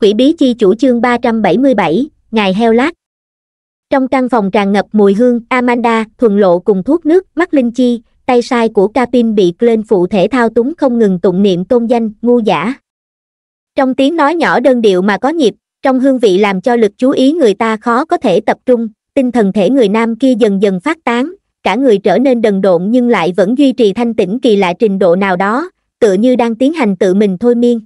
quỷ bí chi chủ chương ba trăm bảy mươi bảy ngài heo lát trong căn phòng tràn ngập mùi hương amanda thuần lộ cùng thuốc nước mắt linh chi tay sai của capin bị lên phụ thể thao túng không ngừng tụng niệm tôn danh ngu giả trong tiếng nói nhỏ đơn điệu mà có nhịp trong hương vị làm cho lực chú ý người ta khó có thể tập trung tinh thần thể người nam kia dần dần phát tán cả người trở nên đần độn nhưng lại vẫn duy trì thanh tĩnh kỳ lạ trình độ nào đó tựa như đang tiến hành tự mình thôi miên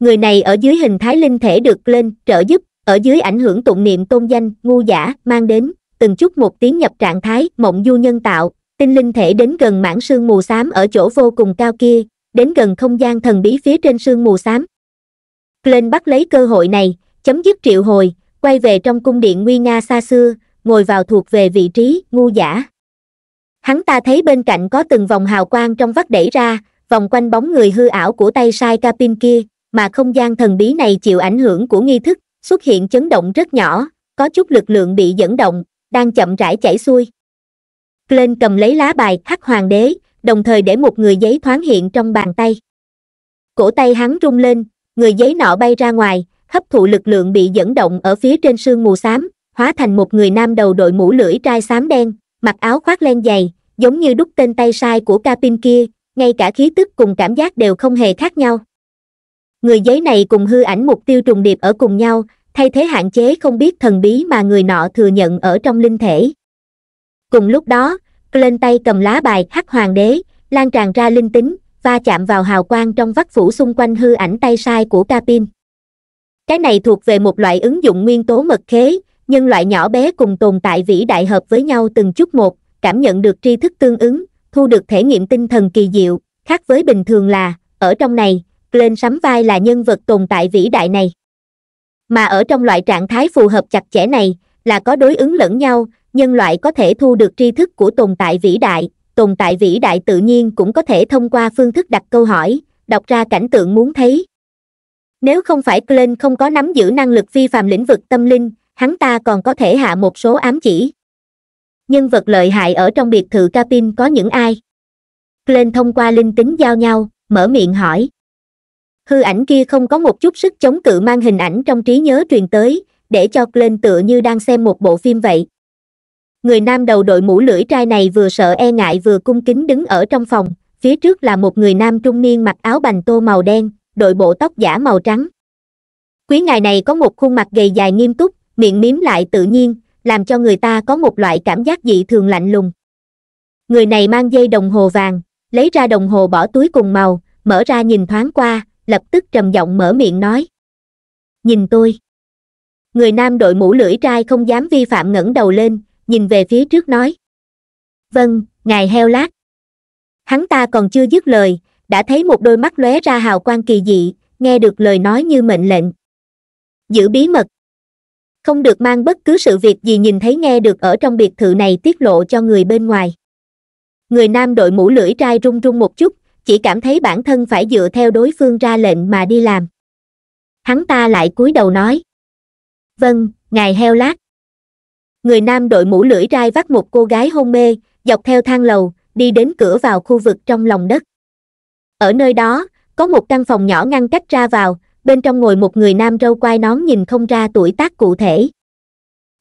người này ở dưới hình thái linh thể được lên trợ giúp ở dưới ảnh hưởng tụng niệm tôn danh ngu giả mang đến từng chút một tiếng nhập trạng thái mộng du nhân tạo tinh linh thể đến gần mảng sương mù xám ở chỗ vô cùng cao kia đến gần không gian thần bí phía trên sương mù xám lên bắt lấy cơ hội này chấm dứt triệu hồi quay về trong cung điện nguy nga xa xưa ngồi vào thuộc về vị trí ngu giả hắn ta thấy bên cạnh có từng vòng hào quang trong vắt đẩy ra vòng quanh bóng người hư ảo của tay sai capin kia mà không gian thần bí này chịu ảnh hưởng của nghi thức xuất hiện chấn động rất nhỏ có chút lực lượng bị dẫn động đang chậm rãi chảy xuôi Glenn cầm lấy lá bài hắc hoàng đế đồng thời để một người giấy thoáng hiện trong bàn tay cổ tay hắn rung lên người giấy nọ bay ra ngoài hấp thụ lực lượng bị dẫn động ở phía trên sương mù xám hóa thành một người nam đầu đội mũ lưỡi trai xám đen mặc áo khoác len dày giống như đúc tên tay sai của capin kia ngay cả khí tức cùng cảm giác đều không hề khác nhau người giấy này cùng hư ảnh mục tiêu trùng điệp ở cùng nhau thay thế hạn chế không biết thần bí mà người nọ thừa nhận ở trong linh thể cùng lúc đó lên tay cầm lá bài hắc hoàng đế lan tràn ra linh tính va chạm vào hào quang trong vắt phủ xung quanh hư ảnh tay sai của capin cái này thuộc về một loại ứng dụng nguyên tố mật khế nhân loại nhỏ bé cùng tồn tại vĩ đại hợp với nhau từng chút một cảm nhận được tri thức tương ứng thu được thể nghiệm tinh thần kỳ diệu khác với bình thường là ở trong này Glenn sắm vai là nhân vật tồn tại vĩ đại này. Mà ở trong loại trạng thái phù hợp chặt chẽ này, là có đối ứng lẫn nhau, nhân loại có thể thu được tri thức của tồn tại vĩ đại, tồn tại vĩ đại tự nhiên cũng có thể thông qua phương thức đặt câu hỏi, đọc ra cảnh tượng muốn thấy. Nếu không phải Glenn không có nắm giữ năng lực phi phạm lĩnh vực tâm linh, hắn ta còn có thể hạ một số ám chỉ. Nhân vật lợi hại ở trong biệt thự Capin có những ai? Glenn thông qua linh tính giao nhau, mở miệng hỏi hư ảnh kia không có một chút sức chống cự mang hình ảnh trong trí nhớ truyền tới để cho lên tựa như đang xem một bộ phim vậy người nam đầu đội mũ lưỡi trai này vừa sợ e ngại vừa cung kính đứng ở trong phòng phía trước là một người nam trung niên mặc áo bành tô màu đen đội bộ tóc giả màu trắng quý ngài này có một khuôn mặt gầy dài nghiêm túc miệng mím lại tự nhiên làm cho người ta có một loại cảm giác dị thường lạnh lùng người này mang dây đồng hồ vàng lấy ra đồng hồ bỏ túi cùng màu mở ra nhìn thoáng qua lập tức trầm giọng mở miệng nói nhìn tôi người nam đội mũ lưỡi trai không dám vi phạm ngẩng đầu lên nhìn về phía trước nói vâng ngài heo lát hắn ta còn chưa dứt lời đã thấy một đôi mắt lóe ra hào quang kỳ dị nghe được lời nói như mệnh lệnh giữ bí mật không được mang bất cứ sự việc gì nhìn thấy nghe được ở trong biệt thự này tiết lộ cho người bên ngoài người nam đội mũ lưỡi trai run run một chút chỉ cảm thấy bản thân phải dựa theo đối phương ra lệnh mà đi làm hắn ta lại cúi đầu nói vâng ngài heo lát người nam đội mũ lưỡi rai vắt một cô gái hôn mê dọc theo thang lầu đi đến cửa vào khu vực trong lòng đất ở nơi đó có một căn phòng nhỏ ngăn cách ra vào bên trong ngồi một người nam râu quai nón nhìn không ra tuổi tác cụ thể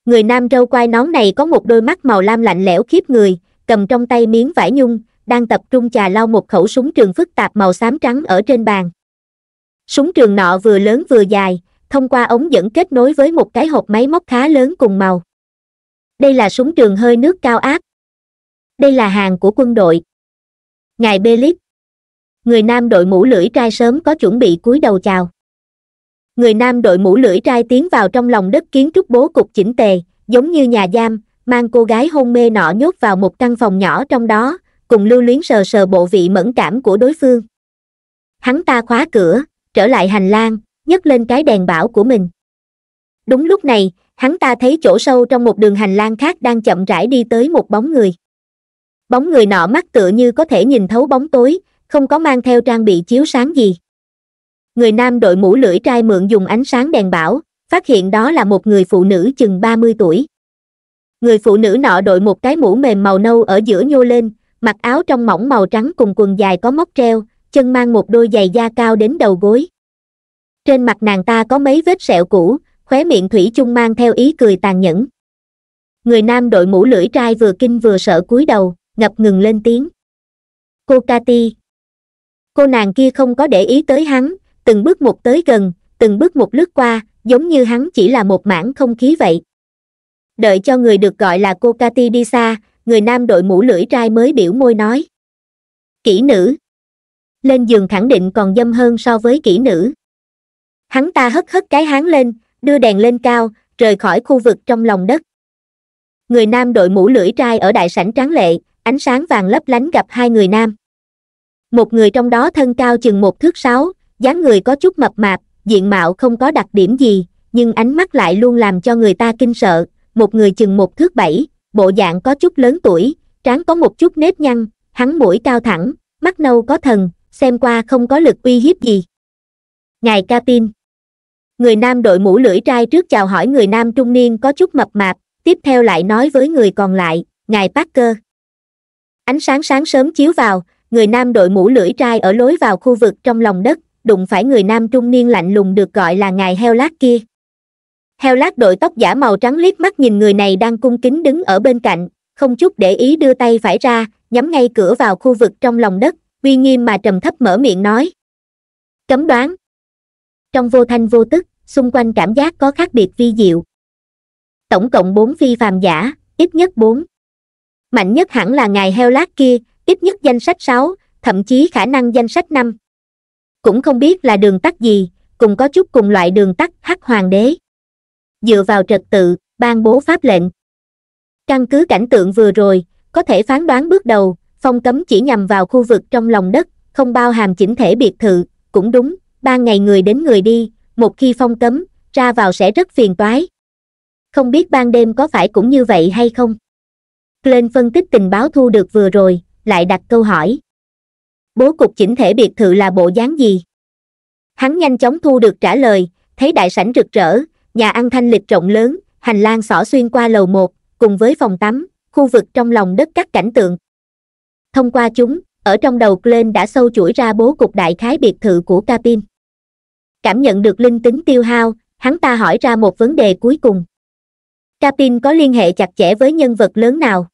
người nam râu quai nón này có một đôi mắt màu lam lạnh lẽo khiếp người cầm trong tay miếng vải nhung đang tập trung chà lau một khẩu súng trường phức tạp màu xám trắng ở trên bàn. Súng trường nọ vừa lớn vừa dài, thông qua ống dẫn kết nối với một cái hộp máy móc khá lớn cùng màu. Đây là súng trường hơi nước cao áp. Đây là hàng của quân đội. Ngài Belip. Người nam đội mũ lưỡi trai sớm có chuẩn bị cúi đầu chào. Người nam đội mũ lưỡi trai tiến vào trong lòng đất kiến trúc bố cục chỉnh tề, giống như nhà giam, mang cô gái hôn mê nọ nhốt vào một căn phòng nhỏ trong đó, cùng lưu luyến sờ sờ bộ vị mẫn cảm của đối phương hắn ta khóa cửa trở lại hành lang nhấc lên cái đèn bảo của mình đúng lúc này hắn ta thấy chỗ sâu trong một đường hành lang khác đang chậm rãi đi tới một bóng người bóng người nọ mắt tựa như có thể nhìn thấu bóng tối không có mang theo trang bị chiếu sáng gì người nam đội mũ lưỡi trai mượn dùng ánh sáng đèn bảo phát hiện đó là một người phụ nữ chừng ba mươi tuổi người phụ nữ nọ đội một cái mũ mềm màu nâu ở giữa nhô lên mặc áo trong mỏng màu trắng cùng quần dài có móc treo chân mang một đôi giày da cao đến đầu gối trên mặt nàng ta có mấy vết sẹo cũ khóe miệng thủy chung mang theo ý cười tàn nhẫn người nam đội mũ lưỡi trai vừa kinh vừa sợ cúi đầu ngập ngừng lên tiếng cô kati cô nàng kia không có để ý tới hắn từng bước một tới gần từng bước một lướt qua giống như hắn chỉ là một mảng không khí vậy đợi cho người được gọi là cô kati đi xa người nam đội mũ lưỡi trai mới biểu môi nói kỹ nữ lên giường khẳng định còn dâm hơn so với kỹ nữ hắn ta hất hất cái hán lên đưa đèn lên cao rời khỏi khu vực trong lòng đất người nam đội mũ lưỡi trai ở đại sảnh tráng lệ ánh sáng vàng lấp lánh gặp hai người nam một người trong đó thân cao chừng một thước sáu dáng người có chút mập mạp diện mạo không có đặc điểm gì nhưng ánh mắt lại luôn làm cho người ta kinh sợ một người chừng một thước bảy bộ dạng có chút lớn tuổi, trán có một chút nếp nhăn, hắn mũi cao thẳng, mắt nâu có thần, xem qua không có lực uy hiếp gì. Ngài Capin Người nam đội mũ lưỡi trai trước chào hỏi người nam trung niên có chút mập mạp, tiếp theo lại nói với người còn lại, Ngài Parker. Ánh sáng sáng sớm chiếu vào, người nam đội mũ lưỡi trai ở lối vào khu vực trong lòng đất, đụng phải người nam trung niên lạnh lùng được gọi là Ngài Heo Lát kia heo lát đội tóc giả màu trắng liếc mắt nhìn người này đang cung kính đứng ở bên cạnh không chút để ý đưa tay phải ra nhắm ngay cửa vào khu vực trong lòng đất uy nghiêm mà trầm thấp mở miệng nói cấm đoán trong vô thanh vô tức xung quanh cảm giác có khác biệt vi diệu tổng cộng bốn phi phàm giả ít nhất bốn mạnh nhất hẳn là ngài heo lát kia ít nhất danh sách sáu thậm chí khả năng danh sách năm cũng không biết là đường tắt gì cùng có chút cùng loại đường tắt hắc hoàng đế dựa vào trật tự ban bố pháp lệnh căn cứ cảnh tượng vừa rồi có thể phán đoán bước đầu phong cấm chỉ nhằm vào khu vực trong lòng đất không bao hàm chỉnh thể biệt thự cũng đúng ban ngày người đến người đi một khi phong cấm ra vào sẽ rất phiền toái không biết ban đêm có phải cũng như vậy hay không lên phân tích tình báo thu được vừa rồi lại đặt câu hỏi bố cục chỉnh thể biệt thự là bộ dáng gì hắn nhanh chóng thu được trả lời thấy đại sảnh rực rỡ nhà ăn thanh lịch rộng lớn, hành lang xỏ xuyên qua lầu một, cùng với phòng tắm, khu vực trong lòng đất các cảnh tượng. Thông qua chúng, ở trong đầu Glenn đã sâu chuỗi ra bố cục đại khái biệt thự của Capin. Cảm nhận được linh tính tiêu hao, hắn ta hỏi ra một vấn đề cuối cùng. Capin có liên hệ chặt chẽ với nhân vật lớn nào?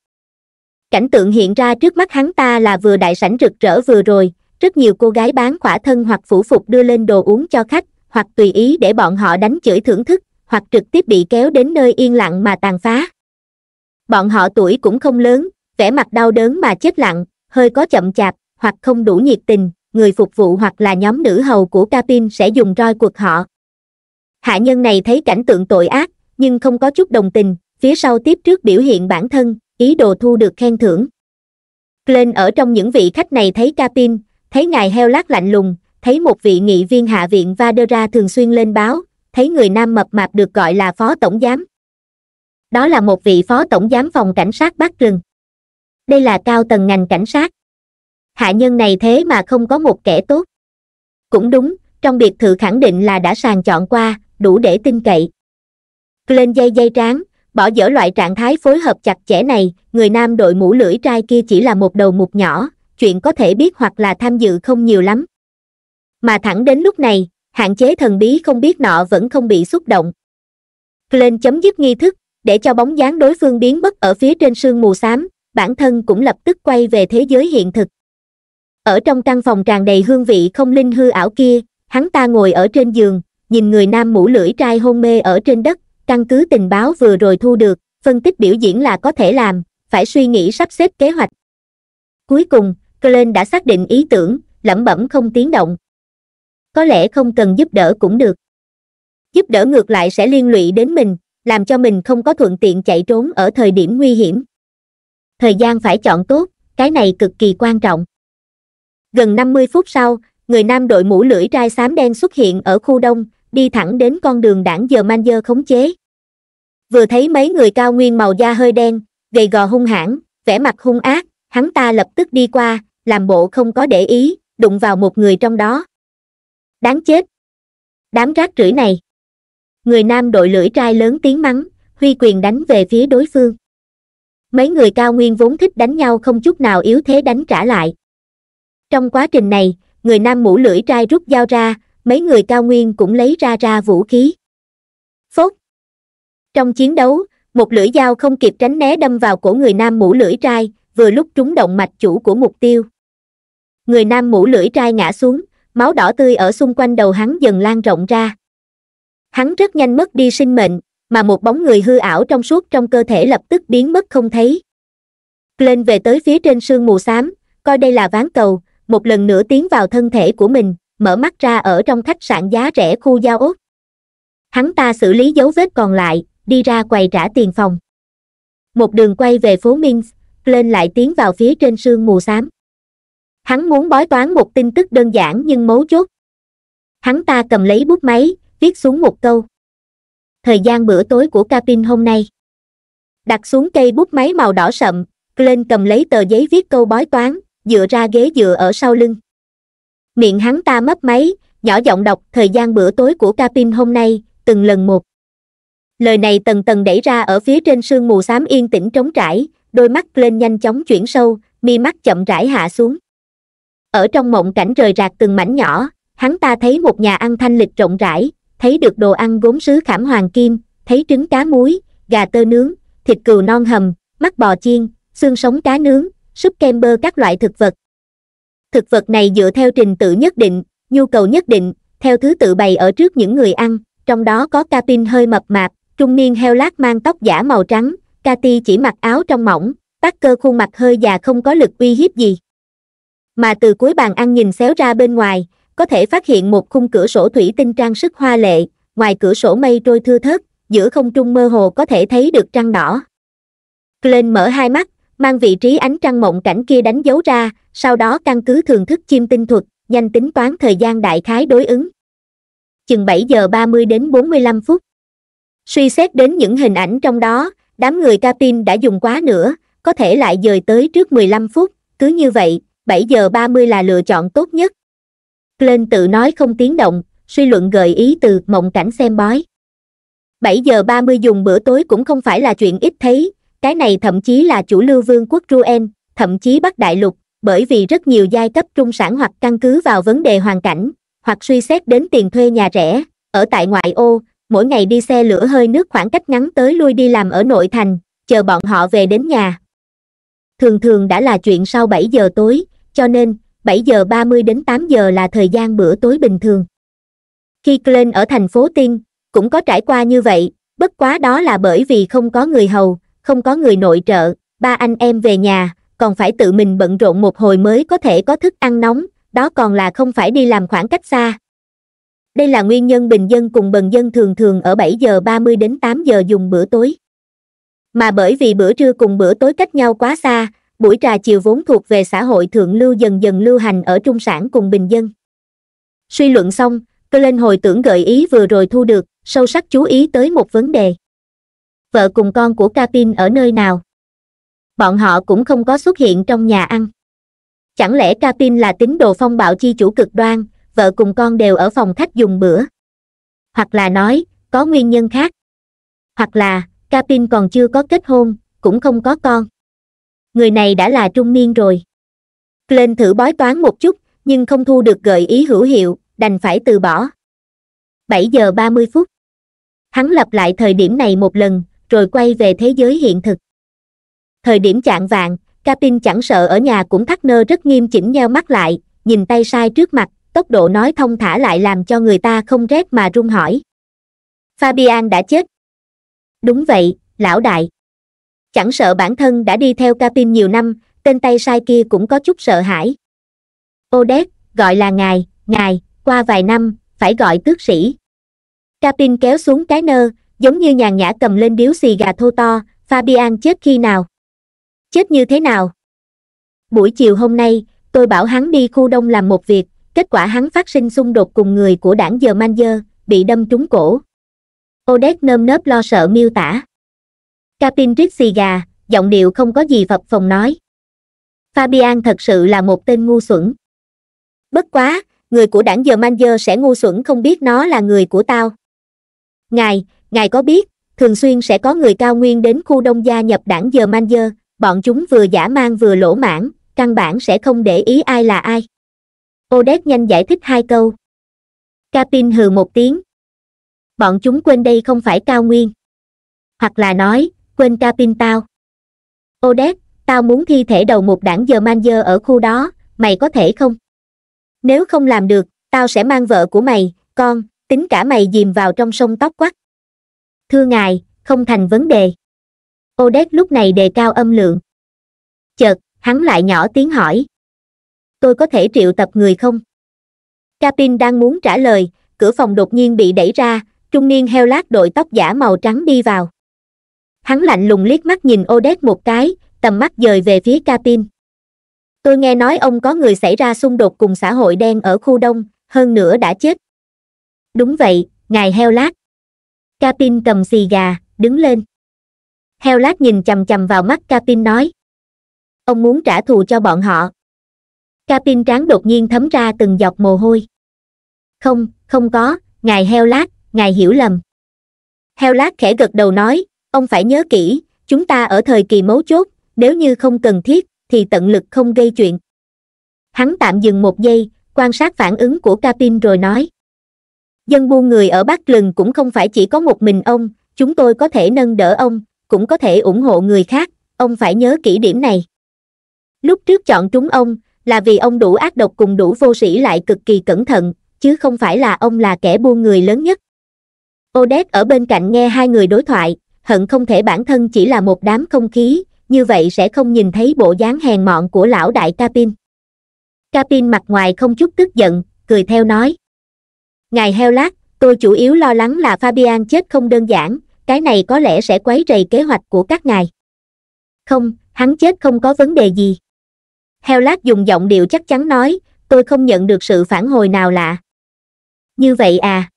Cảnh tượng hiện ra trước mắt hắn ta là vừa đại sảnh rực rỡ vừa rồi, rất nhiều cô gái bán khỏa thân hoặc phủ phục đưa lên đồ uống cho khách, hoặc tùy ý để bọn họ đánh chửi thưởng thức, hoặc trực tiếp bị kéo đến nơi yên lặng mà tàn phá bọn họ tuổi cũng không lớn vẻ mặt đau đớn mà chết lặng hơi có chậm chạp hoặc không đủ nhiệt tình người phục vụ hoặc là nhóm nữ hầu của capin sẽ dùng roi cuộc họ hạ nhân này thấy cảnh tượng tội ác nhưng không có chút đồng tình phía sau tiếp trước biểu hiện bản thân ý đồ thu được khen thưởng lên ở trong những vị khách này thấy capin thấy ngài heo lát lạnh lùng thấy một vị nghị viên hạ viện vadera thường xuyên lên báo thấy người nam mập mạp được gọi là phó tổng giám đó là một vị phó tổng giám phòng cảnh sát bắc rừng đây là cao tầng ngành cảnh sát hạ nhân này thế mà không có một kẻ tốt cũng đúng trong biệt thự khẳng định là đã sàng chọn qua đủ để tin cậy lên dây dây tráng bỏ dở loại trạng thái phối hợp chặt chẽ này người nam đội mũ lưỡi trai kia chỉ là một đầu mục nhỏ chuyện có thể biết hoặc là tham dự không nhiều lắm mà thẳng đến lúc này hạn chế thần bí không biết nọ vẫn không bị xúc động glenn chấm dứt nghi thức để cho bóng dáng đối phương biến mất ở phía trên sương mù xám bản thân cũng lập tức quay về thế giới hiện thực ở trong căn phòng tràn đầy hương vị không linh hư ảo kia hắn ta ngồi ở trên giường nhìn người nam mũ lưỡi trai hôn mê ở trên đất căn cứ tình báo vừa rồi thu được phân tích biểu diễn là có thể làm phải suy nghĩ sắp xếp kế hoạch cuối cùng Glenn đã xác định ý tưởng lẩm bẩm không tiếng động có lẽ không cần giúp đỡ cũng được giúp đỡ ngược lại sẽ liên lụy đến mình làm cho mình không có thuận tiện chạy trốn ở thời điểm nguy hiểm thời gian phải chọn tốt cái này cực kỳ quan trọng gần năm mươi phút sau người nam đội mũ lưỡi trai xám đen xuất hiện ở khu đông đi thẳng đến con đường đảng giờ man dơ khống chế vừa thấy mấy người cao nguyên màu da hơi đen gầy gò hung hãn vẻ mặt hung ác hắn ta lập tức đi qua làm bộ không có để ý đụng vào một người trong đó đáng chết đám rác rưởi này người nam đội lưỡi trai lớn tiếng mắng huy quyền đánh về phía đối phương mấy người cao nguyên vốn thích đánh nhau không chút nào yếu thế đánh trả lại trong quá trình này người nam mũ lưỡi trai rút dao ra mấy người cao nguyên cũng lấy ra ra vũ khí phốt trong chiến đấu một lưỡi dao không kịp tránh né đâm vào cổ người nam mũ lưỡi trai vừa lúc trúng động mạch chủ của mục tiêu người nam mũ lưỡi trai ngã xuống máu đỏ tươi ở xung quanh đầu hắn dần lan rộng ra hắn rất nhanh mất đi sinh mệnh mà một bóng người hư ảo trong suốt trong cơ thể lập tức biến mất không thấy lên về tới phía trên sương mù xám coi đây là ván cầu một lần nữa tiến vào thân thể của mình mở mắt ra ở trong khách sạn giá rẻ khu giao ốt hắn ta xử lý dấu vết còn lại đi ra quầy trả tiền phòng một đường quay về phố Minsk, lên lại tiến vào phía trên sương mù xám hắn muốn bói toán một tin tức đơn giản nhưng mấu chốt hắn ta cầm lấy bút máy viết xuống một câu thời gian bữa tối của capin hôm nay đặt xuống cây bút máy màu đỏ sậm glenn cầm lấy tờ giấy viết câu bói toán dựa ra ghế dựa ở sau lưng miệng hắn ta mấp máy nhỏ giọng đọc thời gian bữa tối của capin hôm nay từng lần một lời này tần tần đẩy ra ở phía trên sương mù xám yên tĩnh trống trải đôi mắt lên nhanh chóng chuyển sâu mi mắt chậm rãi hạ xuống ở trong mộng cảnh rời rạc từng mảnh nhỏ hắn ta thấy một nhà ăn thanh lịch rộng rãi thấy được đồ ăn gốm sứ khảm hoàng kim thấy trứng cá muối gà tơ nướng thịt cừu non hầm mắt bò chiên xương sống cá nướng súp kem bơ các loại thực vật thực vật này dựa theo trình tự nhất định nhu cầu nhất định theo thứ tự bày ở trước những người ăn trong đó có capin hơi mập mạp trung niên heo lát mang tóc giả màu trắng Cati chỉ mặc áo trong mỏng, Parker khuôn mặt hơi già không có lực uy hiếp gì mà từ cuối bàn ăn nhìn xéo ra bên ngoài có thể phát hiện một khung cửa sổ thủy tinh trang sức hoa lệ ngoài cửa sổ mây trôi thưa thớt giữa không trung mơ hồ có thể thấy được trăng đỏ glenn mở hai mắt mang vị trí ánh trăng mộng cảnh kia đánh dấu ra sau đó căn cứ thường thức chim tinh thuật nhanh tính toán thời gian đại khái đối ứng chừng 7 giờ 30 đến 45 phút suy xét đến những hình ảnh trong đó đám người capin đã dùng quá nữa có thể lại dời tới trước 15 phút cứ như vậy 7 giờ 30 là lựa chọn tốt nhất. Glenn tự nói không tiếng động, suy luận gợi ý từ mộng cảnh xem bói. 7 giờ 30 dùng bữa tối cũng không phải là chuyện ít thấy, cái này thậm chí là chủ lưu vương quốc Ruen, thậm chí Bắc Đại Lục, bởi vì rất nhiều giai cấp trung sản hoặc căn cứ vào vấn đề hoàn cảnh, hoặc suy xét đến tiền thuê nhà rẻ, ở tại ngoại ô, mỗi ngày đi xe lửa hơi nước khoảng cách ngắn tới lui đi làm ở nội thành, chờ bọn họ về đến nhà. Thường thường đã là chuyện sau 7 giờ tối, cho nên 7 giờ 30 đến 8 giờ là thời gian bữa tối bình thường. Khi Glenn ở thành phố Tiên, cũng có trải qua như vậy, bất quá đó là bởi vì không có người hầu, không có người nội trợ, ba anh em về nhà, còn phải tự mình bận rộn một hồi mới có thể có thức ăn nóng, đó còn là không phải đi làm khoảng cách xa. Đây là nguyên nhân bình dân cùng bần dân thường thường ở 7 giờ 30 đến 8 giờ dùng bữa tối. Mà bởi vì bữa trưa cùng bữa tối cách nhau quá xa, buổi trà chiều vốn thuộc về xã hội thượng lưu dần dần lưu hành ở trung sản cùng bình dân suy luận xong cơ lên hồi tưởng gợi ý vừa rồi thu được sâu sắc chú ý tới một vấn đề vợ cùng con của capin ở nơi nào bọn họ cũng không có xuất hiện trong nhà ăn chẳng lẽ capin là tín đồ phong bạo chi chủ cực đoan vợ cùng con đều ở phòng khách dùng bữa hoặc là nói có nguyên nhân khác hoặc là capin còn chưa có kết hôn cũng không có con người này đã là trung niên rồi lên thử bói toán một chút nhưng không thu được gợi ý hữu hiệu đành phải từ bỏ bảy giờ ba mươi phút hắn lặp lại thời điểm này một lần rồi quay về thế giới hiện thực thời điểm chạng vạn capin chẳng sợ ở nhà cũng thắt nơ rất nghiêm chỉnh nheo mắt lại nhìn tay sai trước mặt tốc độ nói thông thả lại làm cho người ta không rét mà run hỏi fabian đã chết đúng vậy lão đại chẳng sợ bản thân đã đi theo Capim nhiều năm, tên tay sai kia cũng có chút sợ hãi. Odette, gọi là ngài, ngài, qua vài năm, phải gọi tước sĩ. Capin kéo xuống cái nơ, giống như nhàn nhã cầm lên điếu xì gà thô to, Fabian chết khi nào? Chết như thế nào? Buổi chiều hôm nay, tôi bảo hắn đi khu đông làm một việc, kết quả hắn phát sinh xung đột cùng người của đảng giờ Manzer, bị đâm trúng cổ. Odette nơm nớp lo sợ miêu tả. Capin rít xì gà, giọng điệu không có gì phập phồng nói. Fabian thật sự là một tên ngu xuẩn. Bất quá, người của đảng giờ Manzer sẽ ngu xuẩn không biết nó là người của tao. Ngài, ngài có biết, thường xuyên sẽ có người cao nguyên đến khu đông gia nhập đảng giờ Manzer, bọn chúng vừa giả mang vừa lỗ mãn, căn bản sẽ không để ý ai là ai. Odette nhanh giải thích hai câu. Capin hừ một tiếng. Bọn chúng quên đây không phải cao nguyên. Hoặc là nói, quên ca pin tao odette tao muốn thi thể đầu một đảng giờ man dơ ở khu đó mày có thể không nếu không làm được tao sẽ mang vợ của mày con tính cả mày dìm vào trong sông tóc quắc thưa ngài không thành vấn đề odette lúc này đề cao âm lượng chợt hắn lại nhỏ tiếng hỏi tôi có thể triệu tập người không capin đang muốn trả lời cửa phòng đột nhiên bị đẩy ra trung niên heo lát đội tóc giả màu trắng đi vào hắn lạnh lùng liếc mắt nhìn odette một cái tầm mắt dời về phía capin tôi nghe nói ông có người xảy ra xung đột cùng xã hội đen ở khu đông hơn nữa đã chết đúng vậy ngài heo lát capin cầm xì gà đứng lên heo lát nhìn chằm chằm vào mắt capin nói ông muốn trả thù cho bọn họ capin tráng đột nhiên thấm ra từng giọt mồ hôi không không có ngài heo lát ngài hiểu lầm heo lát khẽ gật đầu nói ông phải nhớ kỹ chúng ta ở thời kỳ mấu chốt nếu như không cần thiết thì tận lực không gây chuyện hắn tạm dừng một giây quan sát phản ứng của capin rồi nói dân buôn người ở bắc lừng cũng không phải chỉ có một mình ông chúng tôi có thể nâng đỡ ông cũng có thể ủng hộ người khác ông phải nhớ kỹ điểm này lúc trước chọn trúng ông là vì ông đủ ác độc cùng đủ vô sĩ lại cực kỳ cẩn thận chứ không phải là ông là kẻ buôn người lớn nhất odette ở bên cạnh nghe hai người đối thoại hận không thể bản thân chỉ là một đám không khí như vậy sẽ không nhìn thấy bộ dáng hèn mọn của lão đại capin capin mặt ngoài không chút tức giận cười theo nói ngài heo lát tôi chủ yếu lo lắng là fabian chết không đơn giản cái này có lẽ sẽ quấy rầy kế hoạch của các ngài không hắn chết không có vấn đề gì heo lát dùng giọng điệu chắc chắn nói tôi không nhận được sự phản hồi nào lạ như vậy à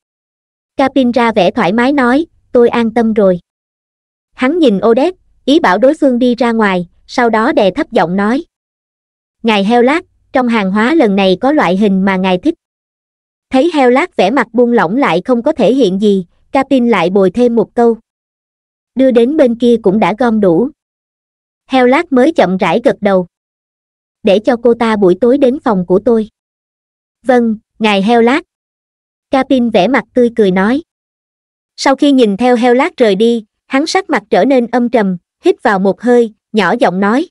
capin ra vẻ thoải mái nói tôi an tâm rồi Hắn nhìn Odette, ý bảo đối phương đi ra ngoài, sau đó đè thấp giọng nói. Ngài heo lát, trong hàng hóa lần này có loại hình mà ngài thích. Thấy heo lát vẻ mặt buông lỏng lại không có thể hiện gì, Capin lại bồi thêm một câu. Đưa đến bên kia cũng đã gom đủ. Heo lát mới chậm rãi gật đầu. Để cho cô ta buổi tối đến phòng của tôi. Vâng, ngài heo lát. Capin vẻ mặt tươi cười nói. Sau khi nhìn theo heo lát rời đi, hắn sắc mặt trở nên âm trầm hít vào một hơi nhỏ giọng nói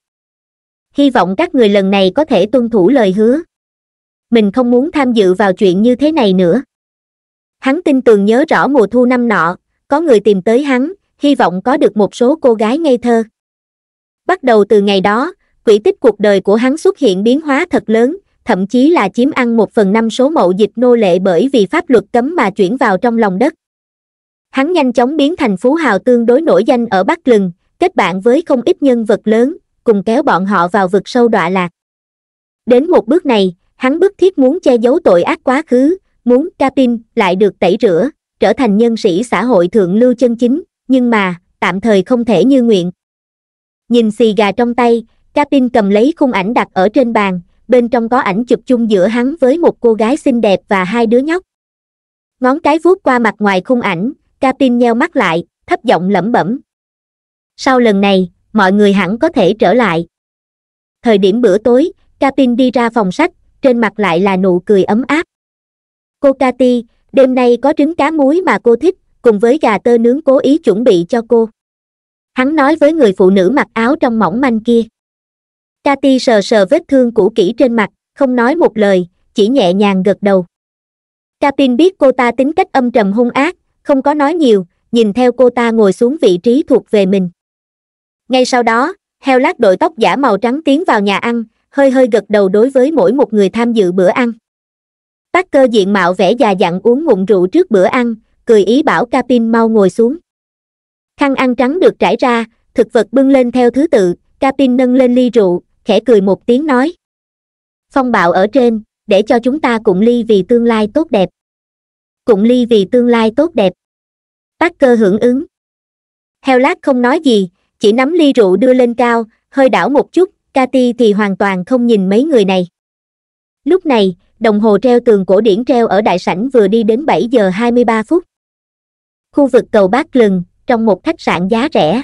hy vọng các người lần này có thể tuân thủ lời hứa mình không muốn tham dự vào chuyện như thế này nữa hắn tin tường nhớ rõ mùa thu năm nọ có người tìm tới hắn hy vọng có được một số cô gái ngây thơ bắt đầu từ ngày đó quỷ tích cuộc đời của hắn xuất hiện biến hóa thật lớn thậm chí là chiếm ăn một phần năm số mậu dịch nô lệ bởi vì pháp luật cấm mà chuyển vào trong lòng đất hắn nhanh chóng biến thành phú hào tương đối nổi danh ở bắc lừng kết bạn với không ít nhân vật lớn cùng kéo bọn họ vào vực sâu đọa lạc đến một bước này hắn bức thiết muốn che giấu tội ác quá khứ muốn capin lại được tẩy rửa trở thành nhân sĩ xã hội thượng lưu chân chính nhưng mà tạm thời không thể như nguyện nhìn xì gà trong tay capin cầm lấy khung ảnh đặt ở trên bàn bên trong có ảnh chụp chung giữa hắn với một cô gái xinh đẹp và hai đứa nhóc ngón cái vuốt qua mặt ngoài khung ảnh Captain nheo mắt lại thấp giọng lẩm bẩm sau lần này mọi người hẳn có thể trở lại thời điểm bữa tối Captain đi ra phòng sách trên mặt lại là nụ cười ấm áp cô Cathy đêm nay có trứng cá muối mà cô thích cùng với gà tơ nướng cố ý chuẩn bị cho cô hắn nói với người phụ nữ mặc áo trong mỏng manh kia Cathy sờ sờ vết thương cũ kỹ trên mặt không nói một lời chỉ nhẹ nhàng gật đầu Captain biết cô ta tính cách âm trầm hung ác không có nói nhiều nhìn theo cô ta ngồi xuống vị trí thuộc về mình ngay sau đó heo lát đội tóc giả màu trắng tiến vào nhà ăn hơi hơi gật đầu đối với mỗi một người tham dự bữa ăn tác cơ diện mạo vẻ già dặn uống ngụm rượu trước bữa ăn cười ý bảo capin mau ngồi xuống khăn ăn trắng được trải ra thực vật bưng lên theo thứ tự capin nâng lên ly rượu khẽ cười một tiếng nói phong bạo ở trên để cho chúng ta cùng ly vì tương lai tốt đẹp cùng ly vì tương lai tốt đẹp Parker hưởng ứng heo lát không nói gì chỉ nắm ly rượu đưa lên cao hơi đảo một chút Cathy thì hoàn toàn không nhìn mấy người này lúc này đồng hồ treo tường cổ điển treo ở đại sảnh vừa đi đến bảy giờ hai mươi ba phút khu vực cầu bát lừng trong một khách sạn giá rẻ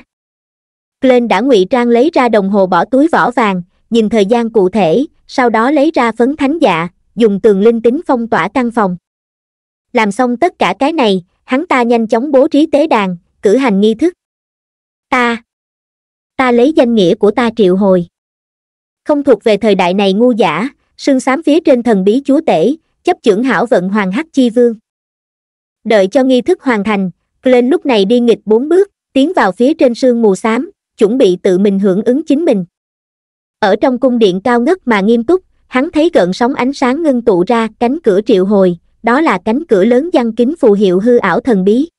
glenn đã ngụy trang lấy ra đồng hồ bỏ túi vỏ vàng nhìn thời gian cụ thể sau đó lấy ra phấn thánh dạ dùng tường linh tính phong tỏa căn phòng làm xong tất cả cái này hắn ta nhanh chóng bố trí tế đàn cử hành nghi thức ta ta lấy danh nghĩa của ta triệu hồi không thuộc về thời đại này ngu giả sương sám phía trên thần bí chúa tể chấp chưởng hảo vận hoàng hắc chi vương đợi cho nghi thức hoàn thành lên lúc này đi nghịch bốn bước tiến vào phía trên sương mù xám chuẩn bị tự mình hưởng ứng chính mình ở trong cung điện cao ngất mà nghiêm túc hắn thấy gợn sóng ánh sáng ngưng tụ ra cánh cửa triệu hồi đó là cánh cửa lớn giăng kín phù hiệu hư ảo thần bí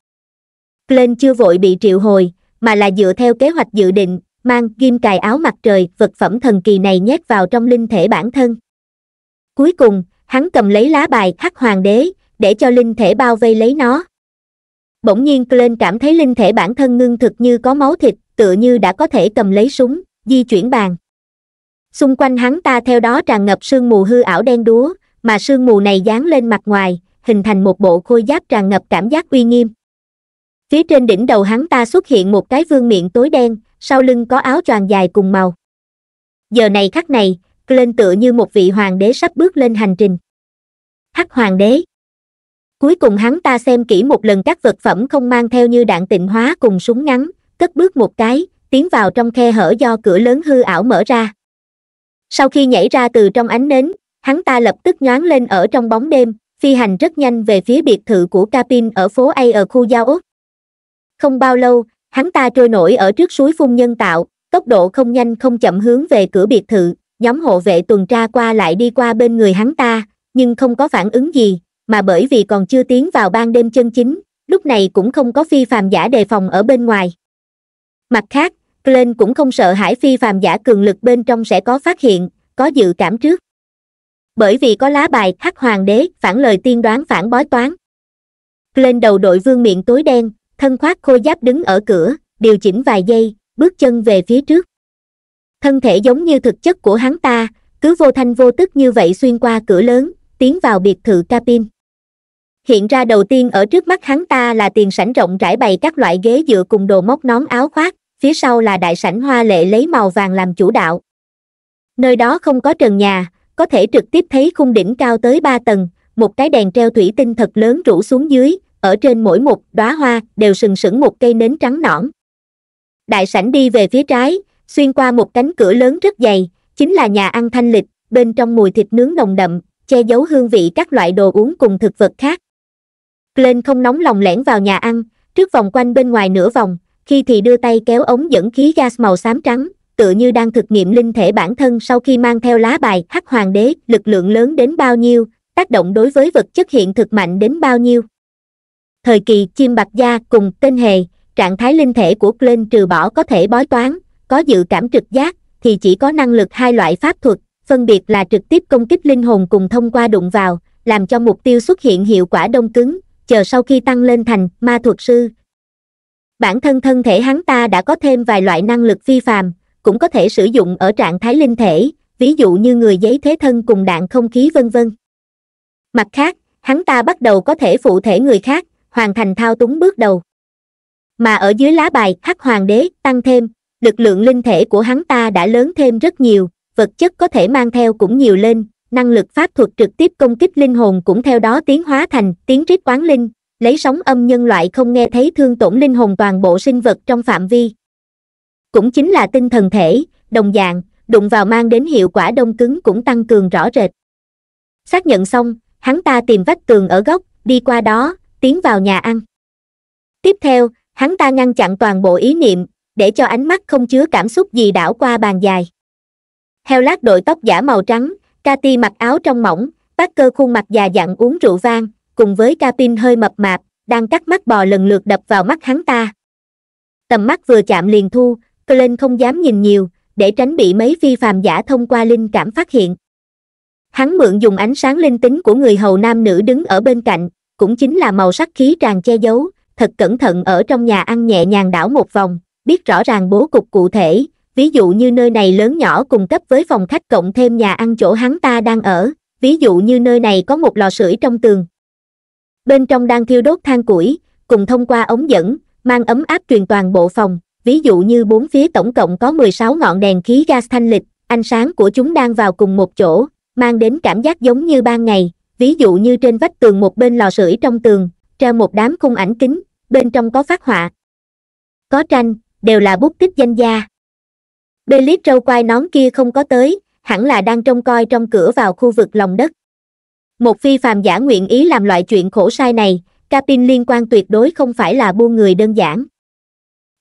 Glenn chưa vội bị triệu hồi mà là dựa theo kế hoạch dự định mang kim cài áo mặt trời vật phẩm thần kỳ này nhét vào trong linh thể bản thân cuối cùng hắn cầm lấy lá bài hắc hoàng đế để cho linh thể bao vây lấy nó bỗng nhiên Glenn cảm thấy linh thể bản thân ngưng thực như có máu thịt tựa như đã có thể cầm lấy súng di chuyển bàn xung quanh hắn ta theo đó tràn ngập sương mù hư ảo đen đúa mà sương mù này dán lên mặt ngoài hình thành một bộ khôi giáp tràn ngập cảm giác uy nghiêm phía trên đỉnh đầu hắn ta xuất hiện một cái vương miệng tối đen sau lưng có áo choàng dài cùng màu giờ này khắc này lên tựa như một vị hoàng đế sắp bước lên hành trình hắc hoàng đế cuối cùng hắn ta xem kỹ một lần các vật phẩm không mang theo như đạn tịnh hóa cùng súng ngắn cất bước một cái tiến vào trong khe hở do cửa lớn hư ảo mở ra sau khi nhảy ra từ trong ánh nến hắn ta lập tức nhoáng lên ở trong bóng đêm phi hành rất nhanh về phía biệt thự của capin ở phố a ở khu giao úc không bao lâu hắn ta trôi nổi ở trước suối phun nhân tạo tốc độ không nhanh không chậm hướng về cửa biệt thự nhóm hộ vệ tuần tra qua lại đi qua bên người hắn ta nhưng không có phản ứng gì mà bởi vì còn chưa tiến vào ban đêm chân chính lúc này cũng không có phi phàm giả đề phòng ở bên ngoài mặt khác glenn cũng không sợ hãi phi phàm giả cường lực bên trong sẽ có phát hiện có dự cảm trước bởi vì có lá bài hắc hoàng đế phản lời tiên đoán phản bói toán lên đầu đội vương miệng tối đen thân khoác khôi giáp đứng ở cửa điều chỉnh vài giây bước chân về phía trước thân thể giống như thực chất của hắn ta cứ vô thanh vô tức như vậy xuyên qua cửa lớn tiến vào biệt thự capin hiện ra đầu tiên ở trước mắt hắn ta là tiền sảnh rộng trải bày các loại ghế dựa cùng đồ móc nón áo khoác phía sau là đại sảnh hoa lệ lấy màu vàng làm chủ đạo nơi đó không có trần nhà có thể trực tiếp thấy khung đỉnh cao tới ba tầng một cái đèn treo thủy tinh thật lớn rủ xuống dưới ở trên mỗi một đóa hoa đều sừng sững một cây nến trắng nõn đại sảnh đi về phía trái xuyên qua một cánh cửa lớn rất dày chính là nhà ăn thanh lịch bên trong mùi thịt nướng nồng đậm che giấu hương vị các loại đồ uống cùng thực vật khác Glenn không nóng lòng lẻn vào nhà ăn trước vòng quanh bên ngoài nửa vòng khi thì đưa tay kéo ống dẫn khí gas màu xám trắng tựa như đang thực nghiệm linh thể bản thân sau khi mang theo lá bài hắc hoàng đế lực lượng lớn đến bao nhiêu tác động đối với vật chất hiện thực mạnh đến bao nhiêu thời kỳ chim bạc da cùng tên hề trạng thái linh thể của Glenn trừ bỏ có thể bói toán có dự cảm trực giác thì chỉ có năng lực hai loại pháp thuật phân biệt là trực tiếp công kích linh hồn cùng thông qua đụng vào làm cho mục tiêu xuất hiện hiệu quả đông cứng chờ sau khi tăng lên thành ma thuật sư bản thân thân thể hắn ta đã có thêm vài loại năng lực phi phàm cũng có thể sử dụng ở trạng thái linh thể, ví dụ như người giấy thế thân cùng đạn không khí vân vân. Mặt khác, hắn ta bắt đầu có thể phụ thể người khác, hoàn thành thao túng bước đầu. Mà ở dưới lá bài Hắc Hoàng đế tăng thêm, lực lượng linh thể của hắn ta đã lớn thêm rất nhiều, vật chất có thể mang theo cũng nhiều lên, năng lực pháp thuật trực tiếp công kích linh hồn cũng theo đó tiến hóa thành tiếng rít quán linh, lấy sóng âm nhân loại không nghe thấy thương tổn linh hồn toàn bộ sinh vật trong phạm vi, cũng chính là tinh thần thể đồng dạng đụng vào mang đến hiệu quả đông cứng cũng tăng cường rõ rệt xác nhận xong hắn ta tìm vách tường ở góc đi qua đó tiến vào nhà ăn tiếp theo hắn ta ngăn chặn toàn bộ ý niệm để cho ánh mắt không chứa cảm xúc gì đảo qua bàn dài heo lát đội tóc giả màu trắng Cati mặc áo trong mỏng bác cơ khuôn mặt già dặn uống rượu vang cùng với Capin hơi mập mạp đang cắt mắt bò lần lượt đập vào mắt hắn ta tầm mắt vừa chạm liền thu Colin không dám nhìn nhiều, để tránh bị mấy phi phàm giả thông qua linh cảm phát hiện. Hắn mượn dùng ánh sáng linh tính của người hầu nam nữ đứng ở bên cạnh, cũng chính là màu sắc khí tràn che giấu, thật cẩn thận ở trong nhà ăn nhẹ nhàng đảo một vòng, biết rõ ràng bố cục cụ thể, ví dụ như nơi này lớn nhỏ cùng cấp với phòng khách cộng thêm nhà ăn chỗ hắn ta đang ở, ví dụ như nơi này có một lò sưởi trong tường. Bên trong đang thiêu đốt than củi, cùng thông qua ống dẫn, mang ấm áp truyền toàn bộ phòng, ví dụ như bốn phía tổng cộng có 16 ngọn đèn khí gas thanh lịch, ánh sáng của chúng đang vào cùng một chỗ, mang đến cảm giác giống như ban ngày, ví dụ như trên vách tường một bên lò sưởi trong tường, treo một đám khung ảnh kính, bên trong có phát họa. Có tranh, đều là bút tích danh gia. Belip râu quai nón kia không có tới, hẳn là đang trông coi trong cửa vào khu vực lòng đất. Một phi phàm giả nguyện ý làm loại chuyện khổ sai này, Capin liên quan tuyệt đối không phải là buôn người đơn giản.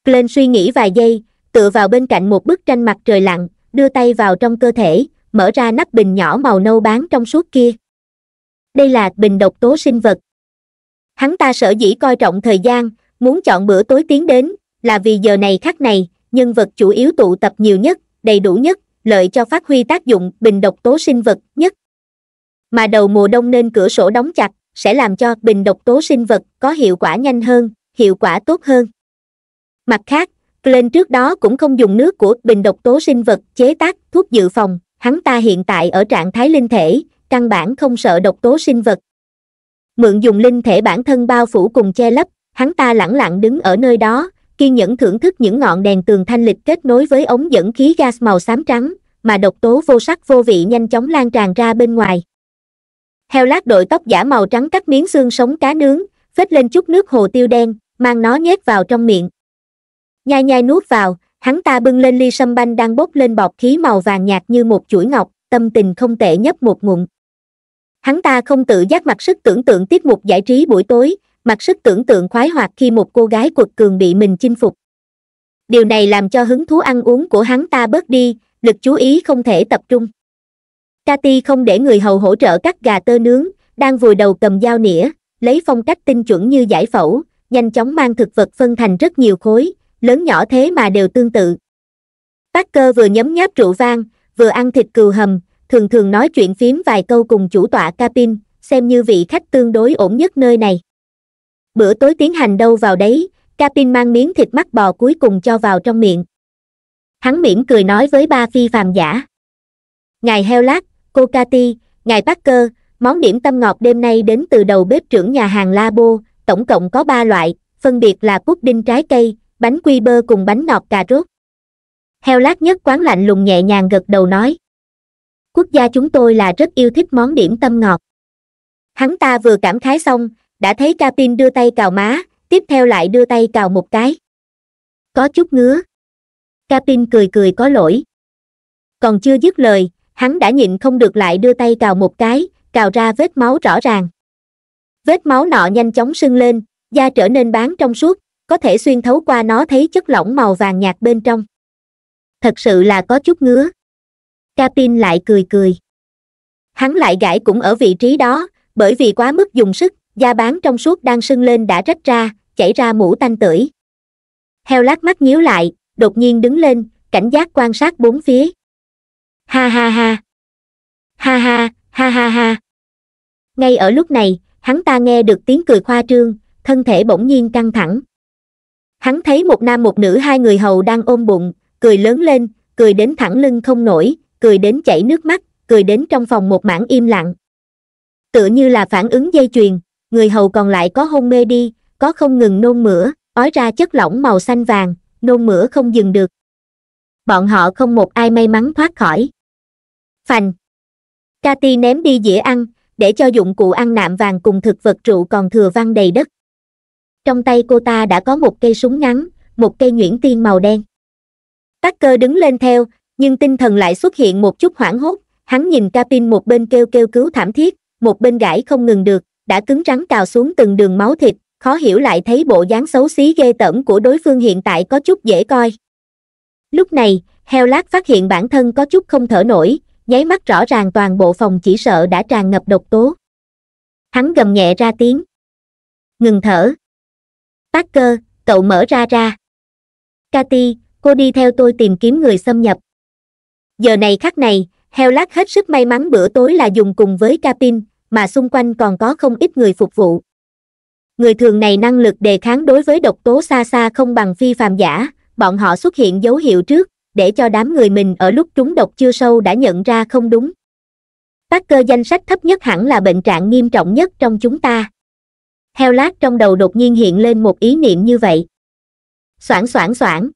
Glenn suy nghĩ vài giây, tựa vào bên cạnh một bức tranh mặt trời lặn, đưa tay vào trong cơ thể, mở ra nắp bình nhỏ màu nâu bán trong suốt kia. Đây là bình độc tố sinh vật. Hắn ta sở dĩ coi trọng thời gian, muốn chọn bữa tối tiến đến, là vì giờ này khắc này, nhân vật chủ yếu tụ tập nhiều nhất, đầy đủ nhất, lợi cho phát huy tác dụng bình độc tố sinh vật nhất. Mà đầu mùa đông nên cửa sổ đóng chặt, sẽ làm cho bình độc tố sinh vật có hiệu quả nhanh hơn, hiệu quả tốt hơn mặt khác Glenn trước đó cũng không dùng nước của bình độc tố sinh vật chế tác thuốc dự phòng hắn ta hiện tại ở trạng thái linh thể căn bản không sợ độc tố sinh vật mượn dùng linh thể bản thân bao phủ cùng che lấp hắn ta lẳng lặng đứng ở nơi đó kiên nhẫn thưởng thức những ngọn đèn tường thanh lịch kết nối với ống dẫn khí gas màu xám trắng mà độc tố vô sắc vô vị nhanh chóng lan tràn ra bên ngoài heo lát đội tóc giả màu trắng cắt miếng xương sống cá nướng phết lên chút nước hồ tiêu đen mang nó nhét vào trong miệng nhai nhai nuốt vào hắn ta bưng lên ly sâm banh đang bốc lên bọt khí màu vàng nhạt như một chuỗi ngọc tâm tình không tệ nhấp một ngụm hắn ta không tự giác mặc sức tưởng tượng tiết mục giải trí buổi tối mặc sức tưởng tượng khoái hoạt khi một cô gái quật cường bị mình chinh phục điều này làm cho hứng thú ăn uống của hắn ta bớt đi lực chú ý không thể tập trung Cathy không để người hầu hỗ trợ cắt gà tơ nướng đang vùi đầu cầm dao nĩa lấy phong cách tinh chuẩn như giải phẫu nhanh chóng mang thực vật phân thành rất nhiều khối lớn nhỏ thế mà đều tương tự. Parker vừa nhấm nháp rượu vang, vừa ăn thịt cừu hầm, thường thường nói chuyện phím vài câu cùng chủ tọa Capin, xem như vị khách tương đối ổn nhất nơi này. Bữa tối tiến hành đâu vào đấy, Capin mang miếng thịt mắt bò cuối cùng cho vào trong miệng. Hắn mỉm cười nói với ba phi phàm giả. Ngài heo lát, cô Cathy, ngài Parker, món điểm tâm ngọt đêm nay đến từ đầu bếp trưởng nhà hàng Labo, tổng cộng có 3 loại, phân biệt là đinh trái cây, bánh quy bơ cùng bánh ngọt cà rốt heo lát nhất quán lạnh lùng nhẹ nhàng gật đầu nói quốc gia chúng tôi là rất yêu thích món điểm tâm ngọt hắn ta vừa cảm khái xong đã thấy capin đưa tay cào má tiếp theo lại đưa tay cào một cái có chút ngứa capin cười cười có lỗi còn chưa dứt lời hắn đã nhịn không được lại đưa tay cào một cái cào ra vết máu rõ ràng vết máu nọ nhanh chóng sưng lên da trở nên bán trong suốt có thể xuyên thấu qua nó thấy chất lỏng màu vàng nhạt bên trong thật sự là có chút ngứa capin lại cười cười hắn lại gãi cũng ở vị trí đó bởi vì quá mức dùng sức da bán trong suốt đang sưng lên đã rách ra chảy ra mũ tanh tưởi heo lát mắt nhíu lại đột nhiên đứng lên cảnh giác quan sát bốn phía ha ha ha ha ha ha ha ha ngay ở lúc này hắn ta nghe được tiếng cười khoa trương thân thể bỗng nhiên căng thẳng hắn thấy một nam một nữ hai người hầu đang ôm bụng cười lớn lên cười đến thẳng lưng không nổi cười đến chảy nước mắt cười đến trong phòng một mảng im lặng tựa như là phản ứng dây chuyền người hầu còn lại có hôn mê đi có không ngừng nôn mửa ói ra chất lỏng màu xanh vàng nôn mửa không dừng được bọn họ không một ai may mắn thoát khỏi phành Cati ném đi dĩa ăn để cho dụng cụ ăn nạm vàng cùng thực vật trụ còn thừa văng đầy đất trong tay cô ta đã có một cây súng ngắn một cây nhuyễn tiên màu đen tắc cơ đứng lên theo nhưng tinh thần lại xuất hiện một chút hoảng hốt hắn nhìn capin một bên kêu kêu cứu thảm thiết một bên gãi không ngừng được đã cứng rắn cào xuống từng đường máu thịt khó hiểu lại thấy bộ dáng xấu xí ghê tởm của đối phương hiện tại có chút dễ coi lúc này heo lát phát hiện bản thân có chút không thở nổi nháy mắt rõ ràng toàn bộ phòng chỉ sợ đã tràn ngập độc tố hắn gầm nhẹ ra tiếng ngừng thở Parker, cậu mở ra ra. Cathy, cô đi theo tôi tìm kiếm người xâm nhập. Giờ này khắc này, heo lát hết sức may mắn bữa tối là dùng cùng với Capin, mà xung quanh còn có không ít người phục vụ. Người thường này năng lực đề kháng đối với độc tố xa xa không bằng phi phàm giả, bọn họ xuất hiện dấu hiệu trước, để cho đám người mình ở lúc trúng độc chưa sâu đã nhận ra không đúng. Parker danh sách thấp nhất hẳn là bệnh trạng nghiêm trọng nhất trong chúng ta, heo lát trong đầu đột nhiên hiện lên một ý niệm như vậy Soảng soảng soảng.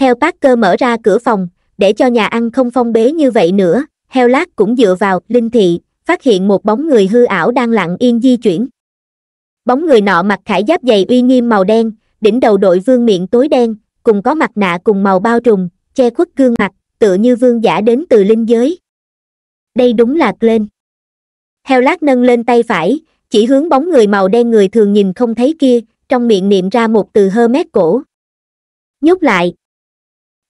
heo Parker mở ra cửa phòng để cho nhà ăn không phong bế như vậy nữa heo lát cũng dựa vào linh thị phát hiện một bóng người hư ảo đang lặng yên di chuyển bóng người nọ mặc khải giáp dày uy nghiêm màu đen đỉnh đầu đội vương miệng tối đen cùng có mặt nạ cùng màu bao trùm che khuất gương mặt tựa như vương giả đến từ linh giới đây đúng là lên heo lát nâng lên tay phải chỉ hướng bóng người màu đen người thường nhìn không thấy kia trong miệng niệm ra một từ hơ mét cổ nhốt lại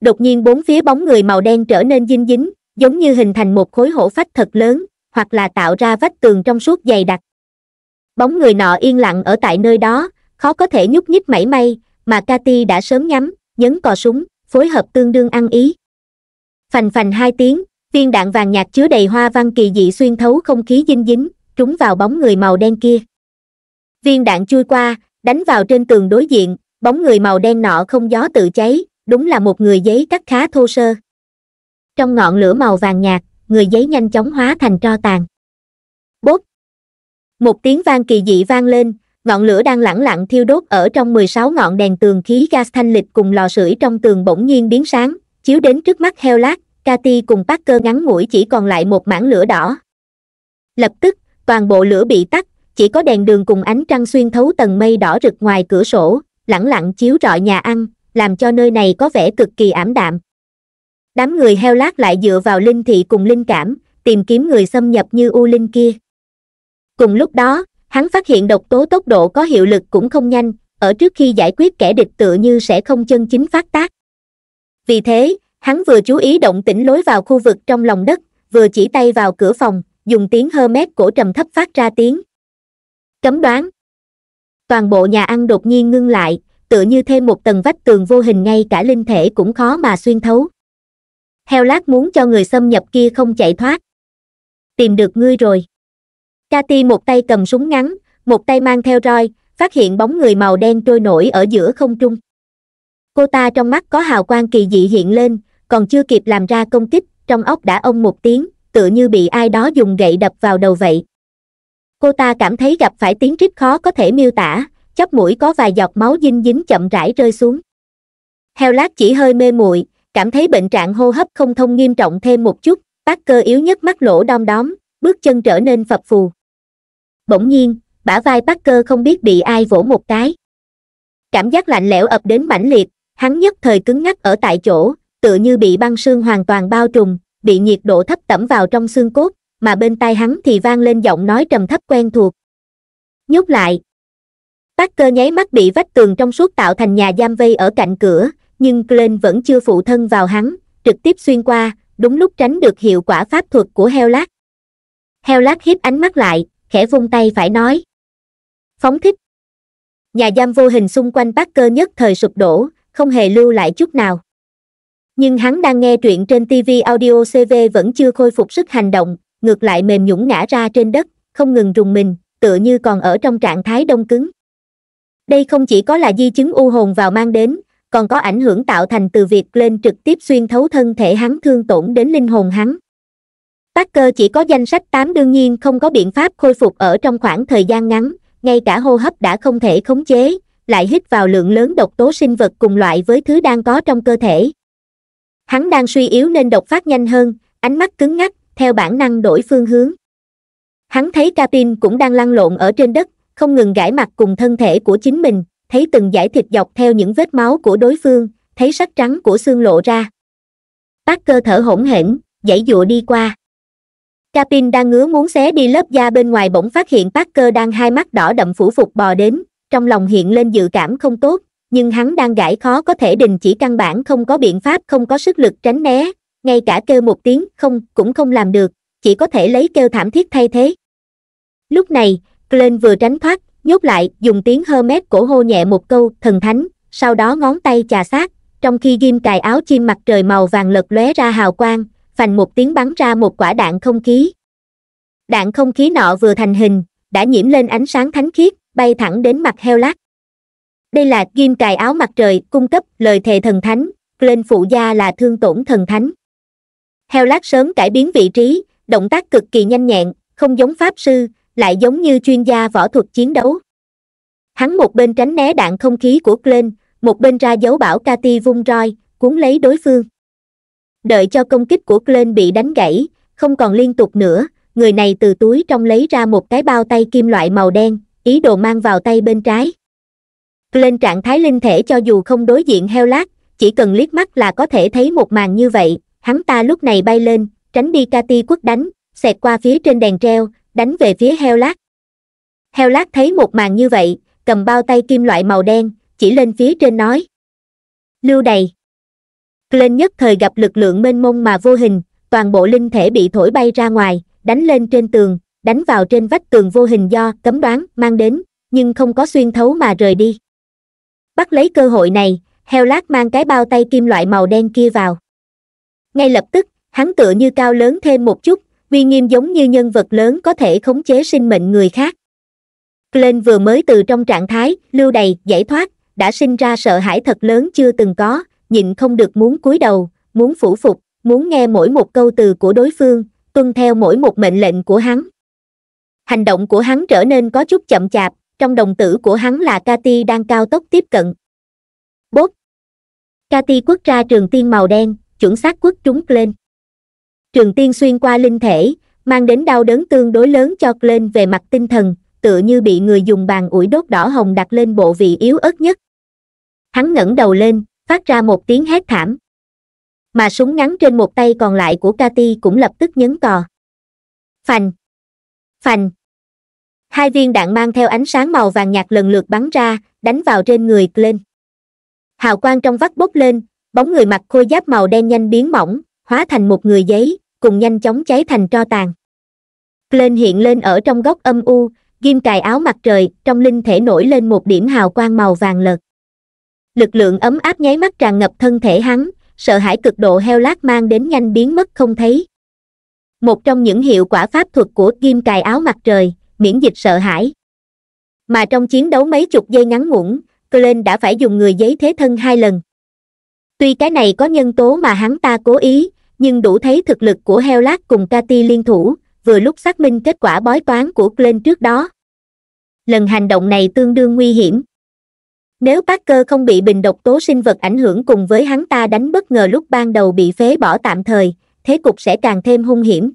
đột nhiên bốn phía bóng người màu đen trở nên dinh dính giống như hình thành một khối hổ phách thật lớn hoặc là tạo ra vách tường trong suốt dày đặc bóng người nọ yên lặng ở tại nơi đó khó có thể nhúc nhích mảy may mà Cathy đã sớm nhắm nhấn cò súng phối hợp tương đương ăn ý phành phành hai tiếng viên đạn vàng nhạt chứa đầy hoa văn kỳ dị xuyên thấu không khí dinh dính trúng vào bóng người màu đen kia viên đạn chui qua đánh vào trên tường đối diện bóng người màu đen nọ không gió tự cháy đúng là một người giấy cắt khá thô sơ trong ngọn lửa màu vàng nhạt người giấy nhanh chóng hóa thành tro tàn bốp một tiếng vang kỳ dị vang lên ngọn lửa đang lẳng lặng thiêu đốt ở trong 16 ngọn đèn tường khí gas thanh lịch cùng lò sưởi trong tường bỗng nhiên biến sáng chiếu đến trước mắt heo lát Cathy cùng Parker ngắn ngủi chỉ còn lại một mảng lửa đỏ lập tức toàn bộ lửa bị tắt chỉ có đèn đường cùng ánh trăng xuyên thấu tầng mây đỏ rực ngoài cửa sổ lẳng lặng chiếu rọi nhà ăn làm cho nơi này có vẻ cực kỳ ảm đạm đám người heo lát lại dựa vào linh thị cùng linh cảm tìm kiếm người xâm nhập như u linh kia cùng lúc đó hắn phát hiện độc tố tốc độ có hiệu lực cũng không nhanh ở trước khi giải quyết kẻ địch tựa như sẽ không chân chính phát tác vì thế hắn vừa chú ý động tĩnh lối vào khu vực trong lòng đất vừa chỉ tay vào cửa phòng dùng tiếng hơ mép cổ trầm thấp phát ra tiếng cấm đoán toàn bộ nhà ăn đột nhiên ngưng lại tựa như thêm một tầng vách tường vô hình ngay cả linh thể cũng khó mà xuyên thấu heo lát muốn cho người xâm nhập kia không chạy thoát tìm được ngươi rồi Kati một tay cầm súng ngắn một tay mang theo roi phát hiện bóng người màu đen trôi nổi ở giữa không trung cô ta trong mắt có hào quang kỳ dị hiện lên còn chưa kịp làm ra công kích trong ốc đã ông một tiếng tựa như bị ai đó dùng gậy đập vào đầu vậy cô ta cảm thấy gặp phải tiếng rít khó có thể miêu tả chóp mũi có vài giọt máu dinh dính chậm rãi rơi xuống heo lát chỉ hơi mê muội cảm thấy bệnh trạng hô hấp không thông nghiêm trọng thêm một chút bác cơ yếu nhất mắt lỗ đom đóm bước chân trở nên phập phù bỗng nhiên bả vai bác cơ không biết bị ai vỗ một cái cảm giác lạnh lẽo ập đến mãnh liệt hắn nhất thời cứng ngắc ở tại chỗ tựa như bị băng sương hoàn toàn bao trùm bị nhiệt độ thấp tẩm vào trong xương cốt mà bên tai hắn thì vang lên giọng nói trầm thấp quen thuộc nhốt lại Parker nháy mắt bị vách tường trong suốt tạo thành nhà giam vây ở cạnh cửa nhưng glenn vẫn chưa phụ thân vào hắn trực tiếp xuyên qua đúng lúc tránh được hiệu quả pháp thuật của heo lát heo hiếp ánh mắt lại khẽ vung tay phải nói phóng thích nhà giam vô hình xung quanh Parker nhất thời sụp đổ không hề lưu lại chút nào nhưng hắn đang nghe truyện trên tv audio cv vẫn chưa khôi phục sức hành động ngược lại mềm nhũng ngã ra trên đất không ngừng rùng mình tựa như còn ở trong trạng thái đông cứng đây không chỉ có là di chứng u hồn vào mang đến còn có ảnh hưởng tạo thành từ việc lên trực tiếp xuyên thấu thân thể hắn thương tổn đến linh hồn hắn Parker chỉ có danh sách 8 đương nhiên không có biện pháp khôi phục ở trong khoảng thời gian ngắn, ngay cả hô hấp đã không thể khống chế, lại hít vào lượng lớn độc tố sinh vật cùng loại với thứ đang có trong cơ thể. Hắn đang suy yếu nên độc phát nhanh hơn, ánh mắt cứng ngắc, theo bản năng đổi phương hướng. Hắn thấy Capin cũng đang lăn lộn ở trên đất, không ngừng gãi mặt cùng thân thể của chính mình, thấy từng giải thịt dọc theo những vết máu của đối phương, thấy sắc trắng của xương lộ ra. Parker thở hổn hển, dãy dụa đi qua. Capin đang ngứa muốn xé đi lớp da bên ngoài bỗng phát hiện Parker đang hai mắt đỏ đậm phủ phục bò đến, trong lòng hiện lên dự cảm không tốt, nhưng hắn đang gãi khó có thể đình chỉ căn bản không có biện pháp không có sức lực tránh né ngay cả kêu một tiếng không cũng không làm được chỉ có thể lấy kêu thảm thiết thay thế lúc này glenn vừa tránh thoát nhốt lại dùng tiếng hermes cổ hô nhẹ một câu thần thánh sau đó ngón tay chà sát trong khi ghim cài áo chim mặt trời màu vàng lật lóe ra hào quang phành một tiếng bắn ra một quả đạn không khí đạn không khí nọ vừa thành hình đã nhiễm lên ánh sáng thánh khiết bay thẳng đến mặt heo lát đây là kim cài áo mặt trời cung cấp lời thề thần thánh lên phụ gia là thương tổn thần thánh heo lát sớm cải biến vị trí động tác cực kỳ nhanh nhẹn không giống pháp sư lại giống như chuyên gia võ thuật chiến đấu hắn một bên tránh né đạn không khí của Glenn, một bên ra dấu bảo Cathy vung roi, cuốn lấy đối phương. Đợi cho công kích của Glenn bị đánh gãy, không còn liên tục nữa, người này từ túi trong lấy ra một cái bao tay kim loại màu đen, ý đồ mang vào tay bên trái lên trạng thái linh thể cho dù không đối diện heo lát chỉ cần liếc mắt là có thể thấy một màn như vậy hắn ta lúc này bay lên tránh đi ca quất đánh xẹt qua phía trên đèn treo đánh về phía heo lát heo lát thấy một màn như vậy cầm bao tay kim loại màu đen chỉ lên phía trên nói lưu đầy lên nhất thời gặp lực lượng mênh mông mà vô hình toàn bộ linh thể bị thổi bay ra ngoài đánh lên trên tường đánh vào trên vách tường vô hình do cấm đoán mang đến nhưng không có xuyên thấu mà rời đi bắt lấy cơ hội này heo lát mang cái bao tay kim loại màu đen kia vào ngay lập tức hắn tựa như cao lớn thêm một chút uy nghiêm giống như nhân vật lớn có thể khống chế sinh mệnh người khác glenn vừa mới từ trong trạng thái lưu đầy giải thoát đã sinh ra sợ hãi thật lớn chưa từng có nhịn không được muốn cúi đầu muốn phủ phục muốn nghe mỗi một câu từ của đối phương tuân theo mỗi một mệnh lệnh của hắn hành động của hắn trở nên có chút chậm chạp trong đồng tử của hắn là Cathy đang cao tốc tiếp cận bốt Cathy quất ra trường tiên màu đen chuẩn xác quất trúng lên trường tiên xuyên qua linh thể mang đến đau đớn tương đối lớn cho lên về mặt tinh thần tựa như bị người dùng bàn ủi đốt đỏ hồng đặt lên bộ vị yếu ớt nhất hắn ngẩng đầu lên phát ra một tiếng hét thảm mà súng ngắn trên một tay còn lại của Cathy cũng lập tức nhấn cò phành phành hai viên đạn mang theo ánh sáng màu vàng nhạt lần lượt bắn ra đánh vào trên người lên hào quang trong vắt bốc lên bóng người mặc khôi giáp màu đen nhanh biến mỏng hóa thành một người giấy cùng nhanh chóng cháy thành tro tàn lên hiện lên ở trong góc âm u ghim cài áo mặt trời trong linh thể nổi lên một điểm hào quang màu vàng lợt lực lượng ấm áp nháy mắt tràn ngập thân thể hắn sợ hãi cực độ heo lát mang đến nhanh biến mất không thấy một trong những hiệu quả pháp thuật của ghim cài áo mặt trời miễn dịch sợ hãi mà trong chiến đấu mấy chục giây ngắn ngủn Glenn đã phải dùng người giấy thế thân hai lần tuy cái này có nhân tố mà hắn ta cố ý nhưng đủ thấy thực lực của heo lát cùng Cathy liên thủ vừa lúc xác minh kết quả bói toán của Glenn trước đó lần hành động này tương đương nguy hiểm nếu Parker không bị bình độc tố sinh vật ảnh hưởng cùng với hắn ta đánh bất ngờ lúc ban đầu bị phế bỏ tạm thời thế cục sẽ càng thêm hung hiểm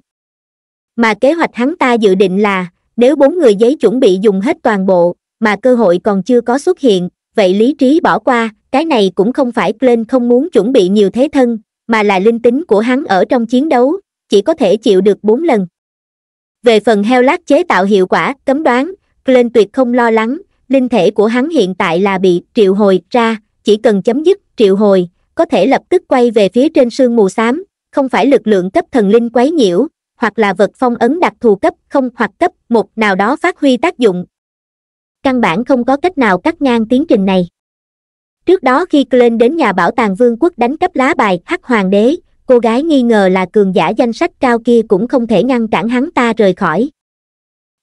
mà kế hoạch hắn ta dự định là nếu bốn người giấy chuẩn bị dùng hết toàn bộ mà cơ hội còn chưa có xuất hiện vậy lý trí bỏ qua cái này cũng không phải glenn không muốn chuẩn bị nhiều thế thân mà là linh tính của hắn ở trong chiến đấu chỉ có thể chịu được bốn lần về phần heo lát chế tạo hiệu quả cấm đoán glenn tuyệt không lo lắng linh thể của hắn hiện tại là bị triệu hồi ra chỉ cần chấm dứt triệu hồi có thể lập tức quay về phía trên sương mù xám không phải lực lượng cấp thần linh quấy nhiễu hoặc là vật phong ấn đặc thù cấp không hoặc cấp một nào đó phát huy tác dụng căn bản không có cách nào cắt ngang tiến trình này trước đó khi lên đến nhà bảo tàng vương quốc đánh cấp lá bài hắc hoàng đế cô gái nghi ngờ là cường giả danh sách cao kia cũng không thể ngăn cản hắn ta rời khỏi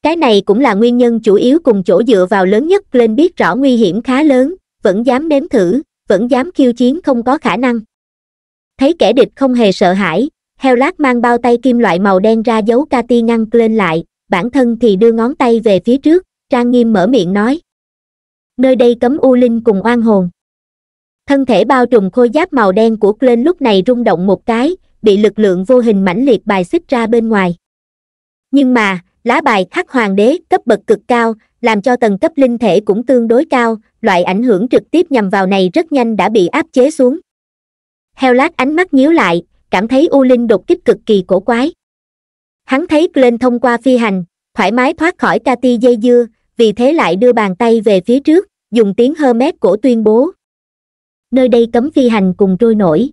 cái này cũng là nguyên nhân chủ yếu cùng chỗ dựa vào lớn nhất lên biết rõ nguy hiểm khá lớn vẫn dám nếm thử vẫn dám khiêu chiến không có khả năng thấy kẻ địch không hề sợ hãi Heo lát mang bao tay kim loại màu đen ra giấu Cathy ngăn lên lại, bản thân thì đưa ngón tay về phía trước, trang nghiêm mở miệng nói. Nơi đây cấm U Linh cùng oan hồn. Thân thể bao trùm khôi giáp màu đen của Glenn lúc này rung động một cái, bị lực lượng vô hình mãnh liệt bài xích ra bên ngoài. Nhưng mà, lá bài khắc hoàng đế cấp bậc cực cao, làm cho tầng cấp linh thể cũng tương đối cao, loại ảnh hưởng trực tiếp nhằm vào này rất nhanh đã bị áp chế xuống. Heo lát ánh mắt nhíu lại, cảm thấy u linh đột kích cực kỳ cổ quái hắn thấy glenn thông qua phi hành thoải mái thoát khỏi Cathy dây dưa vì thế lại đưa bàn tay về phía trước dùng tiếng hermes cổ tuyên bố nơi đây cấm phi hành cùng trôi nổi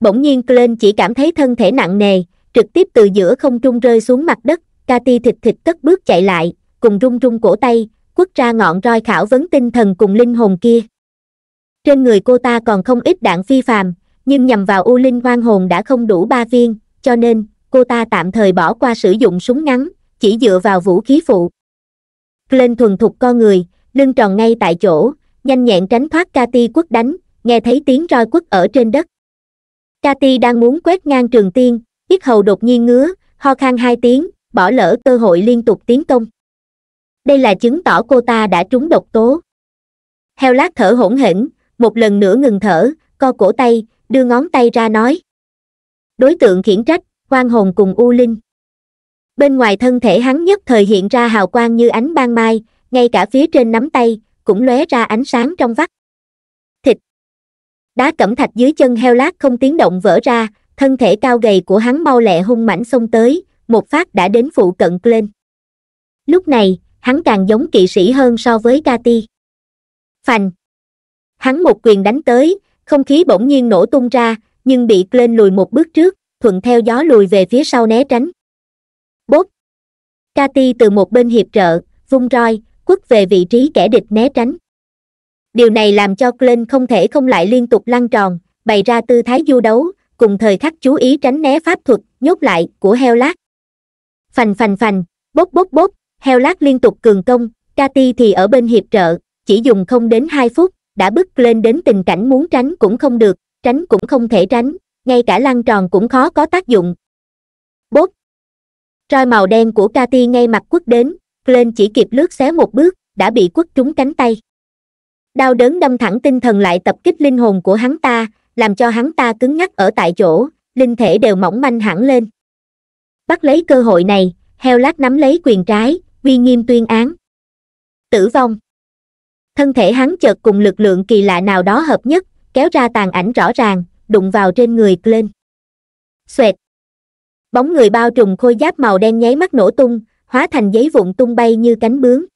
bỗng nhiên glenn chỉ cảm thấy thân thể nặng nề trực tiếp từ giữa không trung rơi xuống mặt đất Cathy thịt thịt cất bước chạy lại cùng rung rung cổ tay quất ra ngọn roi khảo vấn tinh thần cùng linh hồn kia trên người cô ta còn không ít đạn phi phàm nhưng nhằm vào u linh hoang hồn đã không đủ ba viên cho nên cô ta tạm thời bỏ qua sử dụng súng ngắn chỉ dựa vào vũ khí phụ lên thuần thục co người lưng tròn ngay tại chỗ nhanh nhẹn tránh thoát Cathy quất đánh nghe thấy tiếng roi quất ở trên đất Cathy đang muốn quét ngang trường tiên yết hầu đột nhiên ngứa ho khan hai tiếng bỏ lỡ cơ hội liên tục tiến công đây là chứng tỏ cô ta đã trúng độc tố heo lát thở hỗn hển một lần nữa ngừng thở co cổ tay đưa ngón tay ra nói đối tượng khiển trách quan hồn cùng u linh bên ngoài thân thể hắn nhất thời hiện ra hào quang như ánh ban mai ngay cả phía trên nắm tay cũng lóe ra ánh sáng trong vắt thịt đá cẩm thạch dưới chân heo lát không tiếng động vỡ ra thân thể cao gầy của hắn mau lẹ hung mãnh xông tới một phát đã đến phụ cận lên lúc này hắn càng giống kỵ sĩ hơn so với gati phành hắn một quyền đánh tới không khí bỗng nhiên nổ tung ra, nhưng bị lên lùi một bước trước, thuận theo gió lùi về phía sau né tránh. Bốp! Cathy từ một bên hiệp trợ, vung roi, quất về vị trí kẻ địch né tránh. Điều này làm cho Glenn không thể không lại liên tục lăn tròn, bày ra tư thái du đấu, cùng thời khắc chú ý tránh né pháp thuật, nhốt lại, của heo lát. Phành phành phành, bốp bốp bốp, heo lát liên tục cường công, Cathy thì ở bên hiệp trợ, chỉ dùng không đến 2 phút, đã bức lên đến tình cảnh muốn tránh cũng không được tránh cũng không thể tránh ngay cả lăn tròn cũng khó có tác dụng bốt roi màu đen của Cathy ngay mặt quất đến lên chỉ kịp lướt xé một bước đã bị quất trúng cánh tay đau đớn đâm thẳng tinh thần lại tập kích linh hồn của hắn ta làm cho hắn ta cứng ngắc ở tại chỗ linh thể đều mỏng manh hẳn lên bắt lấy cơ hội này heo lát nắm lấy quyền trái uy nghiêm tuyên án tử vong thân thể hắn chợt cùng lực lượng kỳ lạ nào đó hợp nhất kéo ra tàn ảnh rõ ràng đụng vào trên người lên xoẹt bóng người bao trùm khôi giáp màu đen nháy mắt nổ tung hóa thành giấy vụn tung bay như cánh bướm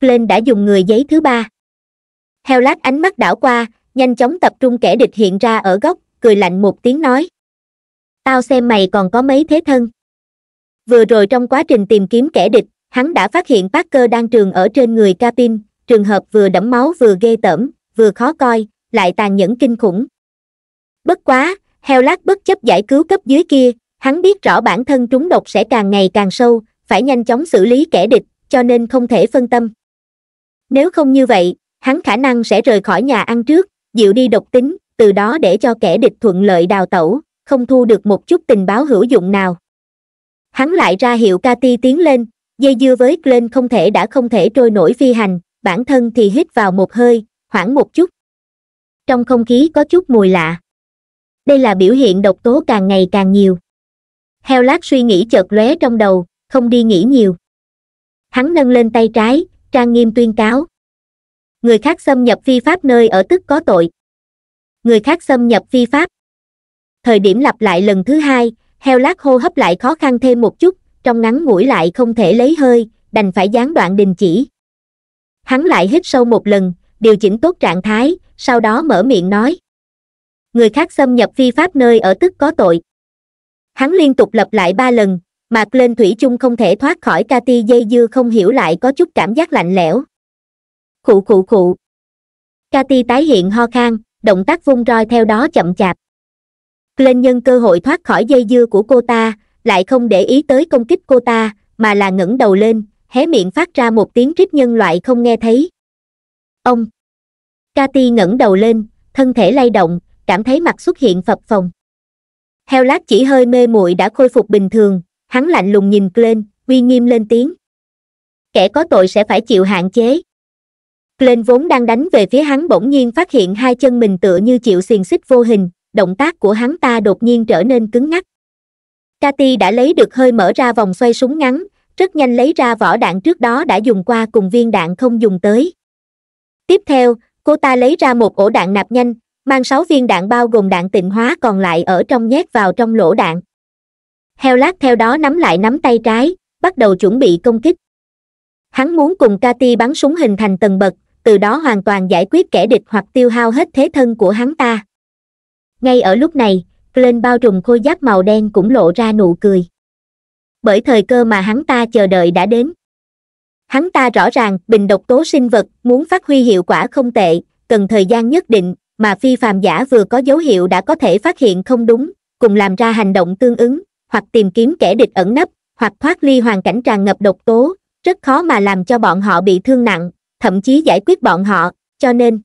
lên đã dùng người giấy thứ ba heo lát ánh mắt đảo qua nhanh chóng tập trung kẻ địch hiện ra ở góc cười lạnh một tiếng nói tao xem mày còn có mấy thế thân vừa rồi trong quá trình tìm kiếm kẻ địch hắn đã phát hiện parker đang trường ở trên người capin trường hợp vừa đẫm máu vừa ghê tởm vừa khó coi lại tàn nhẫn kinh khủng bất quá heo lát bất chấp giải cứu cấp dưới kia hắn biết rõ bản thân trúng độc sẽ càng ngày càng sâu phải nhanh chóng xử lý kẻ địch cho nên không thể phân tâm nếu không như vậy hắn khả năng sẽ rời khỏi nhà ăn trước dịu đi độc tính từ đó để cho kẻ địch thuận lợi đào tẩu không thu được một chút tình báo hữu dụng nào hắn lại ra hiệu Kati tiến lên dây dưa với Glenn không thể đã không thể trôi nổi phi hành bản thân thì hít vào một hơi khoảng một chút trong không khí có chút mùi lạ đây là biểu hiện độc tố càng ngày càng nhiều heo lát suy nghĩ chợt lóe trong đầu không đi nghĩ nhiều hắn nâng lên tay trái trang nghiêm tuyên cáo người khác xâm nhập phi pháp nơi ở tức có tội người khác xâm nhập phi pháp thời điểm lặp lại lần thứ hai heo lát hô hấp lại khó khăn thêm một chút trong ngắn ngủi lại không thể lấy hơi đành phải gián đoạn đình chỉ Hắn lại hít sâu một lần, điều chỉnh tốt trạng thái, sau đó mở miệng nói. Người khác xâm nhập phi pháp nơi ở tức có tội. Hắn liên tục lặp lại ba lần, mạc lên thủy chung không thể thoát khỏi ca ti dây dưa không hiểu lại có chút cảm giác lạnh lẽo. Khụ khụ khụ. Ca ti tái hiện ho khan, động tác vung roi theo đó chậm chạp. Lên nhân cơ hội thoát khỏi dây dưa của cô ta, lại không để ý tới công kích cô ta, mà là ngẩng đầu lên, hé miệng phát ra một tiếng rít nhân loại không nghe thấy ông Cathy ngẩng đầu lên thân thể lay động cảm thấy mặt xuất hiện phập phồng heo lát chỉ hơi mê muội đã khôi phục bình thường hắn lạnh lùng nhìn lên uy nghiêm lên tiếng kẻ có tội sẽ phải chịu hạn chế lên vốn đang đánh về phía hắn bỗng nhiên phát hiện hai chân mình tựa như chịu xiềng xích vô hình động tác của hắn ta đột nhiên trở nên cứng ngắc Cathy đã lấy được hơi mở ra vòng xoay súng ngắn rất nhanh lấy ra vỏ đạn trước đó đã dùng qua cùng viên đạn không dùng tới tiếp theo cô ta lấy ra một ổ đạn nạp nhanh mang sáu viên đạn bao gồm đạn tịnh hóa còn lại ở trong nhét vào trong lỗ đạn heo lát theo đó nắm lại nắm tay trái bắt đầu chuẩn bị công kích hắn muốn cùng Cathy bắn súng hình thành tầng bậc từ đó hoàn toàn giải quyết kẻ địch hoặc tiêu hao hết thế thân của hắn ta ngay ở lúc này Glenn bao trùm khôi giáp màu đen cũng lộ ra nụ cười bởi thời cơ mà hắn ta chờ đợi đã đến hắn ta rõ ràng bình độc tố sinh vật muốn phát huy hiệu quả không tệ cần thời gian nhất định mà phi phàm giả vừa có dấu hiệu đã có thể phát hiện không đúng cùng làm ra hành động tương ứng hoặc tìm kiếm kẻ địch ẩn nấp hoặc thoát ly hoàn cảnh tràn ngập độc tố rất khó mà làm cho bọn họ bị thương nặng thậm chí giải quyết bọn họ cho nên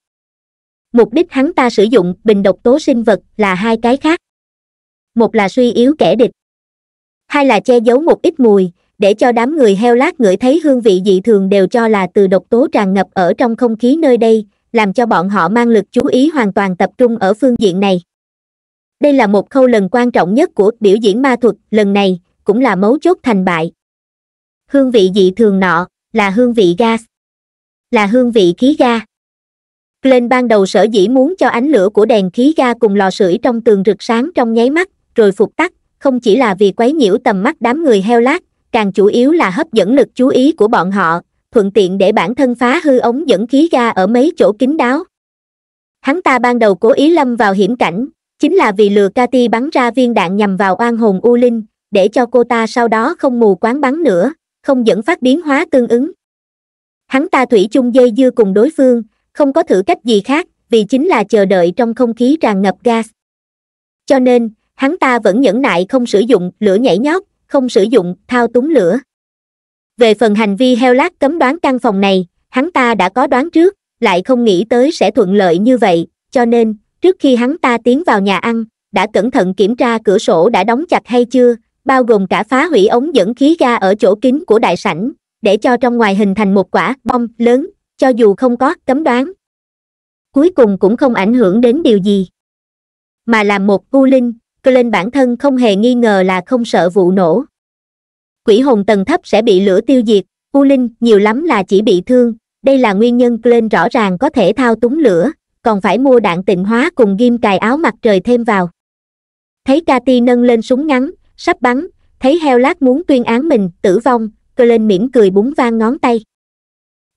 mục đích hắn ta sử dụng bình độc tố sinh vật là hai cái khác một là suy yếu kẻ địch hay là che giấu một ít mùi để cho đám người heo lát ngửi thấy hương vị dị thường đều cho là từ độc tố tràn ngập ở trong không khí nơi đây làm cho bọn họ mang lực chú ý hoàn toàn tập trung ở phương diện này đây là một khâu lần quan trọng nhất của biểu diễn ma thuật lần này cũng là mấu chốt thành bại hương vị dị thường nọ là hương vị gas là hương vị khí ga lên ban đầu sở dĩ muốn cho ánh lửa của đèn khí ga cùng lò sưởi trong tường rực sáng trong nháy mắt rồi phục tắc không chỉ là vì quấy nhiễu tầm mắt đám người heo lát càng chủ yếu là hấp dẫn lực chú ý của bọn họ thuận tiện để bản thân phá hư ống dẫn khí ga ở mấy chỗ kín đáo hắn ta ban đầu cố ý lâm vào hiểm cảnh chính là vì lừa Cathy bắn ra viên đạn nhằm vào oan hồn u linh để cho cô ta sau đó không mù quáng bắn nữa không dẫn phát biến hóa tương ứng hắn ta thủy chung dây dưa cùng đối phương không có thử cách gì khác vì chính là chờ đợi trong không khí tràn ngập gas cho nên hắn ta vẫn nhẫn nại không sử dụng lửa nhảy nhót không sử dụng thao túng lửa về phần hành vi heo lát cấm đoán căn phòng này hắn ta đã có đoán trước lại không nghĩ tới sẽ thuận lợi như vậy cho nên trước khi hắn ta tiến vào nhà ăn đã cẩn thận kiểm tra cửa sổ đã đóng chặt hay chưa bao gồm cả phá hủy ống dẫn khí ga ở chỗ kín của đại sảnh để cho trong ngoài hình thành một quả bom lớn cho dù không có cấm đoán cuối cùng cũng không ảnh hưởng đến điều gì mà làm một u linh Glenn bản thân không hề nghi ngờ là không sợ vụ nổ. Quỷ hồn tầng thấp sẽ bị lửa tiêu diệt, U Linh nhiều lắm là chỉ bị thương, đây là nguyên nhân Glenn rõ ràng có thể thao túng lửa, còn phải mua đạn tịnh hóa cùng ghim cài áo mặt trời thêm vào. Thấy Cathy nâng lên súng ngắn, sắp bắn, thấy heo lát muốn tuyên án mình, tử vong, Glenn mỉm cười búng vang ngón tay.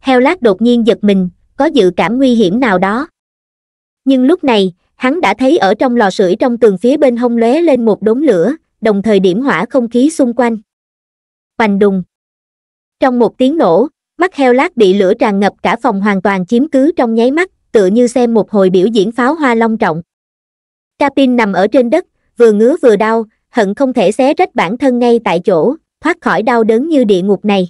Heo lát đột nhiên giật mình, có dự cảm nguy hiểm nào đó. Nhưng lúc này, hắn đã thấy ở trong lò sưởi trong tường phía bên hông lóe lên một đống lửa đồng thời điểm hỏa không khí xung quanh hoành đùng trong một tiếng nổ mắt heo lát bị lửa tràn ngập cả phòng hoàn toàn chiếm cứ trong nháy mắt tựa như xem một hồi biểu diễn pháo hoa long trọng capin nằm ở trên đất vừa ngứa vừa đau hận không thể xé rách bản thân ngay tại chỗ thoát khỏi đau đớn như địa ngục này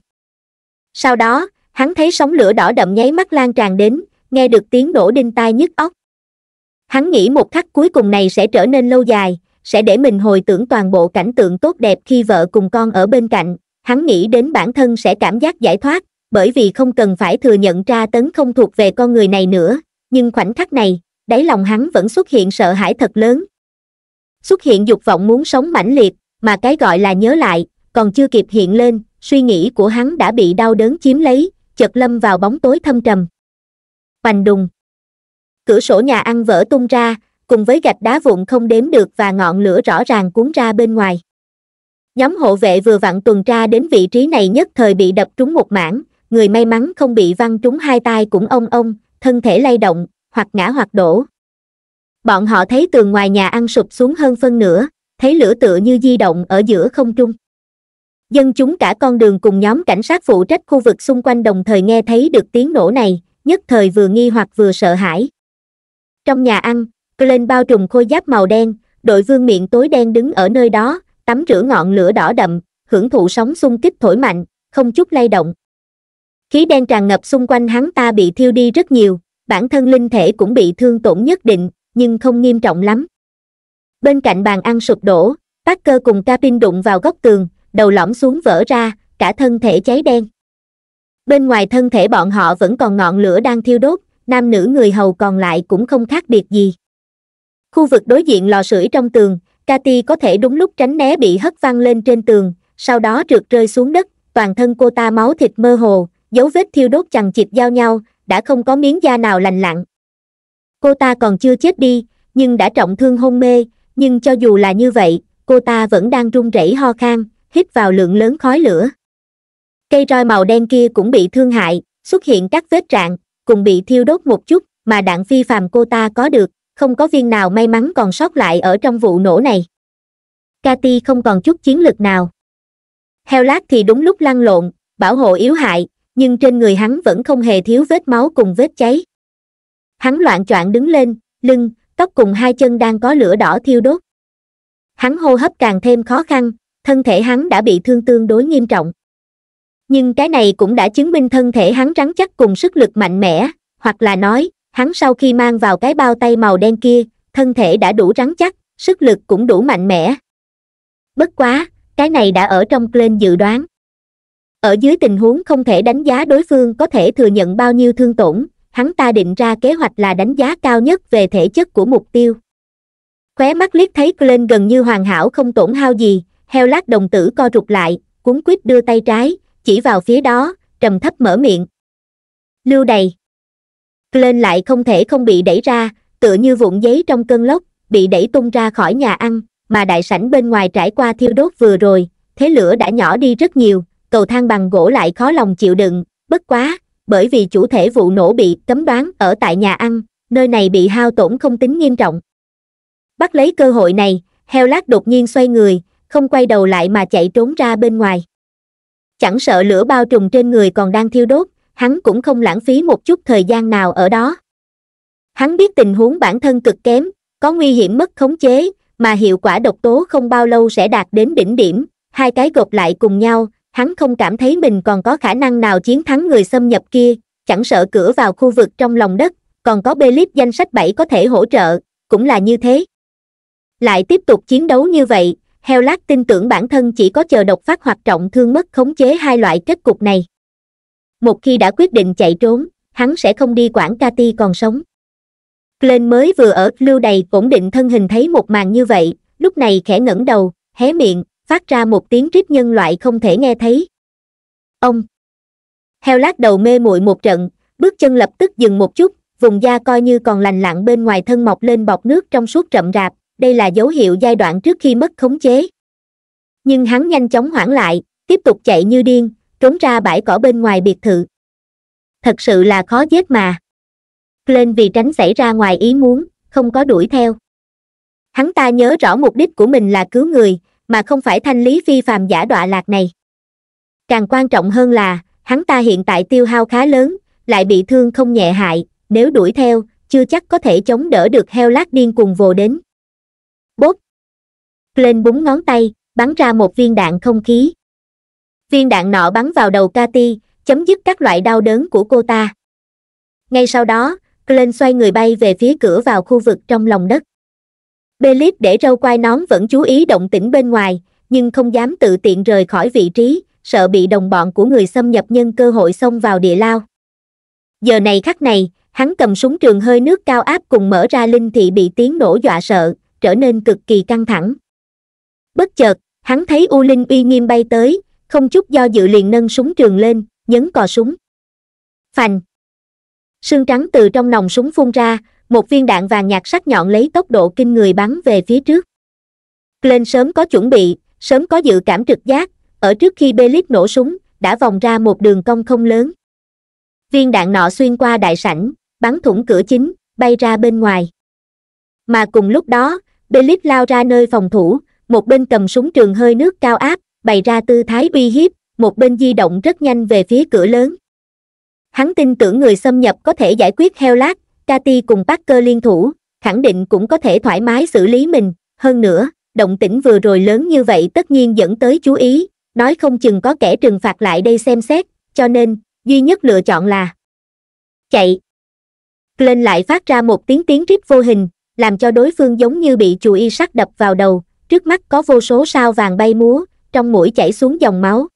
sau đó hắn thấy sóng lửa đỏ đậm nháy mắt lan tràn đến nghe được tiếng nổ đinh tai nhức óc hắn nghĩ một khắc cuối cùng này sẽ trở nên lâu dài sẽ để mình hồi tưởng toàn bộ cảnh tượng tốt đẹp khi vợ cùng con ở bên cạnh hắn nghĩ đến bản thân sẽ cảm giác giải thoát bởi vì không cần phải thừa nhận ra tấn không thuộc về con người này nữa nhưng khoảnh khắc này đáy lòng hắn vẫn xuất hiện sợ hãi thật lớn xuất hiện dục vọng muốn sống mãnh liệt mà cái gọi là nhớ lại còn chưa kịp hiện lên suy nghĩ của hắn đã bị đau đớn chiếm lấy chật lâm vào bóng tối thâm trầm Bành đùng cửa sổ nhà ăn vỡ tung ra, cùng với gạch đá vụn không đếm được và ngọn lửa rõ ràng cuốn ra bên ngoài. Nhóm hộ vệ vừa vặn tuần tra đến vị trí này nhất thời bị đập trúng một mảng, người may mắn không bị văng trúng hai tay cũng ông ông, thân thể lay động, hoặc ngã hoặc đổ. Bọn họ thấy tường ngoài nhà ăn sụp xuống hơn phân nửa, thấy lửa tựa như di động ở giữa không trung. Dân chúng cả con đường cùng nhóm cảnh sát phụ trách khu vực xung quanh đồng thời nghe thấy được tiếng nổ này, nhất thời vừa nghi hoặc vừa sợ hãi trong nhà ăn Glenn bao trùm khôi giáp màu đen đội vương miệng tối đen đứng ở nơi đó tắm rửa ngọn lửa đỏ đậm hưởng thụ sóng xung kích thổi mạnh không chút lay động khí đen tràn ngập xung quanh hắn ta bị thiêu đi rất nhiều bản thân linh thể cũng bị thương tổn nhất định nhưng không nghiêm trọng lắm bên cạnh bàn ăn sụp đổ Parker cùng Capin đụng vào góc tường đầu lõm xuống vỡ ra cả thân thể cháy đen bên ngoài thân thể bọn họ vẫn còn ngọn lửa đang thiêu đốt nam nữ người hầu còn lại cũng không khác biệt gì. Khu vực đối diện lò sưởi trong tường, Cathy có thể đúng lúc tránh né bị hất văng lên trên tường, sau đó trượt rơi xuống đất, toàn thân cô ta máu thịt mơ hồ, dấu vết thiêu đốt chằng chịt giao nhau, đã không có miếng da nào lành lặn. Cô ta còn chưa chết đi, nhưng đã trọng thương hôn mê, nhưng cho dù là như vậy, cô ta vẫn đang run rẩy ho khan, hít vào lượng lớn khói lửa. Cây roi màu đen kia cũng bị thương hại, xuất hiện các vết rạn, cùng bị thiêu đốt một chút mà đạn phi phàm cô ta có được không có viên nào may mắn còn sót lại ở trong vụ nổ này Cathy không còn chút chiến lược nào heo lát thì đúng lúc lăn lộn bảo hộ yếu hại nhưng trên người hắn vẫn không hề thiếu vết máu cùng vết cháy hắn loạn choạng đứng lên lưng tóc cùng hai chân đang có lửa đỏ thiêu đốt hắn hô hấp càng thêm khó khăn thân thể hắn đã bị thương tương đối nghiêm trọng nhưng cái này cũng đã chứng minh thân thể hắn rắn chắc cùng sức lực mạnh mẽ hoặc là nói hắn sau khi mang vào cái bao tay màu đen kia thân thể đã đủ rắn chắc sức lực cũng đủ mạnh mẽ bất quá cái này đã ở trong lên dự đoán ở dưới tình huống không thể đánh giá đối phương có thể thừa nhận bao nhiêu thương tổn hắn ta định ra kế hoạch là đánh giá cao nhất về thể chất của mục tiêu khóe mắt liếc thấy Glenn gần như hoàn hảo không tổn hao gì, heo lát đồng tử co rụt lại, cuốn quýt đưa tay trái, chỉ vào phía đó trầm thấp mở miệng lưu đầy lên lại không thể không bị đẩy ra tựa như vụn giấy trong cơn lốc bị đẩy tung ra khỏi nhà ăn mà đại sảnh bên ngoài trải qua thiêu đốt vừa rồi thế lửa đã nhỏ đi rất nhiều cầu thang bằng gỗ lại khó lòng chịu đựng bất quá bởi vì chủ thể vụ nổ bị cấm đoán ở tại nhà ăn nơi này bị hao tổn không tính nghiêm trọng bắt lấy cơ hội này heo lát đột nhiên xoay người không quay đầu lại mà chạy trốn ra bên ngoài chẳng sợ lửa bao trùm trên người còn đang thiêu đốt, hắn cũng không lãng phí một chút thời gian nào ở đó. Hắn biết tình huống bản thân cực kém, có nguy hiểm mất khống chế, mà hiệu quả độc tố không bao lâu sẽ đạt đến đỉnh điểm, hai cái gộp lại cùng nhau, hắn không cảm thấy mình còn có khả năng nào chiến thắng người xâm nhập kia, chẳng sợ cửa vào khu vực trong lòng đất, còn có bê danh sách 7 có thể hỗ trợ, cũng là như thế. Lại tiếp tục chiến đấu như vậy, Heo lát tin tưởng bản thân chỉ có chờ độc phát hoặc trọng thương mất khống chế hai loại kết cục này. Một khi đã quyết định chạy trốn, hắn sẽ không đi quản Cathy còn sống. Glenn mới vừa ở lưu đầy ổn định thân hình thấy một màn như vậy, lúc này khẽ ngẩng đầu, hé miệng, phát ra một tiếng rít nhân loại không thể nghe thấy. Ông! Heo lát đầu mê muội một trận, bước chân lập tức dừng một chút, vùng da coi như còn lành lặn bên ngoài thân mọc lên bọc nước trong suốt rậm rạp, đây là dấu hiệu giai đoạn trước khi mất khống chế nhưng hắn nhanh chóng hoảng lại tiếp tục chạy như điên trốn ra bãi cỏ bên ngoài biệt thự thật sự là khó giết mà lên vì tránh xảy ra ngoài ý muốn không có đuổi theo hắn ta nhớ rõ mục đích của mình là cứu người mà không phải thanh lý phi phàm giả đọa lạc này càng quan trọng hơn là hắn ta hiện tại tiêu hao khá lớn lại bị thương không nhẹ hại nếu đuổi theo chưa chắc có thể chống đỡ được heo lát điên cùng vồ đến bốt lên búng ngón tay bắn ra một viên đạn không khí viên đạn nọ bắn vào đầu Cathy, chấm dứt các loại đau đớn của cô ta ngay sau đó Glenn xoay người bay về phía cửa vào khu vực trong lòng đất Belip để râu quai nón vẫn chú ý động tĩnh bên ngoài nhưng không dám tự tiện rời khỏi vị trí sợ bị đồng bọn của người xâm nhập nhân cơ hội xông vào địa lao giờ này khắc này hắn cầm súng trường hơi nước cao áp cùng mở ra linh thị bị tiếng nổ dọa sợ trở nên cực kỳ căng thẳng bất chợt hắn thấy u linh uy nghiêm bay tới không chút do dự liền nâng súng trường lên nhấn cò súng phành sương trắng từ trong nòng súng phun ra một viên đạn vàng nhạt sắc nhọn lấy tốc độ kinh người bắn về phía trước lên sớm có chuẩn bị sớm có dự cảm trực giác ở trước khi belip nổ súng đã vòng ra một đường cong không lớn viên đạn nọ xuyên qua đại sảnh bắn thủng cửa chính bay ra bên ngoài mà cùng lúc đó Belip lao ra nơi phòng thủ, một bên cầm súng trường hơi nước cao áp, bày ra tư thái uy hiếp, một bên di động rất nhanh về phía cửa lớn. Hắn tin tưởng người xâm nhập có thể giải quyết heo Hellat, Cathy cùng Parker liên thủ, khẳng định cũng có thể thoải mái xử lý mình, hơn nữa, động tĩnh vừa rồi lớn như vậy tất nhiên dẫn tới chú ý, nói không chừng có kẻ trừng phạt lại đây xem xét, cho nên, duy nhất lựa chọn là chạy. Glenn lại phát ra một tiếng tiếng rít vô hình, làm cho đối phương giống như bị chù y sắt đập vào đầu trước mắt có vô số sao vàng bay múa trong mũi chảy xuống dòng máu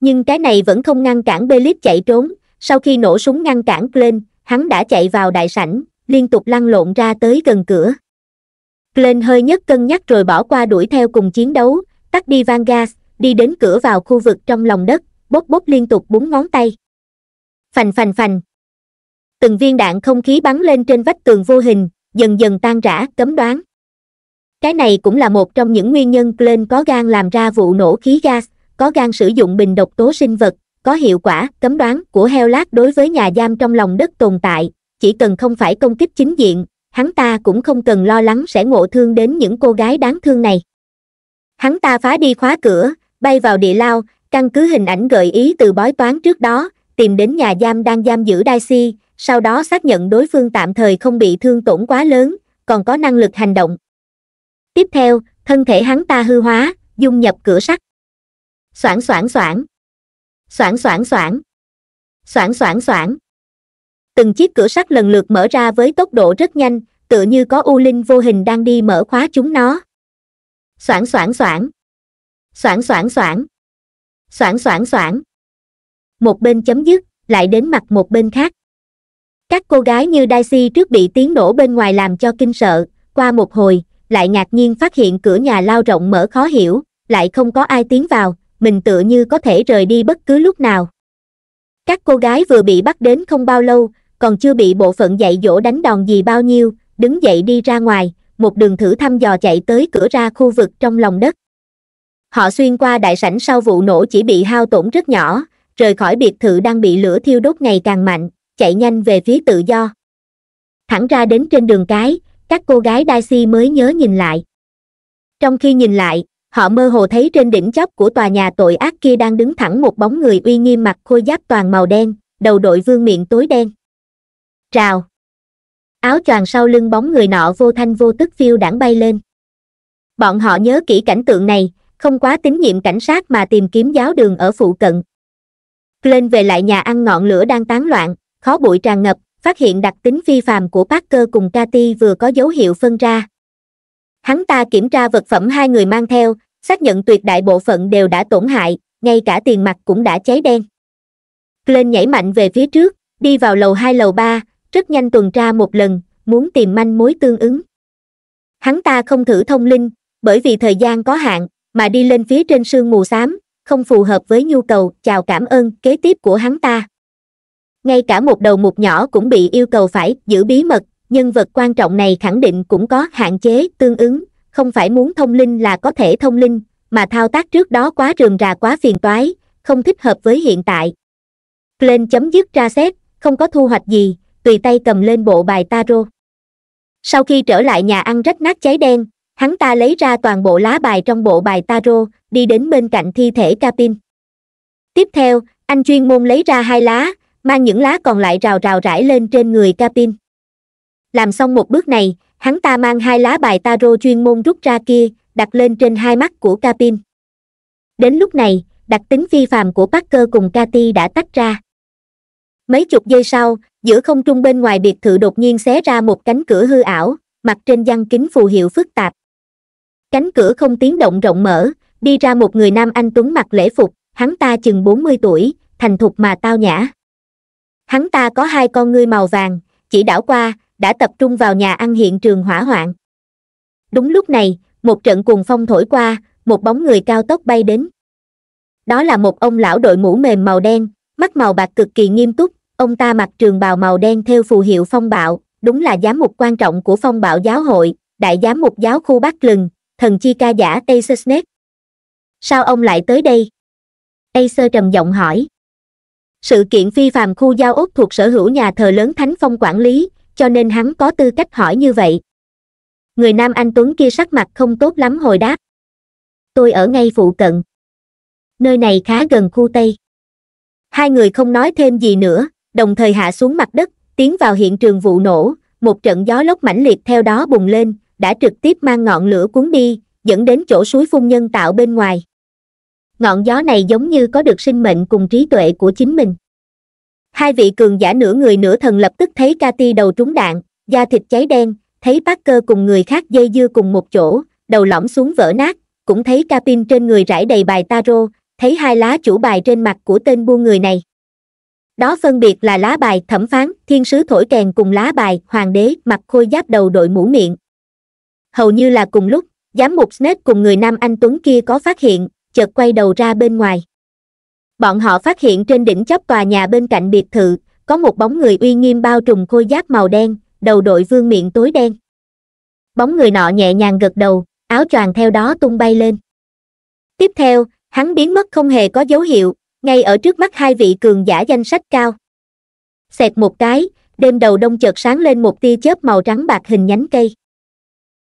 nhưng cái này vẫn không ngăn cản Belip chạy trốn sau khi nổ súng ngăn cản Glenn, hắn đã chạy vào đại sảnh liên tục lăn lộn ra tới gần cửa Glenn hơi nhất cân nhắc rồi bỏ qua đuổi theo cùng chiến đấu tắt đi van gas, đi đến cửa vào khu vực trong lòng đất bốc bốc liên tục búng ngón tay phành phành phành từng viên đạn không khí bắn lên trên vách tường vô hình dần dần tan rã cấm đoán cái này cũng là một trong những nguyên nhân Glenn có gan làm ra vụ nổ khí gas có gan sử dụng bình độc tố sinh vật có hiệu quả cấm đoán của heo lát đối với nhà giam trong lòng đất tồn tại chỉ cần không phải công kích chính diện hắn ta cũng không cần lo lắng sẽ ngộ thương đến những cô gái đáng thương này hắn ta phá đi khóa cửa bay vào địa lao căn cứ hình ảnh gợi ý từ bói toán trước đó tìm đến nhà giam đang giam giữ daisy sau đó xác nhận đối phương tạm thời không bị thương tổn quá lớn còn có năng lực hành động tiếp theo thân thể hắn ta hư hóa dung nhập cửa sắt xoảng xoảng xoảng xoảng xoảng xoảng xoảng xoảng xoảng từng chiếc cửa sắt lần lượt mở ra với tốc độ rất nhanh tựa như có u linh vô hình đang đi mở khóa chúng nó xoảng xoảng xoảng xoảng xoảng xoảng xoảng xoảng xoảng một bên chấm dứt lại đến mặt một bên khác các cô gái như daisy trước bị tiếng nổ bên ngoài làm cho kinh sợ qua một hồi lại ngạc nhiên phát hiện cửa nhà lao rộng mở khó hiểu lại không có ai tiến vào mình tựa như có thể rời đi bất cứ lúc nào các cô gái vừa bị bắt đến không bao lâu còn chưa bị bộ phận dạy dỗ đánh đòn gì bao nhiêu đứng dậy đi ra ngoài một đường thử thăm dò chạy tới cửa ra khu vực trong lòng đất họ xuyên qua đại sảnh sau vụ nổ chỉ bị hao tổn rất nhỏ rời khỏi biệt thự đang bị lửa thiêu đốt ngày càng mạnh chạy nhanh về phía tự do thẳng ra đến trên đường cái các cô gái đa si mới nhớ nhìn lại trong khi nhìn lại họ mơ hồ thấy trên đỉnh chóp của tòa nhà tội ác kia đang đứng thẳng một bóng người uy nghiêm mặc khôi giáp toàn màu đen đầu đội vương miệng tối đen trào áo choàng sau lưng bóng người nọ vô thanh vô tức phiêu đãng bay lên bọn họ nhớ kỹ cảnh tượng này không quá tín nhiệm cảnh sát mà tìm kiếm giáo đường ở phụ cận lên về lại nhà ăn ngọn lửa đang tán loạn khó bụi tràn ngập, phát hiện đặc tính phi phàm của Parker cùng Cathy vừa có dấu hiệu phân ra. Hắn ta kiểm tra vật phẩm hai người mang theo, xác nhận tuyệt đại bộ phận đều đã tổn hại, ngay cả tiền mặt cũng đã cháy đen. Glenn nhảy mạnh về phía trước, đi vào lầu 2 lầu 3, rất nhanh tuần tra một lần, muốn tìm manh mối tương ứng. Hắn ta không thử thông linh, bởi vì thời gian có hạn, mà đi lên phía trên sương mù xám, không phù hợp với nhu cầu chào cảm ơn kế tiếp của hắn ta ngay cả một đầu mục nhỏ cũng bị yêu cầu phải giữ bí mật nhân vật quan trọng này khẳng định cũng có hạn chế tương ứng không phải muốn thông linh là có thể thông linh mà thao tác trước đó quá rườm rà quá phiền toái không thích hợp với hiện tại lên chấm dứt ra xét không có thu hoạch gì tùy tay cầm lên bộ bài tarot sau khi trở lại nhà ăn rách nát cháy đen hắn ta lấy ra toàn bộ lá bài trong bộ bài tarot đi đến bên cạnh thi thể capin tiếp theo anh chuyên môn lấy ra hai lá mang những lá còn lại rào rào rải lên trên người Capin. Làm xong một bước này, hắn ta mang hai lá bài tarot chuyên môn rút ra kia, đặt lên trên hai mắt của Capin. Đến lúc này, đặc tính phi phàm của Parker cùng Cathy đã tách ra. Mấy chục giây sau, giữa không trung bên ngoài biệt thự đột nhiên xé ra một cánh cửa hư ảo, mặt trên văn kính phù hiệu phức tạp. Cánh cửa không tiếng động rộng mở, đi ra một người nam anh tuấn mặc lễ phục, hắn ta chừng 40 tuổi, thành thục mà tao nhã hắn ta có hai con ngươi màu vàng chỉ đảo qua đã tập trung vào nhà ăn hiện trường hỏa hoạn đúng lúc này một trận cuồng phong thổi qua một bóng người cao tốc bay đến đó là một ông lão đội mũ mềm màu đen mắt màu bạc cực kỳ nghiêm túc ông ta mặc trường bào màu đen theo phù hiệu phong bạo đúng là giám mục quan trọng của phong bạo giáo hội đại giám mục giáo khu bắc lừng thần chi ca giả tây sơ sao ông lại tới đây acer trầm giọng hỏi sự kiện phi phàm khu giao ốc thuộc sở hữu nhà thờ lớn thánh phong quản lý cho nên hắn có tư cách hỏi như vậy người nam anh tuấn kia sắc mặt không tốt lắm hồi đáp tôi ở ngay phụ cận nơi này khá gần khu tây hai người không nói thêm gì nữa đồng thời hạ xuống mặt đất tiến vào hiện trường vụ nổ một trận gió lốc mãnh liệt theo đó bùng lên đã trực tiếp mang ngọn lửa cuốn đi dẫn đến chỗ suối phun nhân tạo bên ngoài ngọn gió này giống như có được sinh mệnh cùng trí tuệ của chính mình hai vị cường giả nửa người nửa thần lập tức thấy Cathy đầu trúng đạn da thịt cháy đen thấy Parker cùng người khác dây dưa cùng một chỗ đầu lõm xuống vỡ nát cũng thấy Capin trên người rải đầy bài taro thấy hai lá chủ bài trên mặt của tên buôn người này đó phân biệt là lá bài thẩm phán thiên sứ thổi kèn cùng lá bài hoàng đế mặc khôi giáp đầu đội mũ miệng hầu như là cùng lúc giám mục snake cùng người nam anh tuấn kia có phát hiện chợt quay đầu ra bên ngoài bọn họ phát hiện trên đỉnh chóp tòa nhà bên cạnh biệt thự có một bóng người uy nghiêm bao trùm khôi giáp màu đen đầu đội vương miệng tối đen bóng người nọ nhẹ nhàng gật đầu áo choàng theo đó tung bay lên tiếp theo hắn biến mất không hề có dấu hiệu ngay ở trước mắt hai vị cường giả danh sách cao xẹt một cái đêm đầu đông chợt sáng lên một tia chớp màu trắng bạc hình nhánh cây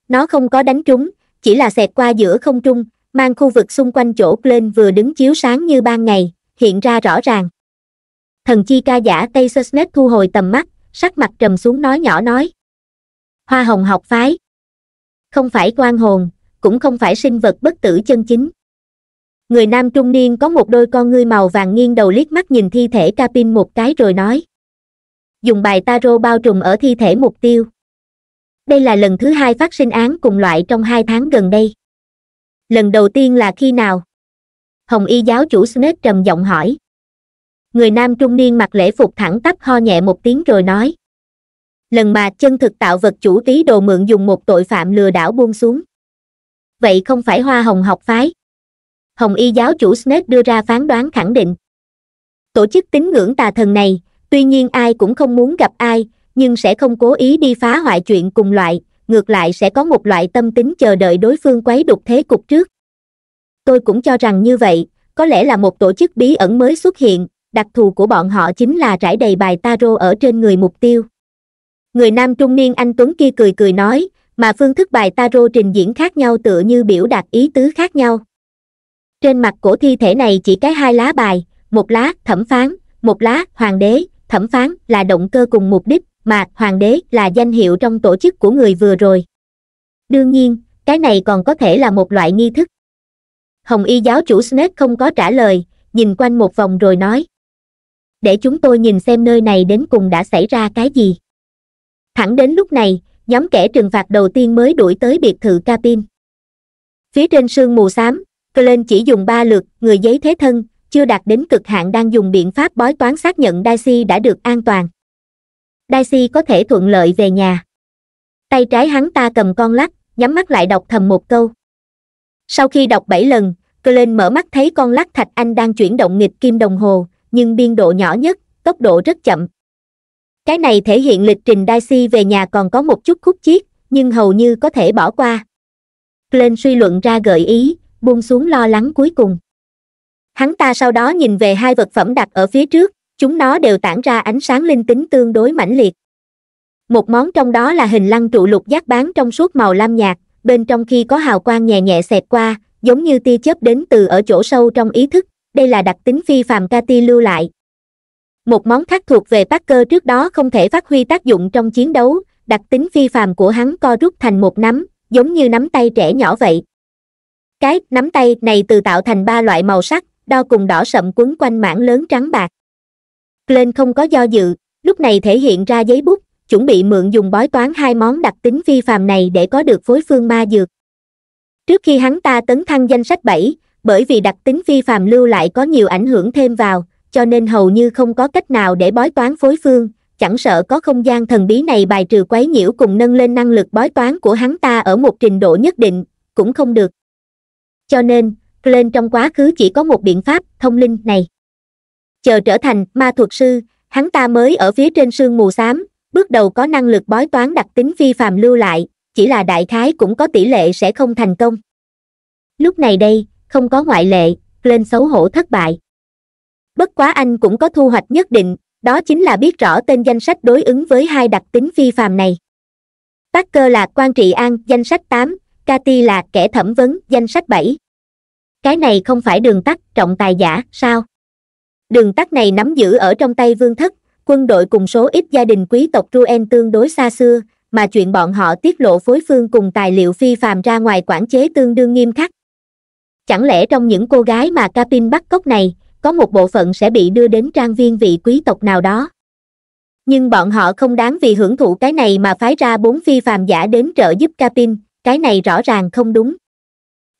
nó không có đánh trúng chỉ là xẹt qua giữa không trung mang khu vực xung quanh chỗ lên vừa đứng chiếu sáng như ban ngày hiện ra rõ ràng thần chi ca giả tây sơ thu hồi tầm mắt sắc mặt trầm xuống nói nhỏ nói hoa hồng học phái không phải quan hồn cũng không phải sinh vật bất tử chân chính người nam trung niên có một đôi con ngươi màu vàng nghiêng đầu liếc mắt nhìn thi thể capin một cái rồi nói dùng bài taro bao trùm ở thi thể mục tiêu đây là lần thứ hai phát sinh án cùng loại trong hai tháng gần đây lần đầu tiên là khi nào hồng y giáo chủ snake trầm giọng hỏi người nam trung niên mặc lễ phục thẳng tắp ho nhẹ một tiếng rồi nói lần mà chân thực tạo vật chủ tí đồ mượn dùng một tội phạm lừa đảo buông xuống vậy không phải hoa hồng học phái hồng y giáo chủ snake đưa ra phán đoán khẳng định tổ chức tín ngưỡng tà thần này tuy nhiên ai cũng không muốn gặp ai nhưng sẽ không cố ý đi phá hoại chuyện cùng loại ngược lại sẽ có một loại tâm tính chờ đợi đối phương quấy đục thế cục trước tôi cũng cho rằng như vậy có lẽ là một tổ chức bí ẩn mới xuất hiện đặc thù của bọn họ chính là trải đầy bài tarot ở trên người mục tiêu người nam trung niên anh tuấn kia cười cười nói mà phương thức bài tarot trình diễn khác nhau tựa như biểu đạt ý tứ khác nhau trên mặt cổ thi thể này chỉ cái hai lá bài một lá thẩm phán một lá hoàng đế thẩm phán là động cơ cùng mục đích mà hoàng đế là danh hiệu trong tổ chức của người vừa rồi đương nhiên cái này còn có thể là một loại nghi thức hồng y giáo chủ snape không có trả lời nhìn quanh một vòng rồi nói để chúng tôi nhìn xem nơi này đến cùng đã xảy ra cái gì thẳng đến lúc này nhóm kẻ trừng phạt đầu tiên mới đuổi tới biệt thự capin phía trên sương mù xám Glenn chỉ dùng ba lượt người giấy thế thân chưa đạt đến cực hạn đang dùng biện pháp bói toán xác nhận Daisy đã được an toàn Daisy có thể thuận lợi về nhà. Tay trái hắn ta cầm con lắc, nhắm mắt lại đọc thầm một câu. Sau khi đọc bảy lần, Glenn mở mắt thấy con lắc thạch anh đang chuyển động nghịch kim đồng hồ, nhưng biên độ nhỏ nhất, tốc độ rất chậm. Cái này thể hiện lịch trình Daisy về nhà còn có một chút khúc chiết, nhưng hầu như có thể bỏ qua. Glenn suy luận ra gợi ý, buông xuống lo lắng cuối cùng. Hắn ta sau đó nhìn về hai vật phẩm đặt ở phía trước, chúng nó đều tản ra ánh sáng linh tính tương đối mãnh liệt một món trong đó là hình lăng trụ lục giác bán trong suốt màu lam nhạt bên trong khi có hào quang nhẹ nhẹ xẹt qua giống như tia chớp đến từ ở chỗ sâu trong ý thức đây là đặc tính phi phàm Kati lưu lại một món khác thuộc về Parker trước đó không thể phát huy tác dụng trong chiến đấu đặc tính phi phàm của hắn co rút thành một nắm giống như nắm tay trẻ nhỏ vậy cái nắm tay này từ tạo thành ba loại màu sắc đo cùng đỏ sậm quấn quanh mảng lớn trắng bạc glenn không có do dự lúc này thể hiện ra giấy bút chuẩn bị mượn dùng bói toán hai món đặc tính vi phạm này để có được phối phương ma dược trước khi hắn ta tấn thăng danh sách bảy bởi vì đặc tính vi phạm lưu lại có nhiều ảnh hưởng thêm vào cho nên hầu như không có cách nào để bói toán phối phương chẳng sợ có không gian thần bí này bài trừ quấy nhiễu cùng nâng lên năng lực bói toán của hắn ta ở một trình độ nhất định cũng không được cho nên glenn trong quá khứ chỉ có một biện pháp thông linh này chờ trở thành ma thuật sư hắn ta mới ở phía trên sương mù xám bước đầu có năng lực bói toán đặc tính phi phàm lưu lại chỉ là đại khái cũng có tỷ lệ sẽ không thành công lúc này đây không có ngoại lệ lên xấu hổ thất bại bất quá anh cũng có thu hoạch nhất định đó chính là biết rõ tên danh sách đối ứng với hai đặc tính phi phàm này Parker là quan trị an danh sách 8, Cathy là kẻ thẩm vấn danh sách 7. Cái này không phải đường tắt trọng tài giả, sao? đường tắt này nắm giữ ở trong tay vương thất quân đội cùng số ít gia đình quý tộc Ruen tương đối xa xưa, mà chuyện bọn họ tiết lộ phối phương cùng tài liệu phi phàm ra ngoài quản chế tương đương nghiêm khắc. Chẳng lẽ trong những cô gái mà Capin bắt cóc này, có một bộ phận sẽ bị đưa đến trang viên vị quý tộc nào đó? Nhưng bọn họ không đáng vì hưởng thụ cái này mà phái ra bốn phi phàm giả đến trợ giúp Capin, cái này rõ ràng không đúng.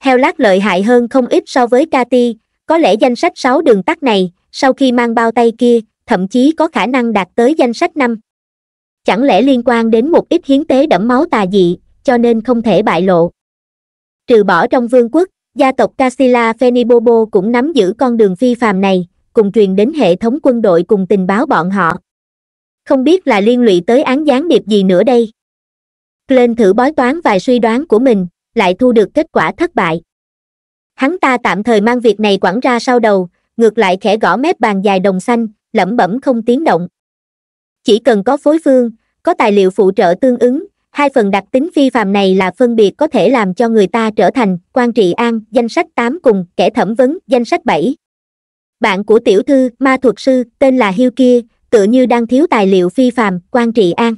Heo lát lợi hại hơn không ít so với Cati, có lẽ danh sách 6 đường tắt này, sau khi mang bao tay kia thậm chí có khả năng đạt tới danh sách năm chẳng lẽ liên quan đến một ít hiến tế đẫm máu tà dị cho nên không thể bại lộ trừ bỏ trong vương quốc gia tộc Casilla fenibobo cũng nắm giữ con đường phi phàm này cùng truyền đến hệ thống quân đội cùng tình báo bọn họ không biết là liên lụy tới án gián điệp gì nữa đây lên thử bói toán vài suy đoán của mình lại thu được kết quả thất bại hắn ta tạm thời mang việc này quẳng ra sau đầu ngược lại khẽ gõ mép bàn dài đồng xanh lẩm bẩm không tiếng động chỉ cần có phối phương có tài liệu phụ trợ tương ứng hai phần đặc tính phi phàm này là phân biệt có thể làm cho người ta trở thành quan trị an danh sách tám cùng kẻ thẩm vấn danh sách bảy bạn của tiểu thư ma thuật sư tên là hiêu kia tựa như đang thiếu tài liệu phi phàm quan trị an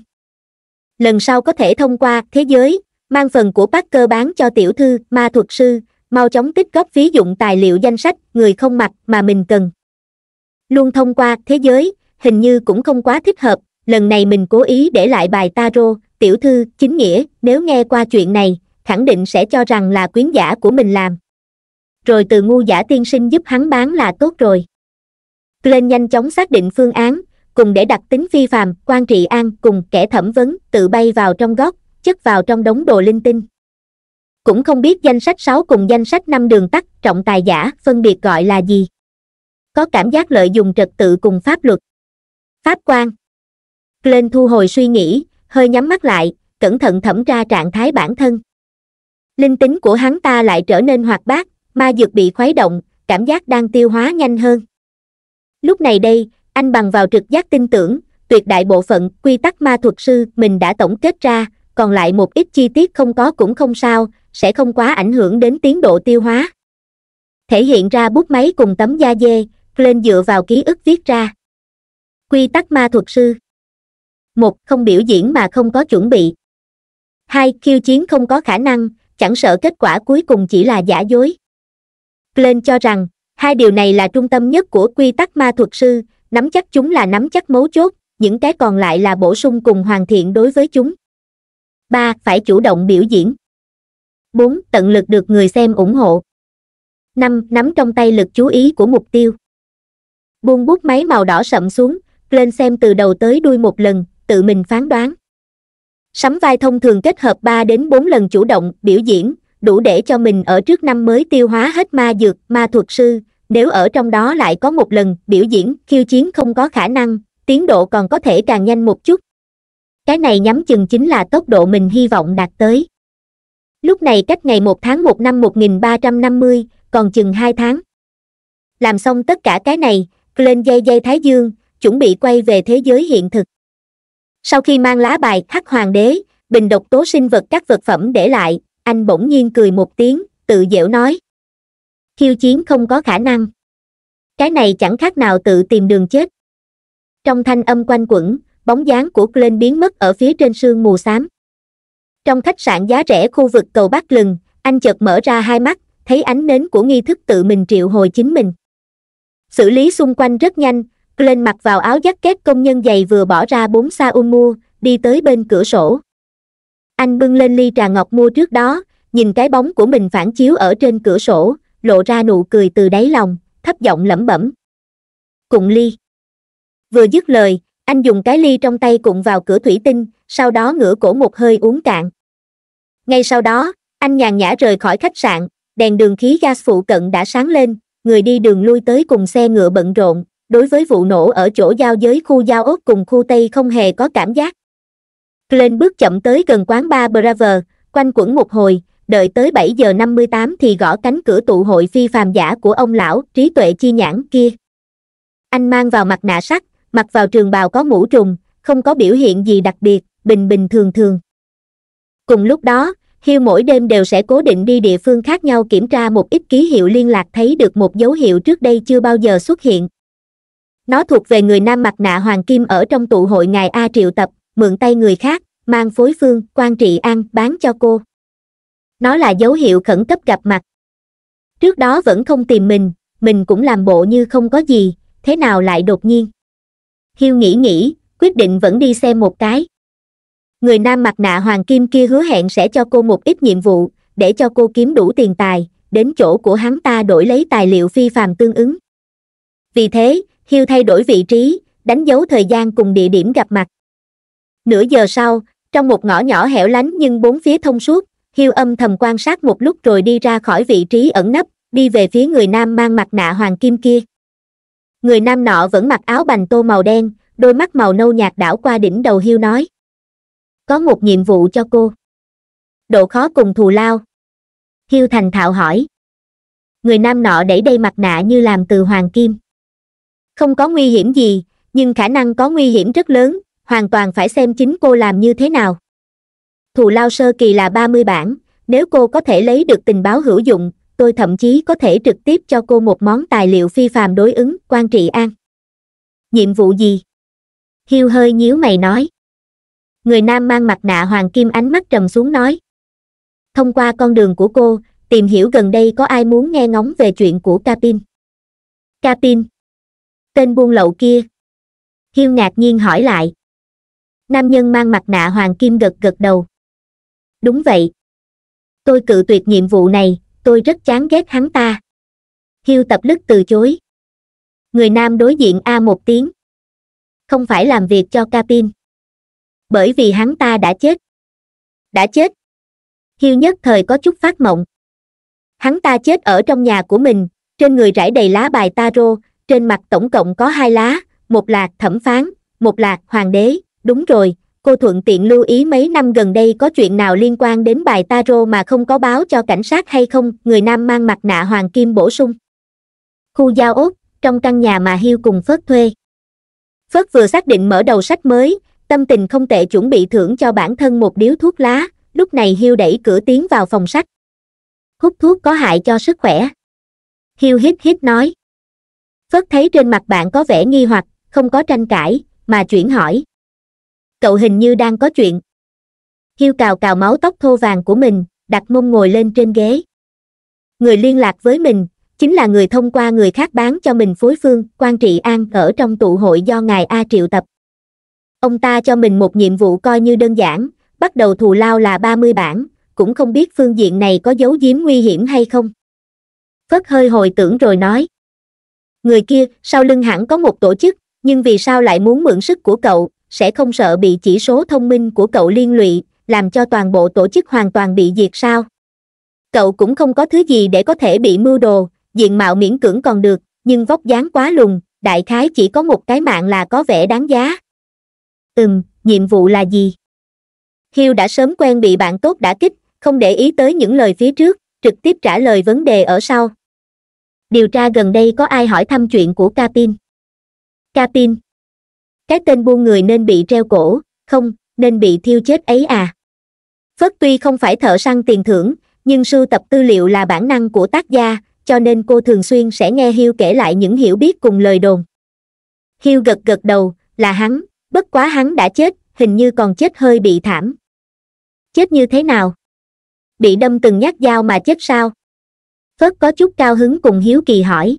lần sau có thể thông qua thế giới mang phần của Parker bán cho tiểu thư ma thuật sư mau chóng tích góp phí dụng tài liệu danh sách người không mặc mà mình cần. Luôn thông qua thế giới, hình như cũng không quá thích hợp, lần này mình cố ý để lại bài tarot, tiểu thư, chính nghĩa, nếu nghe qua chuyện này, khẳng định sẽ cho rằng là quyến giả của mình làm. Rồi từ ngu giả tiên sinh giúp hắn bán là tốt rồi. lên nhanh chóng xác định phương án, cùng để đặc tính phi phàm, quan trị an cùng kẻ thẩm vấn tự bay vào trong góc, chất vào trong đống đồ linh tinh cũng không biết danh sách 6 cùng danh sách 5 đường tắt trọng tài giả phân biệt gọi là gì. Có cảm giác lợi dụng trật tự cùng pháp luật. Pháp quan. lên thu hồi suy nghĩ, hơi nhắm mắt lại, cẩn thận thẩm tra trạng thái bản thân. Linh tính của hắn ta lại trở nên hoạt bát, ma dược bị khuấy động, cảm giác đang tiêu hóa nhanh hơn. Lúc này đây, anh bằng vào trực giác tin tưởng, tuyệt đại bộ phận quy tắc ma thuật sư mình đã tổng kết ra, còn lại một ít chi tiết không có cũng không sao, sẽ không quá ảnh hưởng đến tiến độ tiêu hóa thể hiện ra bút máy cùng tấm da dê lên dựa vào ký ức viết ra quy tắc ma thuật sư một không biểu diễn mà không có chuẩn bị hai khiêu chiến không có khả năng chẳng sợ kết quả cuối cùng chỉ là giả dối lên cho rằng hai điều này là trung tâm nhất của quy tắc ma thuật sư nắm chắc chúng là nắm chắc mấu chốt những cái còn lại là bổ sung cùng hoàn thiện đối với chúng ba phải chủ động biểu diễn 4. Tận lực được người xem ủng hộ. 5. Nắm trong tay lực chú ý của mục tiêu. Buông bút máy màu đỏ sậm xuống, lên xem từ đầu tới đuôi một lần, tự mình phán đoán. Sắm vai thông thường kết hợp 3 đến 4 lần chủ động, biểu diễn, đủ để cho mình ở trước năm mới tiêu hóa hết ma dược, ma thuật sư, nếu ở trong đó lại có một lần biểu diễn, khiêu chiến không có khả năng, tiến độ còn có thể càng nhanh một chút. Cái này nhắm chừng chính là tốc độ mình hy vọng đạt tới lúc này cách ngày 1 tháng 1 năm 1350, còn chừng 2 tháng. Làm xong tất cả cái này, lên dây dây Thái Dương, chuẩn bị quay về thế giới hiện thực. Sau khi mang lá bài khắc hoàng đế, bình độc tố sinh vật các vật phẩm để lại, anh bỗng nhiên cười một tiếng, tự dễu nói. Khiêu chiến không có khả năng. Cái này chẳng khác nào tự tìm đường chết. Trong thanh âm quanh quẩn, bóng dáng của Glenn biến mất ở phía trên sương mù xám trong khách sạn giá rẻ khu vực cầu Bắc Lừng, anh chợt mở ra hai mắt, thấy ánh nến của nghi thức tự mình triệu hồi chính mình. Xử lý xung quanh rất nhanh, Glenn mặc vào áo giắt két công nhân giày vừa bỏ ra bốn sa u mua, đi tới bên cửa sổ. Anh bưng lên ly trà ngọc mua trước đó, nhìn cái bóng của mình phản chiếu ở trên cửa sổ, lộ ra nụ cười từ đáy lòng, thấp giọng lẩm bẩm. Cụng ly. Vừa dứt lời, anh dùng cái ly trong tay cụng vào cửa thủy tinh, sau đó ngửa cổ một hơi uống cạn ngay sau đó anh nhàn nhã rời khỏi khách sạn đèn đường khí gas phụ cận đã sáng lên người đi đường lui tới cùng xe ngựa bận rộn đối với vụ nổ ở chỗ giao giới khu giao ốc cùng khu tây không hề có cảm giác lên bước chậm tới gần quán ba Braver, quanh quẩn một hồi đợi tới 7 giờ 58 thì gõ cánh cửa tụ hội phi phàm giả của ông lão trí tuệ chi nhãn kia. Anh mang vào mặt nạ sắt, mặc vào trường bào có mũ trùng, không có biểu hiện gì đặc biệt, bình bình thường thường. Cùng lúc đó, hiu mỗi đêm đều sẽ cố định đi địa phương khác nhau kiểm tra một ít ký hiệu liên lạc thấy được một dấu hiệu trước đây chưa bao giờ xuất hiện nó thuộc về người nam mặt nạ hoàng kim ở trong tụ hội ngài a triệu tập mượn tay người khác mang phối phương quan trị ăn bán cho cô nó là dấu hiệu khẩn cấp gặp mặt trước đó vẫn không tìm mình mình cũng làm bộ như không có gì thế nào lại đột nhiên hiu nghĩ nghĩ quyết định vẫn đi xem một cái người nam mặt nạ hoàng kim kia hứa hẹn sẽ cho cô một ít nhiệm vụ để cho cô kiếm đủ tiền tài đến chỗ của hắn ta đổi lấy tài liệu phi phàm tương ứng vì thế hiêu thay đổi vị trí đánh dấu thời gian cùng địa điểm gặp mặt nửa giờ sau trong một ngõ nhỏ hẻo lánh nhưng bốn phía thông suốt hiêu âm thầm quan sát một lúc rồi đi ra khỏi vị trí ẩn nấp đi về phía người nam mang mặt nạ hoàng kim kia người nam nọ vẫn mặc áo bành tô màu đen đôi mắt màu nâu nhạt đảo qua đỉnh đầu hiêu nói có một nhiệm vụ cho cô độ khó cùng thù lao hiêu thành thạo hỏi người nam nọ đẩy đây mặt nạ như làm từ hoàng kim không có nguy hiểm gì nhưng khả năng có nguy hiểm rất lớn hoàn toàn phải xem chính cô làm như thế nào thù lao sơ kỳ là ba mươi bản nếu cô có thể lấy được tình báo hữu dụng tôi thậm chí có thể trực tiếp cho cô một món tài liệu phi phàm đối ứng quan trị an nhiệm vụ gì hiêu hơi nhíu mày nói người nam mang mặt nạ hoàng kim ánh mắt trầm xuống nói thông qua con đường của cô tìm hiểu gần đây có ai muốn nghe ngóng về chuyện của capin capin tên buôn lậu kia hiêu ngạc nhiên hỏi lại nam nhân mang mặt nạ hoàng kim gật gật đầu đúng vậy tôi cự tuyệt nhiệm vụ này tôi rất chán ghét hắn ta hiêu tập lức từ chối người nam đối diện a một tiếng không phải làm việc cho capin bởi vì hắn ta đã chết đã chết hiêu nhất thời có chút phát mộng hắn ta chết ở trong nhà của mình trên người rải đầy lá bài taro trên mặt tổng cộng có hai lá một là thẩm phán một là hoàng đế đúng rồi cô thuận tiện lưu ý mấy năm gần đây có chuyện nào liên quan đến bài taro mà không có báo cho cảnh sát hay không người nam mang mặt nạ hoàng kim bổ sung khu giao ốt trong căn nhà mà hiêu cùng phớt thuê phớt vừa xác định mở đầu sách mới tâm tình không tệ chuẩn bị thưởng cho bản thân một điếu thuốc lá lúc này hiu đẩy cửa tiến vào phòng sách hút thuốc có hại cho sức khỏe hiu hít hít nói phớt thấy trên mặt bạn có vẻ nghi hoặc không có tranh cãi mà chuyển hỏi cậu hình như đang có chuyện hiu cào cào máu tóc thô vàng của mình đặt mông ngồi lên trên ghế người liên lạc với mình chính là người thông qua người khác bán cho mình phối phương quan trị an ở trong tụ hội do ngài a triệu tập ông ta cho mình một nhiệm vụ coi như đơn giản bắt đầu thù lao là ba mươi bản cũng không biết phương diện này có giấu giếm nguy hiểm hay không phất hơi hồi tưởng rồi nói người kia sau lưng hẳn có một tổ chức nhưng vì sao lại muốn mượn sức của cậu sẽ không sợ bị chỉ số thông minh của cậu liên lụy làm cho toàn bộ tổ chức hoàn toàn bị diệt sao cậu cũng không có thứ gì để có thể bị mưu đồ diện mạo miễn cưỡng còn được nhưng vóc dáng quá lùn đại khái chỉ có một cái mạng là có vẻ đáng giá ừm, nhiệm vụ là gì? Hiêu đã sớm quen bị bạn tốt đã kích, không để ý tới những lời phía trước, trực tiếp trả lời vấn đề ở sau. Điều tra gần đây có ai hỏi thăm chuyện của Capin? Capin? Cái tên buôn người nên bị treo cổ, không, nên bị thiêu chết ấy à? Phất tuy không phải thợ săn tiền thưởng, nhưng sưu tập tư liệu là bản năng của tác gia, cho nên cô thường xuyên sẽ nghe Hiêu kể lại những hiểu biết cùng lời đồn. Hiêu gật gật đầu, là hắn, bất quá hắn đã chết hình như còn chết hơi bị thảm chết như thế nào bị đâm từng nhát dao mà chết sao phớt có chút cao hứng cùng hiếu kỳ hỏi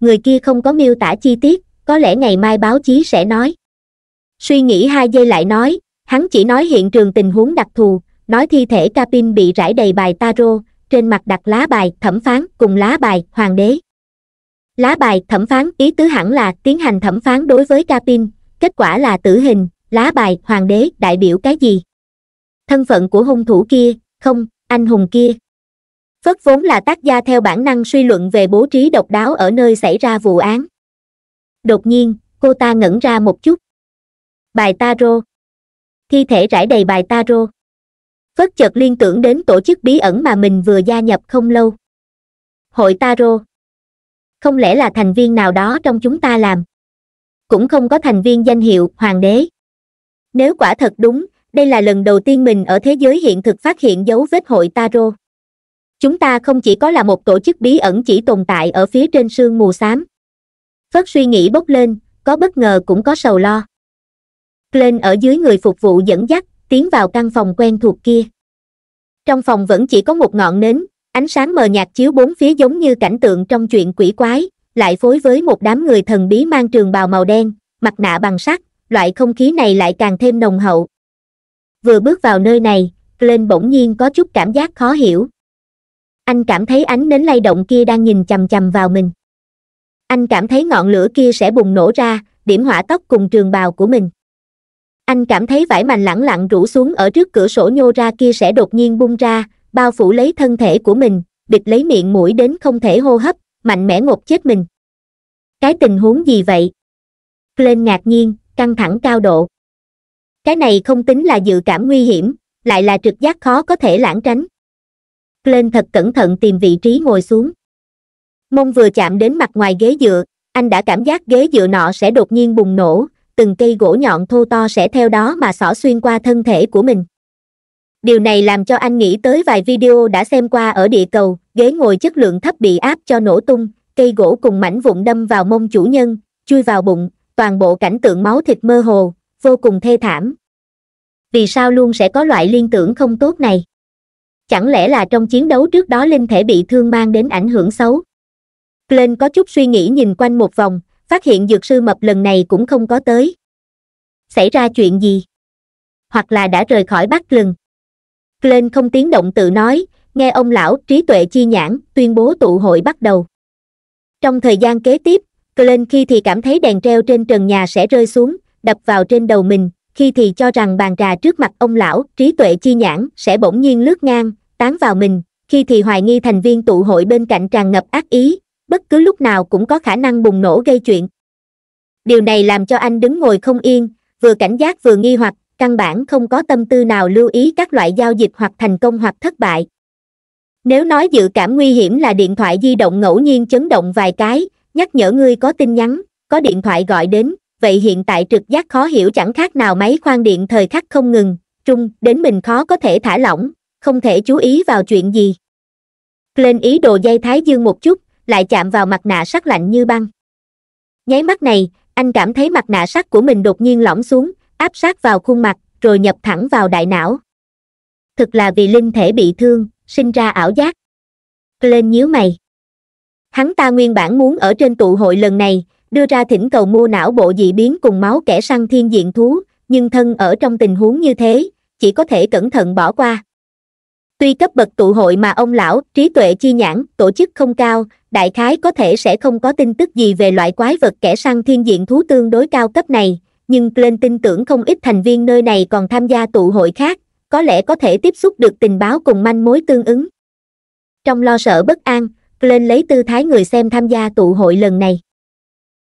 người kia không có miêu tả chi tiết có lẽ ngày mai báo chí sẽ nói suy nghĩ hai giây lại nói hắn chỉ nói hiện trường tình huống đặc thù nói thi thể capin bị rải đầy bài taro trên mặt đặt lá bài thẩm phán cùng lá bài hoàng đế lá bài thẩm phán ý tứ hẳn là tiến hành thẩm phán đối với capin kết quả là tử hình lá bài hoàng đế đại biểu cái gì thân phận của hung thủ kia không anh hùng kia phất vốn là tác gia theo bản năng suy luận về bố trí độc đáo ở nơi xảy ra vụ án đột nhiên cô ta ngẩn ra một chút bài Tarot. thi thể rải đầy bài Tarot. phất chợt liên tưởng đến tổ chức bí ẩn mà mình vừa gia nhập không lâu hội Tarot. không lẽ là thành viên nào đó trong chúng ta làm cũng không có thành viên danh hiệu hoàng đế nếu quả thật đúng đây là lần đầu tiên mình ở thế giới hiện thực phát hiện dấu vết hội taro chúng ta không chỉ có là một tổ chức bí ẩn chỉ tồn tại ở phía trên sương mù xám phớt suy nghĩ bốc lên có bất ngờ cũng có sầu lo lên ở dưới người phục vụ dẫn dắt tiến vào căn phòng quen thuộc kia trong phòng vẫn chỉ có một ngọn nến ánh sáng mờ nhạt chiếu bốn phía giống như cảnh tượng trong chuyện quỷ quái lại phối với một đám người thần bí mang trường bào màu đen mặt nạ bằng sắt loại không khí này lại càng thêm nồng hậu vừa bước vào nơi này lên bỗng nhiên có chút cảm giác khó hiểu anh cảm thấy ánh nến lay động kia đang nhìn chằm chằm vào mình anh cảm thấy ngọn lửa kia sẽ bùng nổ ra điểm hỏa tóc cùng trường bào của mình anh cảm thấy vải mành lẳng lặng rủ xuống ở trước cửa sổ nhô ra kia sẽ đột nhiên bung ra bao phủ lấy thân thể của mình bịt lấy miệng mũi đến không thể hô hấp mạnh mẽ ngột chết mình cái tình huống gì vậy lên ngạc nhiên căng thẳng cao độ cái này không tính là dự cảm nguy hiểm lại là trực giác khó có thể lãng tránh lên thật cẩn thận tìm vị trí ngồi xuống mông vừa chạm đến mặt ngoài ghế dựa anh đã cảm giác ghế dựa nọ sẽ đột nhiên bùng nổ từng cây gỗ nhọn thô to sẽ theo đó mà xỏ xuyên qua thân thể của mình điều này làm cho anh nghĩ tới vài video đã xem qua ở địa cầu ghế ngồi chất lượng thấp bị áp cho nổ tung cây gỗ cùng mảnh vụn đâm vào mông chủ nhân chui vào bụng toàn bộ cảnh tượng máu thịt mơ hồ vô cùng thê thảm vì sao luôn sẽ có loại liên tưởng không tốt này chẳng lẽ là trong chiến đấu trước đó linh thể bị thương mang đến ảnh hưởng xấu glenn có chút suy nghĩ nhìn quanh một vòng phát hiện dược sư mập lần này cũng không có tới xảy ra chuyện gì hoặc là đã rời khỏi bắc lừng Glenn không tiếng động tự nói, nghe ông lão trí tuệ chi nhãn tuyên bố tụ hội bắt đầu. Trong thời gian kế tiếp, Glenn khi thì cảm thấy đèn treo trên trần nhà sẽ rơi xuống, đập vào trên đầu mình, khi thì cho rằng bàn trà trước mặt ông lão trí tuệ chi nhãn sẽ bỗng nhiên lướt ngang, tán vào mình, khi thì hoài nghi thành viên tụ hội bên cạnh tràn ngập ác ý, bất cứ lúc nào cũng có khả năng bùng nổ gây chuyện. Điều này làm cho anh đứng ngồi không yên, vừa cảnh giác vừa nghi hoặc, căn bản không có tâm tư nào lưu ý các loại giao dịch hoặc thành công hoặc thất bại nếu nói dự cảm nguy hiểm là điện thoại di động ngẫu nhiên chấn động vài cái nhắc nhở ngươi có tin nhắn có điện thoại gọi đến vậy hiện tại trực giác khó hiểu chẳng khác nào máy khoan điện thời khắc không ngừng trung đến mình khó có thể thả lỏng không thể chú ý vào chuyện gì lên ý đồ dây thái dương một chút lại chạm vào mặt nạ sắc lạnh như băng nháy mắt này anh cảm thấy mặt nạ sắt của mình đột nhiên lỏng xuống áp sát vào khuôn mặt rồi nhập thẳng vào đại não thực là vì linh thể bị thương sinh ra ảo giác lên nhíu mày hắn ta nguyên bản muốn ở trên tụ hội lần này đưa ra thỉnh cầu mua não bộ dị biến cùng máu kẻ săn thiên diện thú nhưng thân ở trong tình huống như thế chỉ có thể cẩn thận bỏ qua tuy cấp bậc tụ hội mà ông lão trí tuệ chi nhãn tổ chức không cao đại khái có thể sẽ không có tin tức gì về loại quái vật kẻ săn thiên diện thú tương đối cao cấp này nhưng Glenn tin tưởng không ít thành viên nơi này còn tham gia tụ hội khác, có lẽ có thể tiếp xúc được tình báo cùng manh mối tương ứng. Trong lo sợ bất an, Glenn lấy tư thái người xem tham gia tụ hội lần này.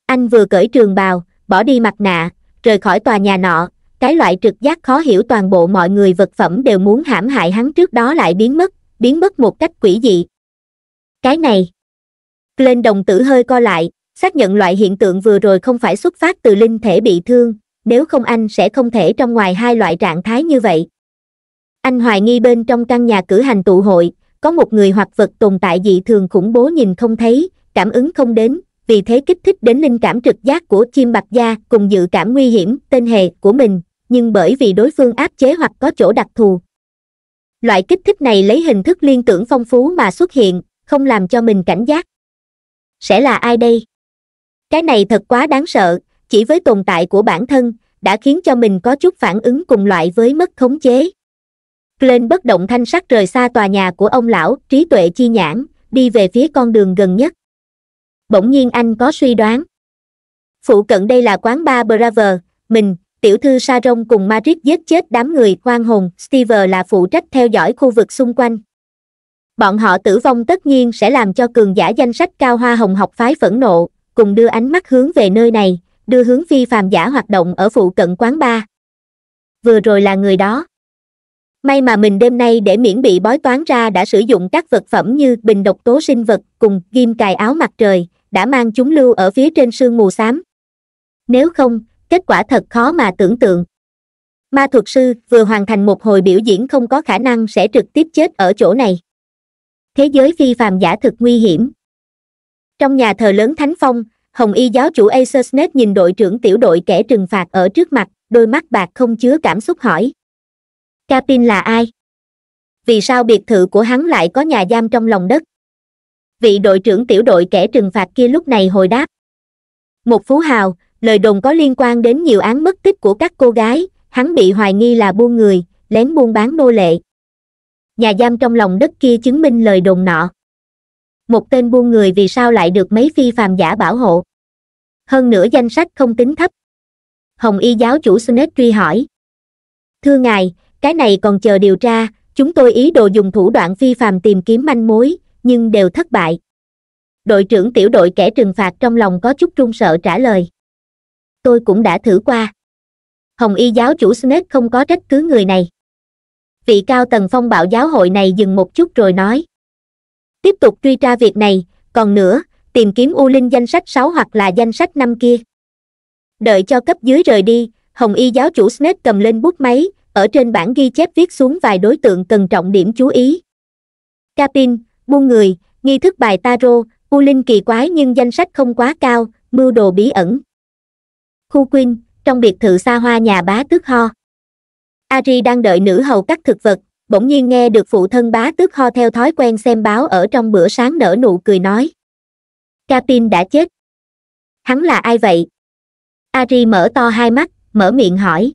Anh vừa cởi trường bào, bỏ đi mặt nạ, rời khỏi tòa nhà nọ, cái loại trực giác khó hiểu toàn bộ mọi người vật phẩm đều muốn hãm hại hắn trước đó lại biến mất, biến mất một cách quỷ dị. Cái này. Glenn đồng tử hơi co lại, xác nhận loại hiện tượng vừa rồi không phải xuất phát từ linh thể bị thương nếu không anh sẽ không thể trong ngoài hai loại trạng thái như vậy anh hoài nghi bên trong căn nhà cử hành tụ hội có một người hoặc vật tồn tại dị thường khủng bố nhìn không thấy cảm ứng không đến vì thế kích thích đến linh cảm trực giác của chim bạch gia cùng dự cảm nguy hiểm tên hề của mình nhưng bởi vì đối phương áp chế hoặc có chỗ đặc thù loại kích thích này lấy hình thức liên tưởng phong phú mà xuất hiện không làm cho mình cảnh giác sẽ là ai đây cái này thật quá đáng sợ chỉ với tồn tại của bản thân đã khiến cho mình có chút phản ứng cùng loại với mất khống chế lên bất động thanh sắc rời xa tòa nhà của ông lão trí tuệ chi nhãn đi về phía con đường gần nhất bỗng nhiên anh có suy đoán phụ cận đây là quán bar Braver. mình tiểu thư sa rông cùng madrid giết chết đám người quan hồn steve là phụ trách theo dõi khu vực xung quanh bọn họ tử vong tất nhiên sẽ làm cho cường giả danh sách cao hoa hồng học phái phẫn nộ cùng đưa ánh mắt hướng về nơi này đưa hướng phi phàm giả hoạt động ở phụ cận quán bar vừa rồi là người đó may mà mình đêm nay để miễn bị bói toán ra đã sử dụng các vật phẩm như bình độc tố sinh vật cùng ghim cài áo mặt trời đã mang chúng lưu ở phía trên sương mù xám nếu không kết quả thật khó mà tưởng tượng ma thuật sư vừa hoàn thành một hồi biểu diễn không có khả năng sẽ trực tiếp chết ở chỗ này thế giới phi phàm giả thực nguy hiểm trong nhà thờ lớn thánh phong hồng y giáo chủ acersnet nhìn đội trưởng tiểu đội kẻ trừng phạt ở trước mặt đôi mắt bạc không chứa cảm xúc hỏi capin là ai vì sao biệt thự của hắn lại có nhà giam trong lòng đất vị đội trưởng tiểu đội kẻ trừng phạt kia lúc này hồi đáp một phú hào lời đồn có liên quan đến nhiều án mất tích của các cô gái hắn bị hoài nghi là buôn người lén buôn bán nô lệ nhà giam trong lòng đất kia chứng minh lời đồn nọ một tên buôn người vì sao lại được mấy phi phàm giả bảo hộ hơn nữa danh sách không tính thấp hồng y giáo chủ sunet truy hỏi thưa ngài cái này còn chờ điều tra chúng tôi ý đồ dùng thủ đoạn phi phàm tìm kiếm manh mối nhưng đều thất bại đội trưởng tiểu đội kẻ trừng phạt trong lòng có chút run sợ trả lời tôi cũng đã thử qua hồng y giáo chủ snake không có trách cứ người này vị cao tầng phong bạo giáo hội này dừng một chút rồi nói tiếp tục truy tra việc này còn nữa tìm kiếm u linh danh sách sáu hoặc là danh sách năm kia đợi cho cấp dưới rời đi hồng y giáo chủ snape cầm lên bút máy ở trên bản ghi chép viết xuống vài đối tượng cần trọng điểm chú ý capin buôn người nghi thức bài tarot u linh kỳ quái nhưng danh sách không quá cao mưu đồ bí ẩn khu quyên trong biệt thự xa hoa nhà bá tước ho ari đang đợi nữ hầu cắt thực vật bỗng nhiên nghe được phụ thân bá tước ho theo thói quen xem báo ở trong bữa sáng nở nụ cười nói. Capin đã chết. Hắn là ai vậy? Ari mở to hai mắt, mở miệng hỏi.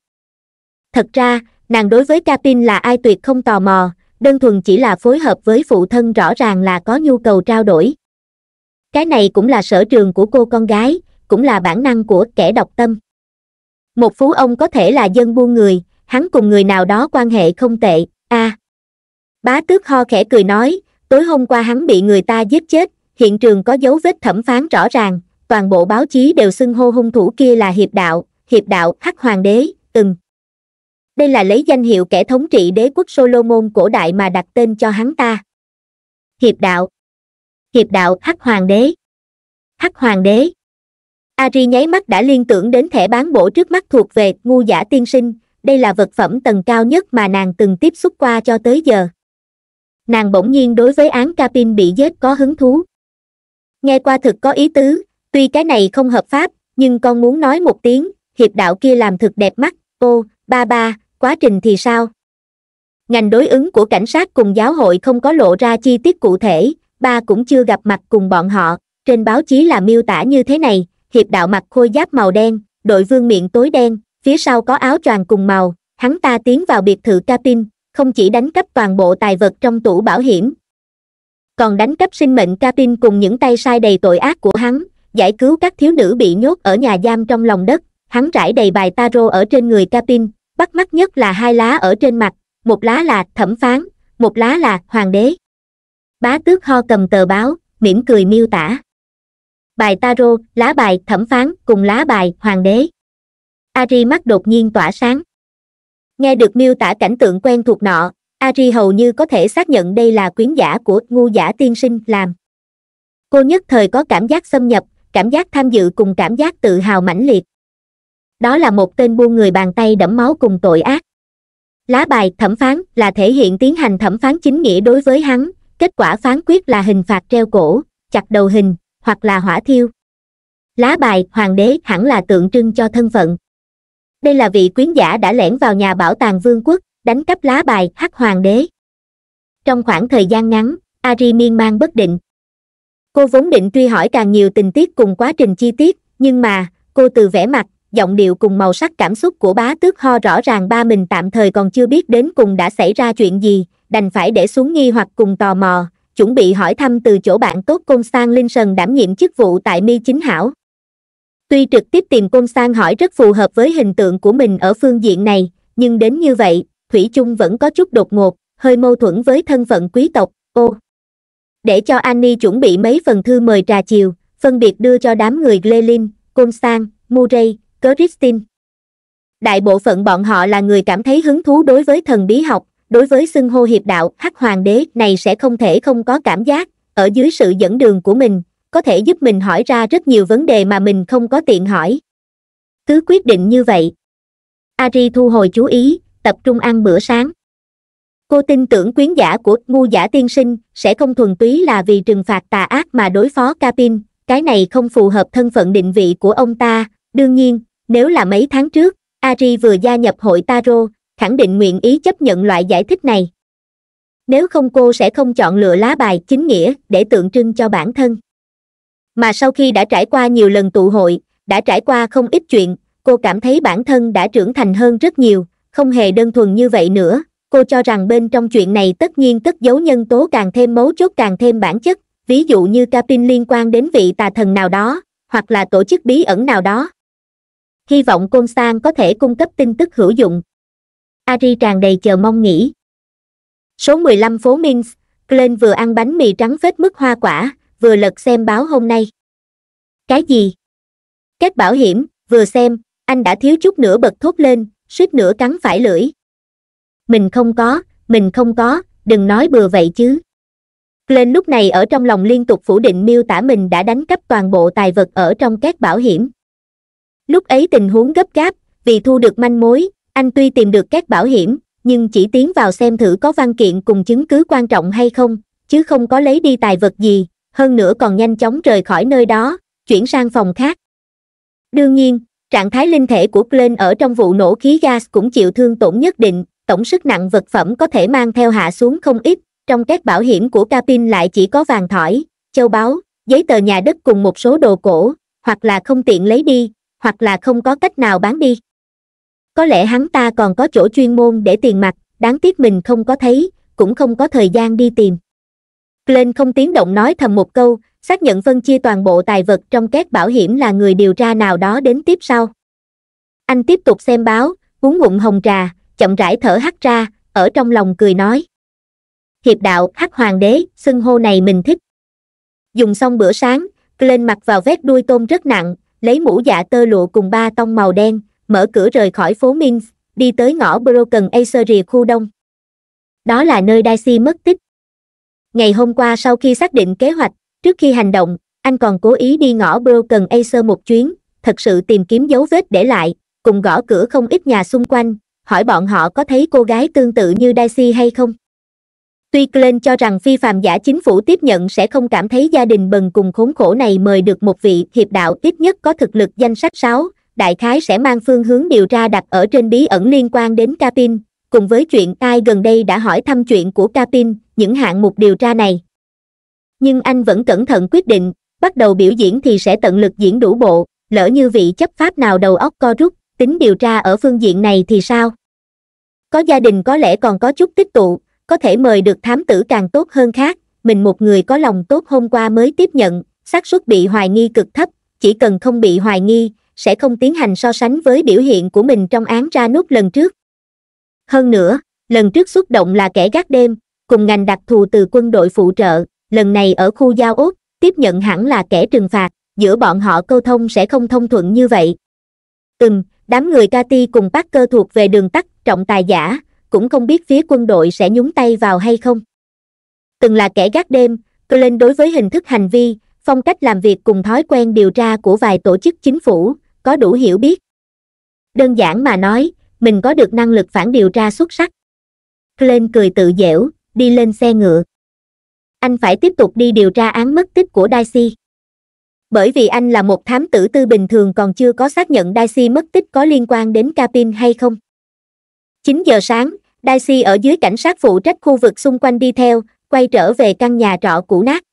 Thật ra, nàng đối với Capin là ai tuyệt không tò mò, đơn thuần chỉ là phối hợp với phụ thân rõ ràng là có nhu cầu trao đổi. Cái này cũng là sở trường của cô con gái, cũng là bản năng của kẻ độc tâm. Một phú ông có thể là dân buôn người, hắn cùng người nào đó quan hệ không tệ, a à. bá tước ho khẽ cười nói tối hôm qua hắn bị người ta giết chết hiện trường có dấu vết thẩm phán rõ ràng toàn bộ báo chí đều xưng hô hung thủ kia là hiệp đạo hiệp đạo hắc hoàng đế từng đây là lấy danh hiệu kẻ thống trị đế quốc solomon cổ đại mà đặt tên cho hắn ta hiệp đạo hiệp đạo hắc hoàng đế hắc hoàng đế ari nháy mắt đã liên tưởng đến thẻ bán bổ trước mắt thuộc về ngu giả tiên sinh đây là vật phẩm tầng cao nhất mà nàng từng tiếp xúc qua cho tới giờ nàng bỗng nhiên đối với án capin bị giết có hứng thú nghe qua thực có ý tứ tuy cái này không hợp pháp nhưng con muốn nói một tiếng hiệp đạo kia làm thực đẹp mắt ô ba ba quá trình thì sao ngành đối ứng của cảnh sát cùng giáo hội không có lộ ra chi tiết cụ thể ba cũng chưa gặp mặt cùng bọn họ trên báo chí là miêu tả như thế này hiệp đạo mặc khôi giáp màu đen đội vương miệng tối đen phía sau có áo choàng cùng màu hắn ta tiến vào biệt thự capin không chỉ đánh cắp toàn bộ tài vật trong tủ bảo hiểm còn đánh cắp sinh mệnh capin cùng những tay sai đầy tội ác của hắn giải cứu các thiếu nữ bị nhốt ở nhà giam trong lòng đất hắn trải đầy bài tarot ở trên người capin bắt mắt nhất là hai lá ở trên mặt một lá là thẩm phán một lá là hoàng đế bá tước ho cầm tờ báo mỉm cười miêu tả bài tarot lá bài thẩm phán cùng lá bài hoàng đế ari mắt đột nhiên tỏa sáng nghe được miêu tả cảnh tượng quen thuộc nọ ari hầu như có thể xác nhận đây là quyến giả của ngu giả tiên sinh làm cô nhất thời có cảm giác xâm nhập cảm giác tham dự cùng cảm giác tự hào mãnh liệt đó là một tên buôn người bàn tay đẫm máu cùng tội ác lá bài thẩm phán là thể hiện tiến hành thẩm phán chính nghĩa đối với hắn kết quả phán quyết là hình phạt treo cổ chặt đầu hình hoặc là hỏa thiêu lá bài hoàng đế hẳn là tượng trưng cho thân phận đây là vị quyến giả đã lẻn vào nhà bảo tàng vương quốc đánh cắp lá bài hắc hoàng đế trong khoảng thời gian ngắn ari miên man bất định cô vốn định truy hỏi càng nhiều tình tiết cùng quá trình chi tiết nhưng mà cô từ vẻ mặt giọng điệu cùng màu sắc cảm xúc của bá tước ho rõ ràng ba mình tạm thời còn chưa biết đến cùng đã xảy ra chuyện gì đành phải để xuống nghi hoặc cùng tò mò chuẩn bị hỏi thăm từ chỗ bạn tốt côn sang linh sần đảm nhiệm chức vụ tại mi chính hảo tuy trực tiếp tìm côn sang hỏi rất phù hợp với hình tượng của mình ở phương diện này nhưng đến như vậy thủy chung vẫn có chút đột ngột hơi mâu thuẫn với thân phận quý tộc ô để cho annie chuẩn bị mấy phần thư mời trà chiều phân biệt đưa cho đám người glelin côn sang murray christine đại bộ phận bọn họ là người cảm thấy hứng thú đối với thần bí học đối với xưng hô hiệp đạo hắc hoàng đế này sẽ không thể không có cảm giác ở dưới sự dẫn đường của mình có thể giúp mình hỏi ra rất nhiều vấn đề mà mình không có tiện hỏi cứ quyết định như vậy ari thu hồi chú ý tập trung ăn bữa sáng cô tin tưởng quyến giả của ngu giả tiên sinh sẽ không thuần túy là vì trừng phạt tà ác mà đối phó capin cái này không phù hợp thân phận định vị của ông ta đương nhiên nếu là mấy tháng trước ari vừa gia nhập hội taro khẳng định nguyện ý chấp nhận loại giải thích này nếu không cô sẽ không chọn lựa lá bài chính nghĩa để tượng trưng cho bản thân mà sau khi đã trải qua nhiều lần tụ hội đã trải qua không ít chuyện cô cảm thấy bản thân đã trưởng thành hơn rất nhiều không hề đơn thuần như vậy nữa cô cho rằng bên trong chuyện này tất nhiên tất dấu nhân tố càng thêm mấu chốt càng thêm bản chất ví dụ như capin liên quan đến vị tà thần nào đó hoặc là tổ chức bí ẩn nào đó hy vọng côn sang có thể cung cấp tin tức hữu dụng ari tràn đầy chờ mong nghĩ số 15 phố mins glenn vừa ăn bánh mì trắng phết mức hoa quả vừa lật xem báo hôm nay cái gì các bảo hiểm vừa xem anh đã thiếu chút nữa bật thốt lên suýt nữa cắn phải lưỡi mình không có mình không có đừng nói bừa vậy chứ lên lúc này ở trong lòng liên tục phủ định miêu tả mình đã đánh cắp toàn bộ tài vật ở trong các bảo hiểm lúc ấy tình huống gấp gáp vì thu được manh mối anh tuy tìm được các bảo hiểm nhưng chỉ tiến vào xem thử có văn kiện cùng chứng cứ quan trọng hay không chứ không có lấy đi tài vật gì hơn nữa còn nhanh chóng rời khỏi nơi đó chuyển sang phòng khác đương nhiên trạng thái linh thể của Glenn ở trong vụ nổ khí gas cũng chịu thương tổn nhất định tổng sức nặng vật phẩm có thể mang theo hạ xuống không ít trong các bảo hiểm của capin lại chỉ có vàng thỏi châu báu giấy tờ nhà đất cùng một số đồ cổ hoặc là không tiện lấy đi hoặc là không có cách nào bán đi có lẽ hắn ta còn có chỗ chuyên môn để tiền mặt đáng tiếc mình không có thấy cũng không có thời gian đi tìm Glenn không tiếng động nói thầm một câu, xác nhận phân chia toàn bộ tài vật trong các bảo hiểm là người điều tra nào đó đến tiếp sau. Anh tiếp tục xem báo, uống ngụm hồng trà, chậm rãi thở hắt ra, ở trong lòng cười nói. Hiệp đạo hắc hoàng đế, xưng hô này mình thích. Dùng xong bữa sáng, Glenn mặc vào vét đuôi tôm rất nặng, lấy mũ dạ tơ lụa cùng ba tông màu đen, mở cửa rời khỏi phố Minsk, đi tới ngõ Broken Aceria khu đông. Đó là nơi Daisy mất tích, ngày hôm qua sau khi xác định kế hoạch trước khi hành động anh còn cố ý đi ngõ broken acer một chuyến thật sự tìm kiếm dấu vết để lại cùng gõ cửa không ít nhà xung quanh hỏi bọn họ có thấy cô gái tương tự như daisy hay không tuy glenn cho rằng phi phạm giả chính phủ tiếp nhận sẽ không cảm thấy gia đình bần cùng khốn khổ này mời được một vị hiệp đạo ít nhất có thực lực danh sách sáu đại khái sẽ mang phương hướng điều tra đặt ở trên bí ẩn liên quan đến capin cùng với chuyện ai gần đây đã hỏi thăm chuyện của capin những hạng mục điều tra này nhưng anh vẫn cẩn thận quyết định bắt đầu biểu diễn thì sẽ tận lực diễn đủ bộ lỡ như vị chấp pháp nào đầu óc co rút tính điều tra ở phương diện này thì sao có gia đình có lẽ còn có chút tích tụ có thể mời được thám tử càng tốt hơn khác mình một người có lòng tốt hôm qua mới tiếp nhận xác suất bị hoài nghi cực thấp chỉ cần không bị hoài nghi sẽ không tiến hành so sánh với biểu hiện của mình trong án ra nút lần trước hơn nữa lần trước xuất động là kẻ gác đêm cùng ngành đặc thù từ quân đội phụ trợ lần này ở khu giao ốt tiếp nhận hẳn là kẻ trừng phạt giữa bọn họ câu thông sẽ không thông thuận như vậy ừm đám người Cati cùng Parker thuộc về đường tắt trọng tài giả cũng không biết phía quân đội sẽ nhúng tay vào hay không từng là kẻ gác đêm Cullen đối với hình thức hành vi phong cách làm việc cùng thói quen điều tra của vài tổ chức chính phủ có đủ hiểu biết đơn giản mà nói mình có được năng lực phản điều tra xuất sắc Glenn cười tự dễu đi lên xe ngựa anh phải tiếp tục đi điều tra án mất tích của Daisy. Bởi vì anh là một thám tử tư bình thường còn chưa có xác nhận Daisy mất tích có liên quan đến Capin hay không. 9 giờ sáng, Daisy ở dưới cảnh sát phụ trách khu vực xung quanh đi theo, quay trở về căn nhà trọ cũ nát.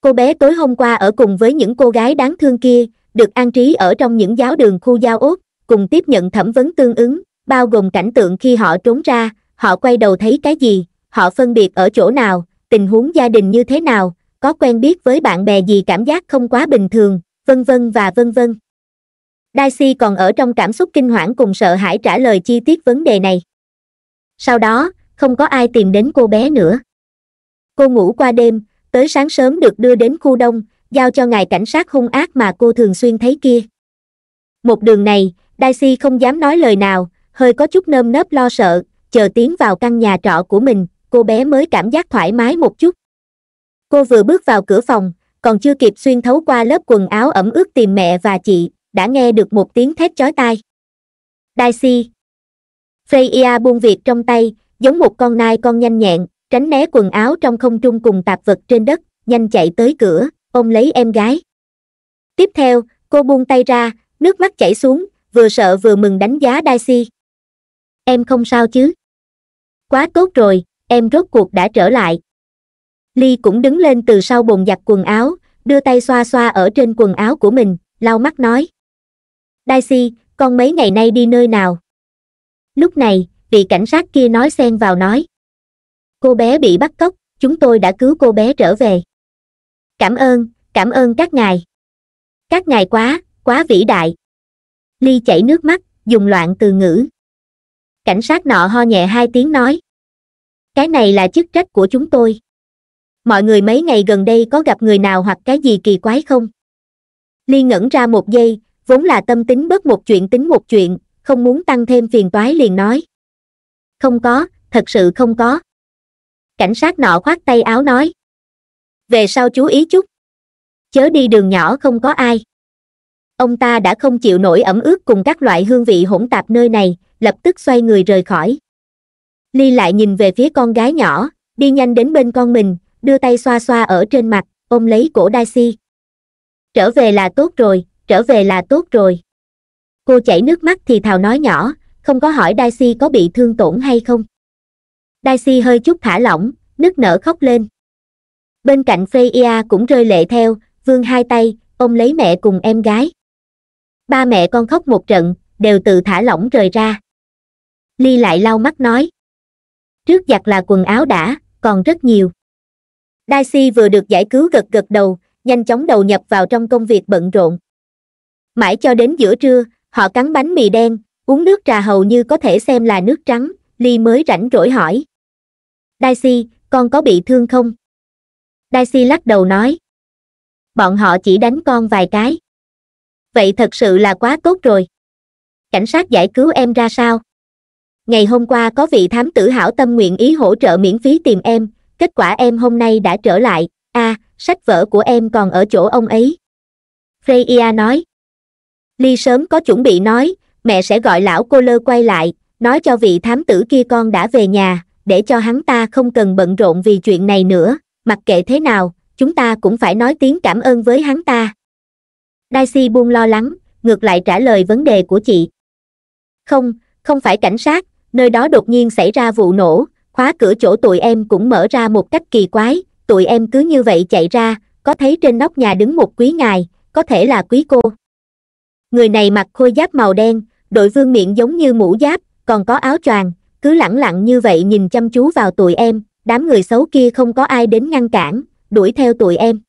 Cô bé tối hôm qua ở cùng với những cô gái đáng thương kia, được an trí ở trong những giáo đường khu giao ốt cùng tiếp nhận thẩm vấn tương ứng bao gồm cảnh tượng khi họ trốn ra họ quay đầu thấy cái gì họ phân biệt ở chỗ nào tình huống gia đình như thế nào có quen biết với bạn bè gì cảm giác không quá bình thường vân vân và vân vân daisy còn ở trong cảm xúc kinh hoảng cùng sợ hãi trả lời chi tiết vấn đề này sau đó không có ai tìm đến cô bé nữa cô ngủ qua đêm tới sáng sớm được đưa đến khu đông giao cho ngài cảnh sát hung ác mà cô thường xuyên thấy kia một đường này Daisy không dám nói lời nào, hơi có chút nơm nớp lo sợ, chờ tiến vào căn nhà trọ của mình, cô bé mới cảm giác thoải mái một chút. Cô vừa bước vào cửa phòng, còn chưa kịp xuyên thấu qua lớp quần áo ẩm ướt tìm mẹ và chị, đã nghe được một tiếng thét chói tai. Daisy Freya buông việc trong tay, giống một con nai con nhanh nhẹn, tránh né quần áo trong không trung cùng tạp vật trên đất, nhanh chạy tới cửa, ôm lấy em gái. Tiếp theo, cô buông tay ra, nước mắt chảy xuống, vừa sợ vừa mừng đánh giá daisy em không sao chứ quá tốt rồi em rốt cuộc đã trở lại ly cũng đứng lên từ sau bồn giặt quần áo đưa tay xoa xoa ở trên quần áo của mình lau mắt nói daisy con mấy ngày nay đi nơi nào lúc này vị cảnh sát kia nói xen vào nói cô bé bị bắt cóc chúng tôi đã cứu cô bé trở về cảm ơn cảm ơn các ngài các ngài quá quá vĩ đại ly chảy nước mắt dùng loạn từ ngữ cảnh sát nọ ho nhẹ hai tiếng nói cái này là chức trách của chúng tôi mọi người mấy ngày gần đây có gặp người nào hoặc cái gì kỳ quái không ly ngẩn ra một giây vốn là tâm tính bớt một chuyện tính một chuyện không muốn tăng thêm phiền toái liền nói không có thật sự không có cảnh sát nọ khoát tay áo nói về sau chú ý chút chớ đi đường nhỏ không có ai ông ta đã không chịu nổi ẩm ướt cùng các loại hương vị hỗn tạp nơi này lập tức xoay người rời khỏi ly lại nhìn về phía con gái nhỏ đi nhanh đến bên con mình đưa tay xoa xoa ở trên mặt ôm lấy cổ đai si trở về là tốt rồi trở về là tốt rồi cô chảy nước mắt thì thào nói nhỏ không có hỏi đai si có bị thương tổn hay không đai si hơi chút thả lỏng nức nở khóc lên bên cạnh freya cũng rơi lệ theo vương hai tay ôm lấy mẹ cùng em gái ba mẹ con khóc một trận đều tự thả lỏng rời ra ly lại lau mắt nói trước giặt là quần áo đã còn rất nhiều daisy vừa được giải cứu gật gật đầu nhanh chóng đầu nhập vào trong công việc bận rộn mãi cho đến giữa trưa họ cắn bánh mì đen uống nước trà hầu như có thể xem là nước trắng ly mới rảnh rỗi hỏi daisy con có bị thương không daisy lắc đầu nói bọn họ chỉ đánh con vài cái vậy thật sự là quá tốt rồi cảnh sát giải cứu em ra sao ngày hôm qua có vị thám tử hảo tâm nguyện ý hỗ trợ miễn phí tìm em kết quả em hôm nay đã trở lại a à, sách vở của em còn ở chỗ ông ấy freya nói ly sớm có chuẩn bị nói mẹ sẽ gọi lão cô lơ quay lại nói cho vị thám tử kia con đã về nhà để cho hắn ta không cần bận rộn vì chuyện này nữa mặc kệ thế nào chúng ta cũng phải nói tiếng cảm ơn với hắn ta daisy buông lo lắng ngược lại trả lời vấn đề của chị không không phải cảnh sát nơi đó đột nhiên xảy ra vụ nổ khóa cửa chỗ tụi em cũng mở ra một cách kỳ quái tụi em cứ như vậy chạy ra có thấy trên nóc nhà đứng một quý ngài có thể là quý cô người này mặc khôi giáp màu đen đội vương miệng giống như mũ giáp còn có áo choàng cứ lẳng lặng như vậy nhìn chăm chú vào tụi em đám người xấu kia không có ai đến ngăn cản đuổi theo tụi em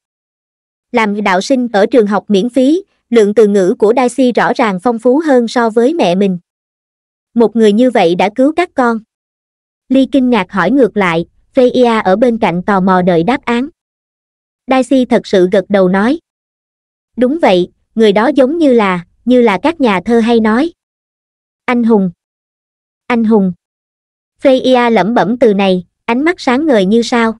làm đạo sinh ở trường học miễn phí, lượng từ ngữ của Daisy rõ ràng phong phú hơn so với mẹ mình. Một người như vậy đã cứu các con. Ly kinh ngạc hỏi ngược lại, Freya ở bên cạnh tò mò đợi đáp án. Daisy thật sự gật đầu nói. Đúng vậy, người đó giống như là, như là các nhà thơ hay nói. Anh hùng. Anh hùng. Freya lẩm bẩm từ này, ánh mắt sáng ngời như sao.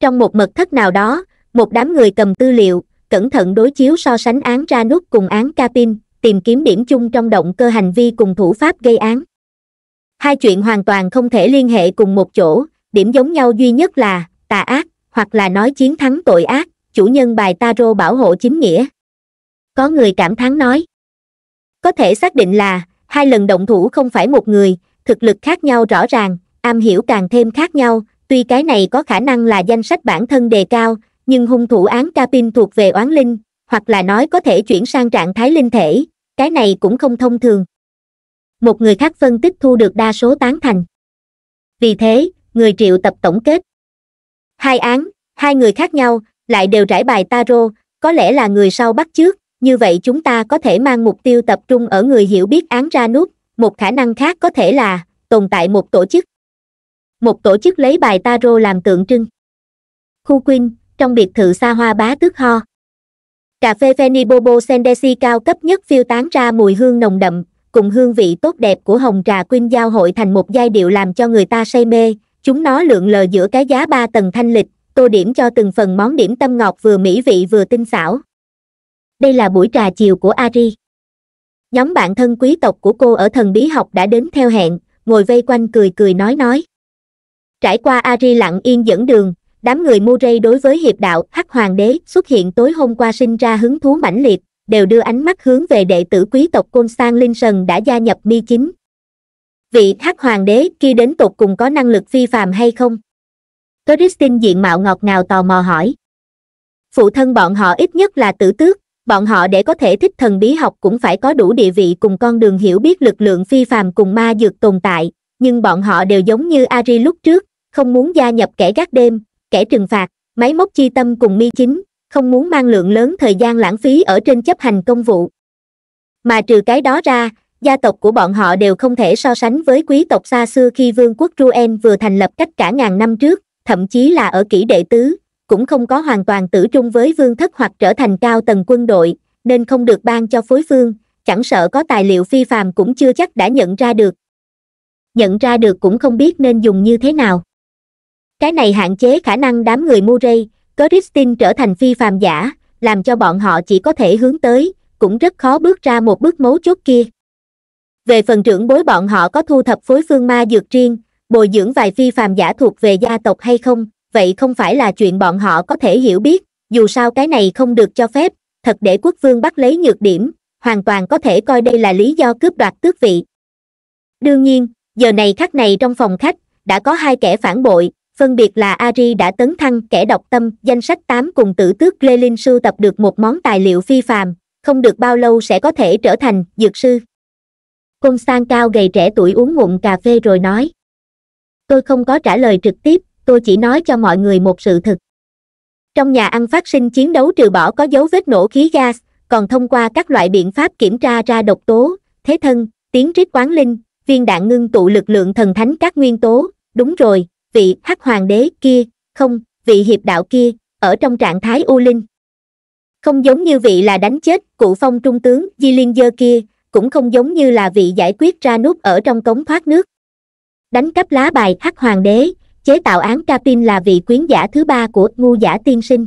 Trong một mật thất nào đó, một đám người cầm tư liệu cẩn thận đối chiếu so sánh án ra nút cùng án capin tìm kiếm điểm chung trong động cơ hành vi cùng thủ pháp gây án hai chuyện hoàn toàn không thể liên hệ cùng một chỗ điểm giống nhau duy nhất là tà ác hoặc là nói chiến thắng tội ác chủ nhân bài tarot bảo hộ chính nghĩa có người cảm thán nói có thể xác định là hai lần động thủ không phải một người thực lực khác nhau rõ ràng am hiểu càng thêm khác nhau tuy cái này có khả năng là danh sách bản thân đề cao nhưng hung thủ án Capin thuộc về oán linh hoặc là nói có thể chuyển sang trạng thái linh thể cái này cũng không thông thường một người khác phân tích thu được đa số tán thành vì thế người triệu tập tổng kết hai án hai người khác nhau lại đều trải bài tarot có lẽ là người sau bắt trước như vậy chúng ta có thể mang mục tiêu tập trung ở người hiểu biết án ra nút một khả năng khác có thể là tồn tại một tổ chức một tổ chức lấy bài tarot làm tượng trưng khu quynh trong biệt thự xa hoa bá tước ho cà phê fenibobo sendesi cao cấp nhất phiêu tán ra mùi hương nồng đậm cùng hương vị tốt đẹp của hồng trà quyên giao hội thành một giai điệu làm cho người ta say mê chúng nó lượn lờ giữa cái giá ba tầng thanh lịch tô điểm cho từng phần món điểm tâm ngọt vừa mỹ vị vừa tinh xảo đây là buổi trà chiều của ari nhóm bạn thân quý tộc của cô ở thần bí học đã đến theo hẹn ngồi vây quanh cười cười nói nói trải qua ari lặng yên dẫn đường đám người Murray đối với hiệp đạo Hắc Hoàng đế xuất hiện tối hôm qua sinh ra hứng thú mãnh liệt, đều đưa ánh mắt hướng về đệ tử quý tộc Côn Sang Linh Sần đã gia nhập mi chính. Vị Hắc Hoàng đế kia đến tột cùng có năng lực phi phàm hay không? Christine diện mạo ngọt ngào tò mò hỏi. Phụ thân bọn họ ít nhất là tử tước, bọn họ để có thể thích thần bí học cũng phải có đủ địa vị cùng con đường hiểu biết lực lượng phi phàm cùng ma dược tồn tại, nhưng bọn họ đều giống như Ari lúc trước, không muốn gia nhập kẻ gác đêm, kẻ trừng phạt máy móc chi tâm cùng mi chính không muốn mang lượng lớn thời gian lãng phí ở trên chấp hành công vụ mà trừ cái đó ra gia tộc của bọn họ đều không thể so sánh với quý tộc xa xưa khi vương quốc ruen vừa thành lập cách cả ngàn năm trước thậm chí là ở kỷ đệ tứ cũng không có hoàn toàn tử trung với vương thất hoặc trở thành cao tầng quân đội nên không được ban cho phối phương chẳng sợ có tài liệu phi phàm cũng chưa chắc đã nhận ra được nhận ra được cũng không biết nên dùng như thế nào cái này hạn chế khả năng đám người Murray, Christine trở thành phi phàm giả, làm cho bọn họ chỉ có thể hướng tới, cũng rất khó bước ra một bước mấu chốt kia. Về phần trưởng bối bọn họ có thu thập phối phương ma dược riêng, bồi dưỡng vài phi phàm giả thuộc về gia tộc hay không, vậy không phải là chuyện bọn họ có thể hiểu biết, dù sao cái này không được cho phép, thật để quốc vương bắt lấy nhược điểm, hoàn toàn có thể coi đây là lý do cướp đoạt tước vị. Đương nhiên, giờ này khắc này trong phòng khách, đã có hai kẻ phản bội, phân biệt là Ari đã tấn thăng kẻ độc tâm, danh sách 8 cùng tử tước Lê sưu tập được một món tài liệu phi phàm, không được bao lâu sẽ có thể trở thành dược sư. Côn sang cao gầy trẻ tuổi uống ngụm cà phê rồi nói. Tôi không có trả lời trực tiếp, tôi chỉ nói cho mọi người một sự thực. Trong nhà ăn phát sinh chiến đấu trừ bỏ có dấu vết nổ khí gas, còn thông qua các loại biện pháp kiểm tra ra độc tố, thế thân, tiếng rít quán linh, viên đạn ngưng tụ lực lượng thần thánh các nguyên tố, đúng rồi, vị hắc hoàng đế kia không vị hiệp đạo kia ở trong trạng thái u linh không giống như vị là đánh chết cụ phong trung tướng di liên dơ kia cũng không giống như là vị giải quyết ra nút ở trong cống thoát nước đánh cắp lá bài hắc hoàng đế chế tạo án capin là vị quyến giả thứ ba của ngu giả tiên sinh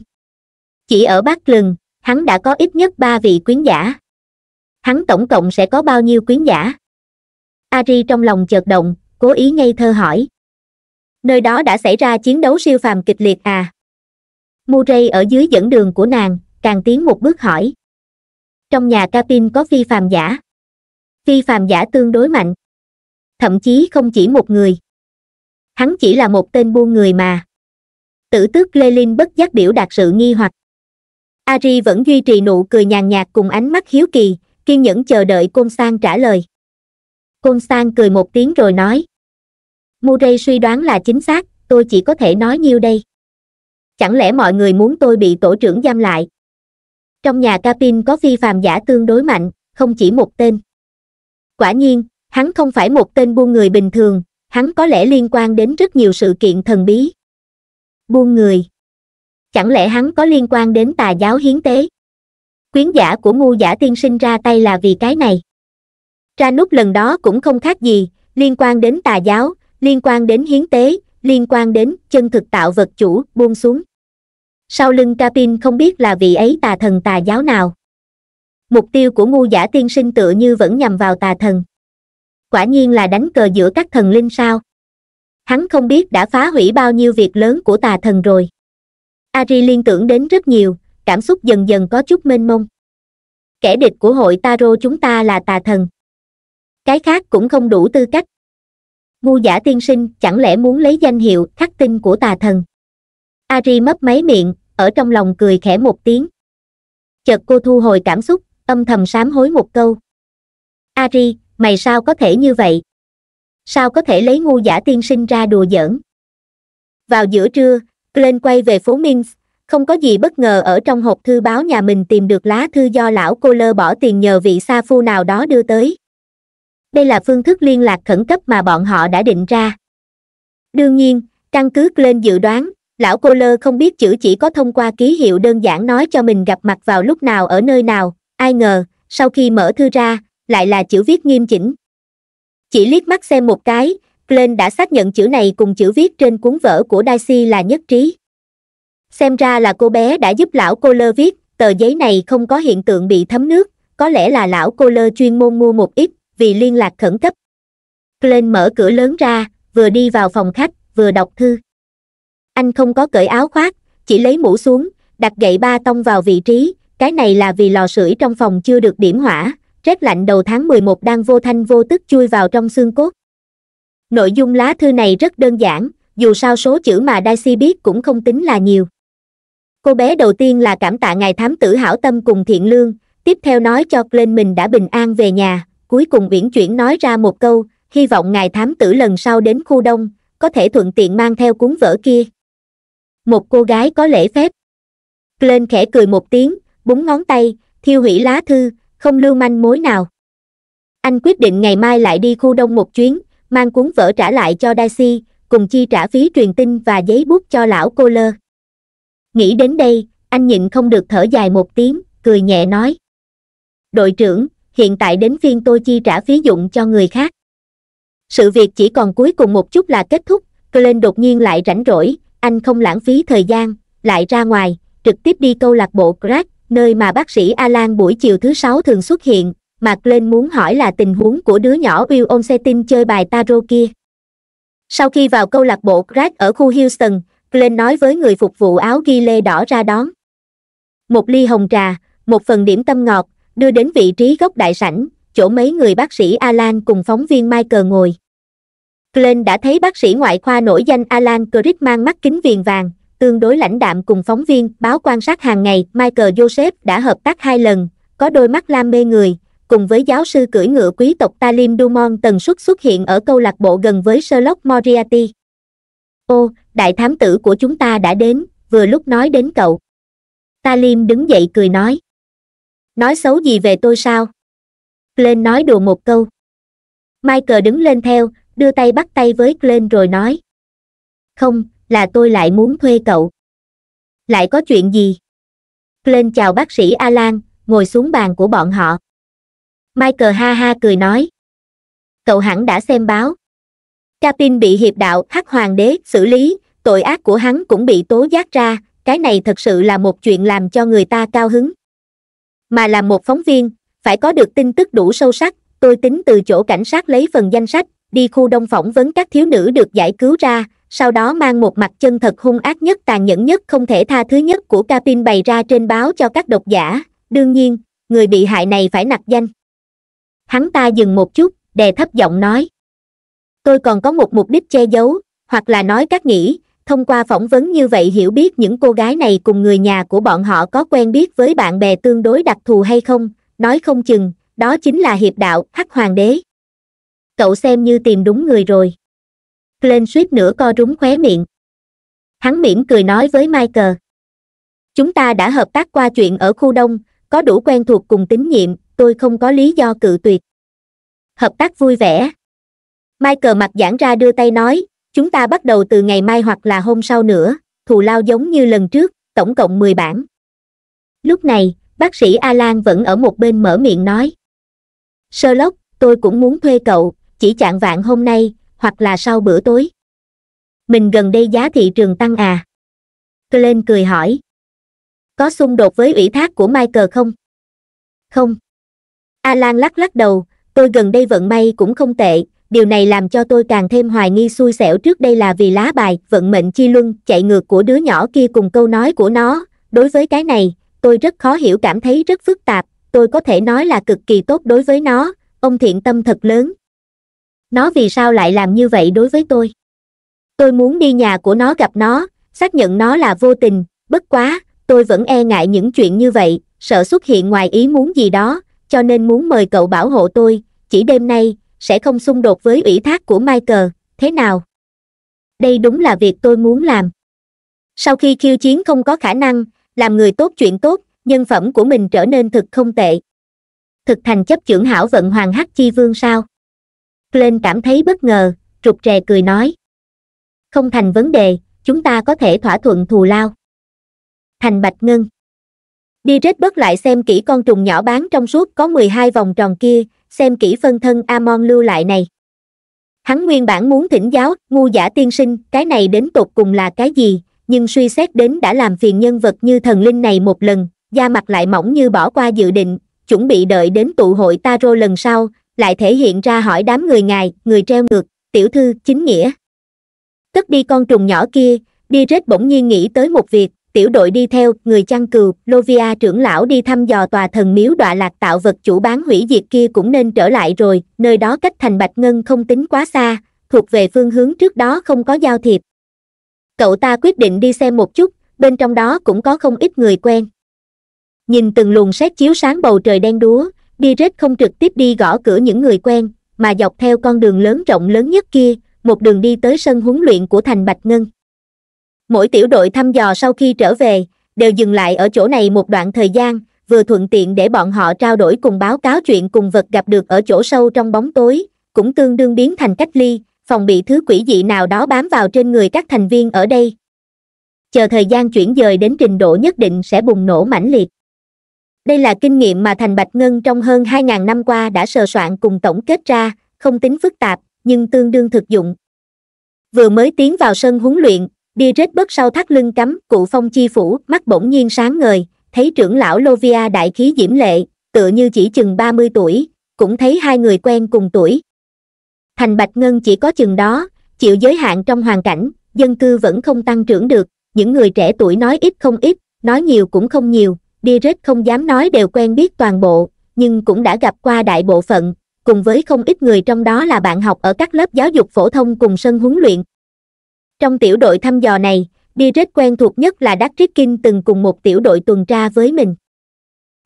chỉ ở bắc lừng hắn đã có ít nhất ba vị quyến giả hắn tổng cộng sẽ có bao nhiêu quyến giả ari trong lòng chợt động cố ý ngây thơ hỏi nơi đó đã xảy ra chiến đấu siêu phàm kịch liệt à murray ở dưới dẫn đường của nàng càng tiến một bước hỏi trong nhà capin có phi phàm giả phi phàm giả tương đối mạnh thậm chí không chỉ một người hắn chỉ là một tên buôn người mà tử tước lê linh bất giác biểu đạt sự nghi hoặc ari vẫn duy trì nụ cười nhàn nhạt cùng ánh mắt hiếu kỳ kiên nhẫn chờ đợi côn sang trả lời côn sang cười một tiếng rồi nói murray suy đoán là chính xác tôi chỉ có thể nói nhiêu đây chẳng lẽ mọi người muốn tôi bị tổ trưởng giam lại trong nhà capin có phi phàm giả tương đối mạnh không chỉ một tên quả nhiên hắn không phải một tên buôn người bình thường hắn có lẽ liên quan đến rất nhiều sự kiện thần bí buôn người chẳng lẽ hắn có liên quan đến tà giáo hiến tế quyến giả của ngu giả tiên sinh ra tay là vì cái này ra nút lần đó cũng không khác gì liên quan đến tà giáo liên quan đến hiến tế liên quan đến chân thực tạo vật chủ buông xuống sau lưng capin không biết là vị ấy tà thần tà giáo nào mục tiêu của ngu giả tiên sinh tựa như vẫn nhằm vào tà thần quả nhiên là đánh cờ giữa các thần linh sao hắn không biết đã phá hủy bao nhiêu việc lớn của tà thần rồi ari liên tưởng đến rất nhiều cảm xúc dần dần có chút mênh mông kẻ địch của hội taro chúng ta là tà thần cái khác cũng không đủ tư cách ngu giả tiên sinh chẳng lẽ muốn lấy danh hiệu khắc tinh của tà thần ari mấp máy miệng ở trong lòng cười khẽ một tiếng chợt cô thu hồi cảm xúc âm thầm sám hối một câu ari mày sao có thể như vậy sao có thể lấy ngu giả tiên sinh ra đùa giỡn vào giữa trưa glenn quay về phố minsk không có gì bất ngờ ở trong hộp thư báo nhà mình tìm được lá thư do lão cô lơ bỏ tiền nhờ vị sa phu nào đó đưa tới đây là phương thức liên lạc khẩn cấp mà bọn họ đã định ra đương nhiên căn cứ lên dự đoán lão cô lơ không biết chữ chỉ có thông qua ký hiệu đơn giản nói cho mình gặp mặt vào lúc nào ở nơi nào ai ngờ sau khi mở thư ra lại là chữ viết nghiêm chỉnh chỉ liếc mắt xem một cái glenn đã xác nhận chữ này cùng chữ viết trên cuốn vở của daisy là nhất trí xem ra là cô bé đã giúp lão cô lơ viết tờ giấy này không có hiện tượng bị thấm nước có lẽ là lão cô lơ chuyên môn mua một ít vì liên lạc khẩn cấp glenn mở cửa lớn ra vừa đi vào phòng khách vừa đọc thư anh không có cởi áo khoác chỉ lấy mũ xuống đặt gậy ba tông vào vị trí cái này là vì lò sưởi trong phòng chưa được điểm hỏa rét lạnh đầu tháng 11 đang vô thanh vô tức chui vào trong xương cốt nội dung lá thư này rất đơn giản dù sao số chữ mà daisy biết cũng không tính là nhiều cô bé đầu tiên là cảm tạ ngài thám tử hảo tâm cùng thiện lương tiếp theo nói cho glenn mình đã bình an về nhà cuối cùng viễn chuyển nói ra một câu, hy vọng ngài thám tử lần sau đến khu đông, có thể thuận tiện mang theo cuốn vở kia. Một cô gái có lễ phép. Lên khẽ cười một tiếng, búng ngón tay, thiêu hủy lá thư, không lưu manh mối nào. Anh quyết định ngày mai lại đi khu đông một chuyến, mang cuốn vở trả lại cho Daisy, cùng chi trả phí truyền tin và giấy bút cho lão cô lơ. Nghĩ đến đây, anh nhịn không được thở dài một tiếng, cười nhẹ nói. Đội trưởng, hiện tại đến phiên tôi chi trả phí dụng cho người khác sự việc chỉ còn cuối cùng một chút là kết thúc Glenn đột nhiên lại rảnh rỗi anh không lãng phí thời gian lại ra ngoài trực tiếp đi câu lạc bộ crack nơi mà bác sĩ alan buổi chiều thứ sáu thường xuất hiện mà Glenn muốn hỏi là tình huống của đứa nhỏ Will Onsetin chơi bài tarot kia sau khi vào câu lạc bộ crack ở khu houston Glenn nói với người phục vụ áo ghi lê đỏ ra đón một ly hồng trà một phần điểm tâm ngọt đưa đến vị trí gốc đại sảnh chỗ mấy người bác sĩ alan cùng phóng viên michael ngồi glenn đã thấy bác sĩ ngoại khoa nổi danh alan crick mang mắt kính viền vàng tương đối lãnh đạm cùng phóng viên báo quan sát hàng ngày michael joseph đã hợp tác hai lần có đôi mắt lam mê người cùng với giáo sư cưỡi ngựa quý tộc talim dumont tần suất xuất hiện ở câu lạc bộ gần với sherlock moriarty ô đại thám tử của chúng ta đã đến vừa lúc nói đến cậu talim đứng dậy cười nói nói xấu gì về tôi sao glenn nói đùa một câu michael đứng lên theo đưa tay bắt tay với glenn rồi nói không là tôi lại muốn thuê cậu lại có chuyện gì glenn chào bác sĩ alan ngồi xuống bàn của bọn họ michael ha ha cười nói cậu hẳn đã xem báo capin bị hiệp đạo hắc hoàng đế xử lý tội ác của hắn cũng bị tố giác ra cái này thật sự là một chuyện làm cho người ta cao hứng mà là một phóng viên phải có được tin tức đủ sâu sắc tôi tính từ chỗ cảnh sát lấy phần danh sách đi khu đông phỏng vấn các thiếu nữ được giải cứu ra sau đó mang một mặt chân thật hung ác nhất tàn nhẫn nhất không thể tha thứ nhất của capin bày ra trên báo cho các độc giả đương nhiên người bị hại này phải nặc danh hắn ta dừng một chút đè thấp giọng nói tôi còn có một mục đích che giấu hoặc là nói các nghĩ thông qua phỏng vấn như vậy hiểu biết những cô gái này cùng người nhà của bọn họ có quen biết với bạn bè tương đối đặc thù hay không nói không chừng đó chính là hiệp đạo hắc hoàng đế cậu xem như tìm đúng người rồi lên suýt nữa co rúng khóe miệng hắn mỉm cười nói với michael chúng ta đã hợp tác qua chuyện ở khu đông có đủ quen thuộc cùng tín nhiệm tôi không có lý do cự tuyệt hợp tác vui vẻ michael mặt giãn ra đưa tay nói chúng ta bắt đầu từ ngày mai hoặc là hôm sau nữa thù lao giống như lần trước tổng cộng mười bản lúc này bác sĩ a lan vẫn ở một bên mở miệng nói sherlock tôi cũng muốn thuê cậu chỉ chạng vạn hôm nay hoặc là sau bữa tối mình gần đây giá thị trường tăng à Glenn cười hỏi có xung đột với ủy thác của michael không không a lan lắc lắc đầu tôi gần đây vận may cũng không tệ điều này làm cho tôi càng thêm hoài nghi xui xẻo trước đây là vì lá bài vận mệnh chi luân chạy ngược của đứa nhỏ kia cùng câu nói của nó đối với cái này tôi rất khó hiểu cảm thấy rất phức tạp tôi có thể nói là cực kỳ tốt đối với nó ông thiện tâm thật lớn nó vì sao lại làm như vậy đối với tôi tôi muốn đi nhà của nó gặp nó xác nhận nó là vô tình bất quá tôi vẫn e ngại những chuyện như vậy sợ xuất hiện ngoài ý muốn gì đó cho nên muốn mời cậu bảo hộ tôi chỉ đêm nay sẽ không xung đột với ủy thác của michael thế nào đây đúng là việc tôi muốn làm sau khi khiêu chiến không có khả năng làm người tốt chuyện tốt nhân phẩm của mình trở nên thực không tệ thực thành chấp trưởng hảo vận hoàng hắc chi vương sao glenn cảm thấy bất ngờ rụt rè cười nói không thành vấn đề chúng ta có thể thỏa thuận thù lao thành bạch ngân đi rết bớt lại xem kỹ con trùng nhỏ bán trong suốt có mười hai vòng tròn kia xem kỹ phân thân amon lưu lại này hắn nguyên bản muốn thỉnh giáo ngu giả tiên sinh cái này đến tột cùng là cái gì nhưng suy xét đến đã làm phiền nhân vật như thần linh này một lần da mặt lại mỏng như bỏ qua dự định chuẩn bị đợi đến tụ hội taro lần sau lại thể hiện ra hỏi đám người ngài người treo ngược tiểu thư chính nghĩa cất đi con trùng nhỏ kia đi rết bỗng nhiên nghĩ tới một việc tiểu đội đi theo người chăn cừu lovia trưởng lão đi thăm dò tòa thần miếu đọa lạc tạo vật chủ bán hủy diệt kia cũng nên trở lại rồi nơi đó cách thành bạch ngân không tính quá xa thuộc về phương hướng trước đó không có giao thiệp cậu ta quyết định đi xem một chút bên trong đó cũng có không ít người quen nhìn từng luồng sét chiếu sáng bầu trời đen đúa đi rết không trực tiếp đi gõ cửa những người quen mà dọc theo con đường lớn rộng lớn nhất kia một đường đi tới sân huấn luyện của thành bạch ngân mỗi tiểu đội thăm dò sau khi trở về đều dừng lại ở chỗ này một đoạn thời gian vừa thuận tiện để bọn họ trao đổi cùng báo cáo chuyện cùng vật gặp được ở chỗ sâu trong bóng tối cũng tương đương biến thành cách ly phòng bị thứ quỷ dị nào đó bám vào trên người các thành viên ở đây chờ thời gian chuyển dời đến trình độ nhất định sẽ bùng nổ mãnh liệt đây là kinh nghiệm mà thành bạch ngân trong hơn 2.000 năm qua đã sờ soạn cùng tổng kết ra không tính phức tạp nhưng tương đương thực dụng vừa mới tiến vào sân huấn luyện Biret bất sau thắt lưng cắm, cụ phong chi phủ, mắt bỗng nhiên sáng ngời, thấy trưởng lão Lovia đại khí diễm lệ, tựa như chỉ chừng 30 tuổi, cũng thấy hai người quen cùng tuổi. Thành Bạch Ngân chỉ có chừng đó, chịu giới hạn trong hoàn cảnh, dân cư vẫn không tăng trưởng được, những người trẻ tuổi nói ít không ít, nói nhiều cũng không nhiều, Biret không dám nói đều quen biết toàn bộ, nhưng cũng đã gặp qua đại bộ phận, cùng với không ít người trong đó là bạn học ở các lớp giáo dục phổ thông cùng sân huấn luyện, trong tiểu đội thăm dò này rất quen thuộc nhất là đắc rickin từng cùng một tiểu đội tuần tra với mình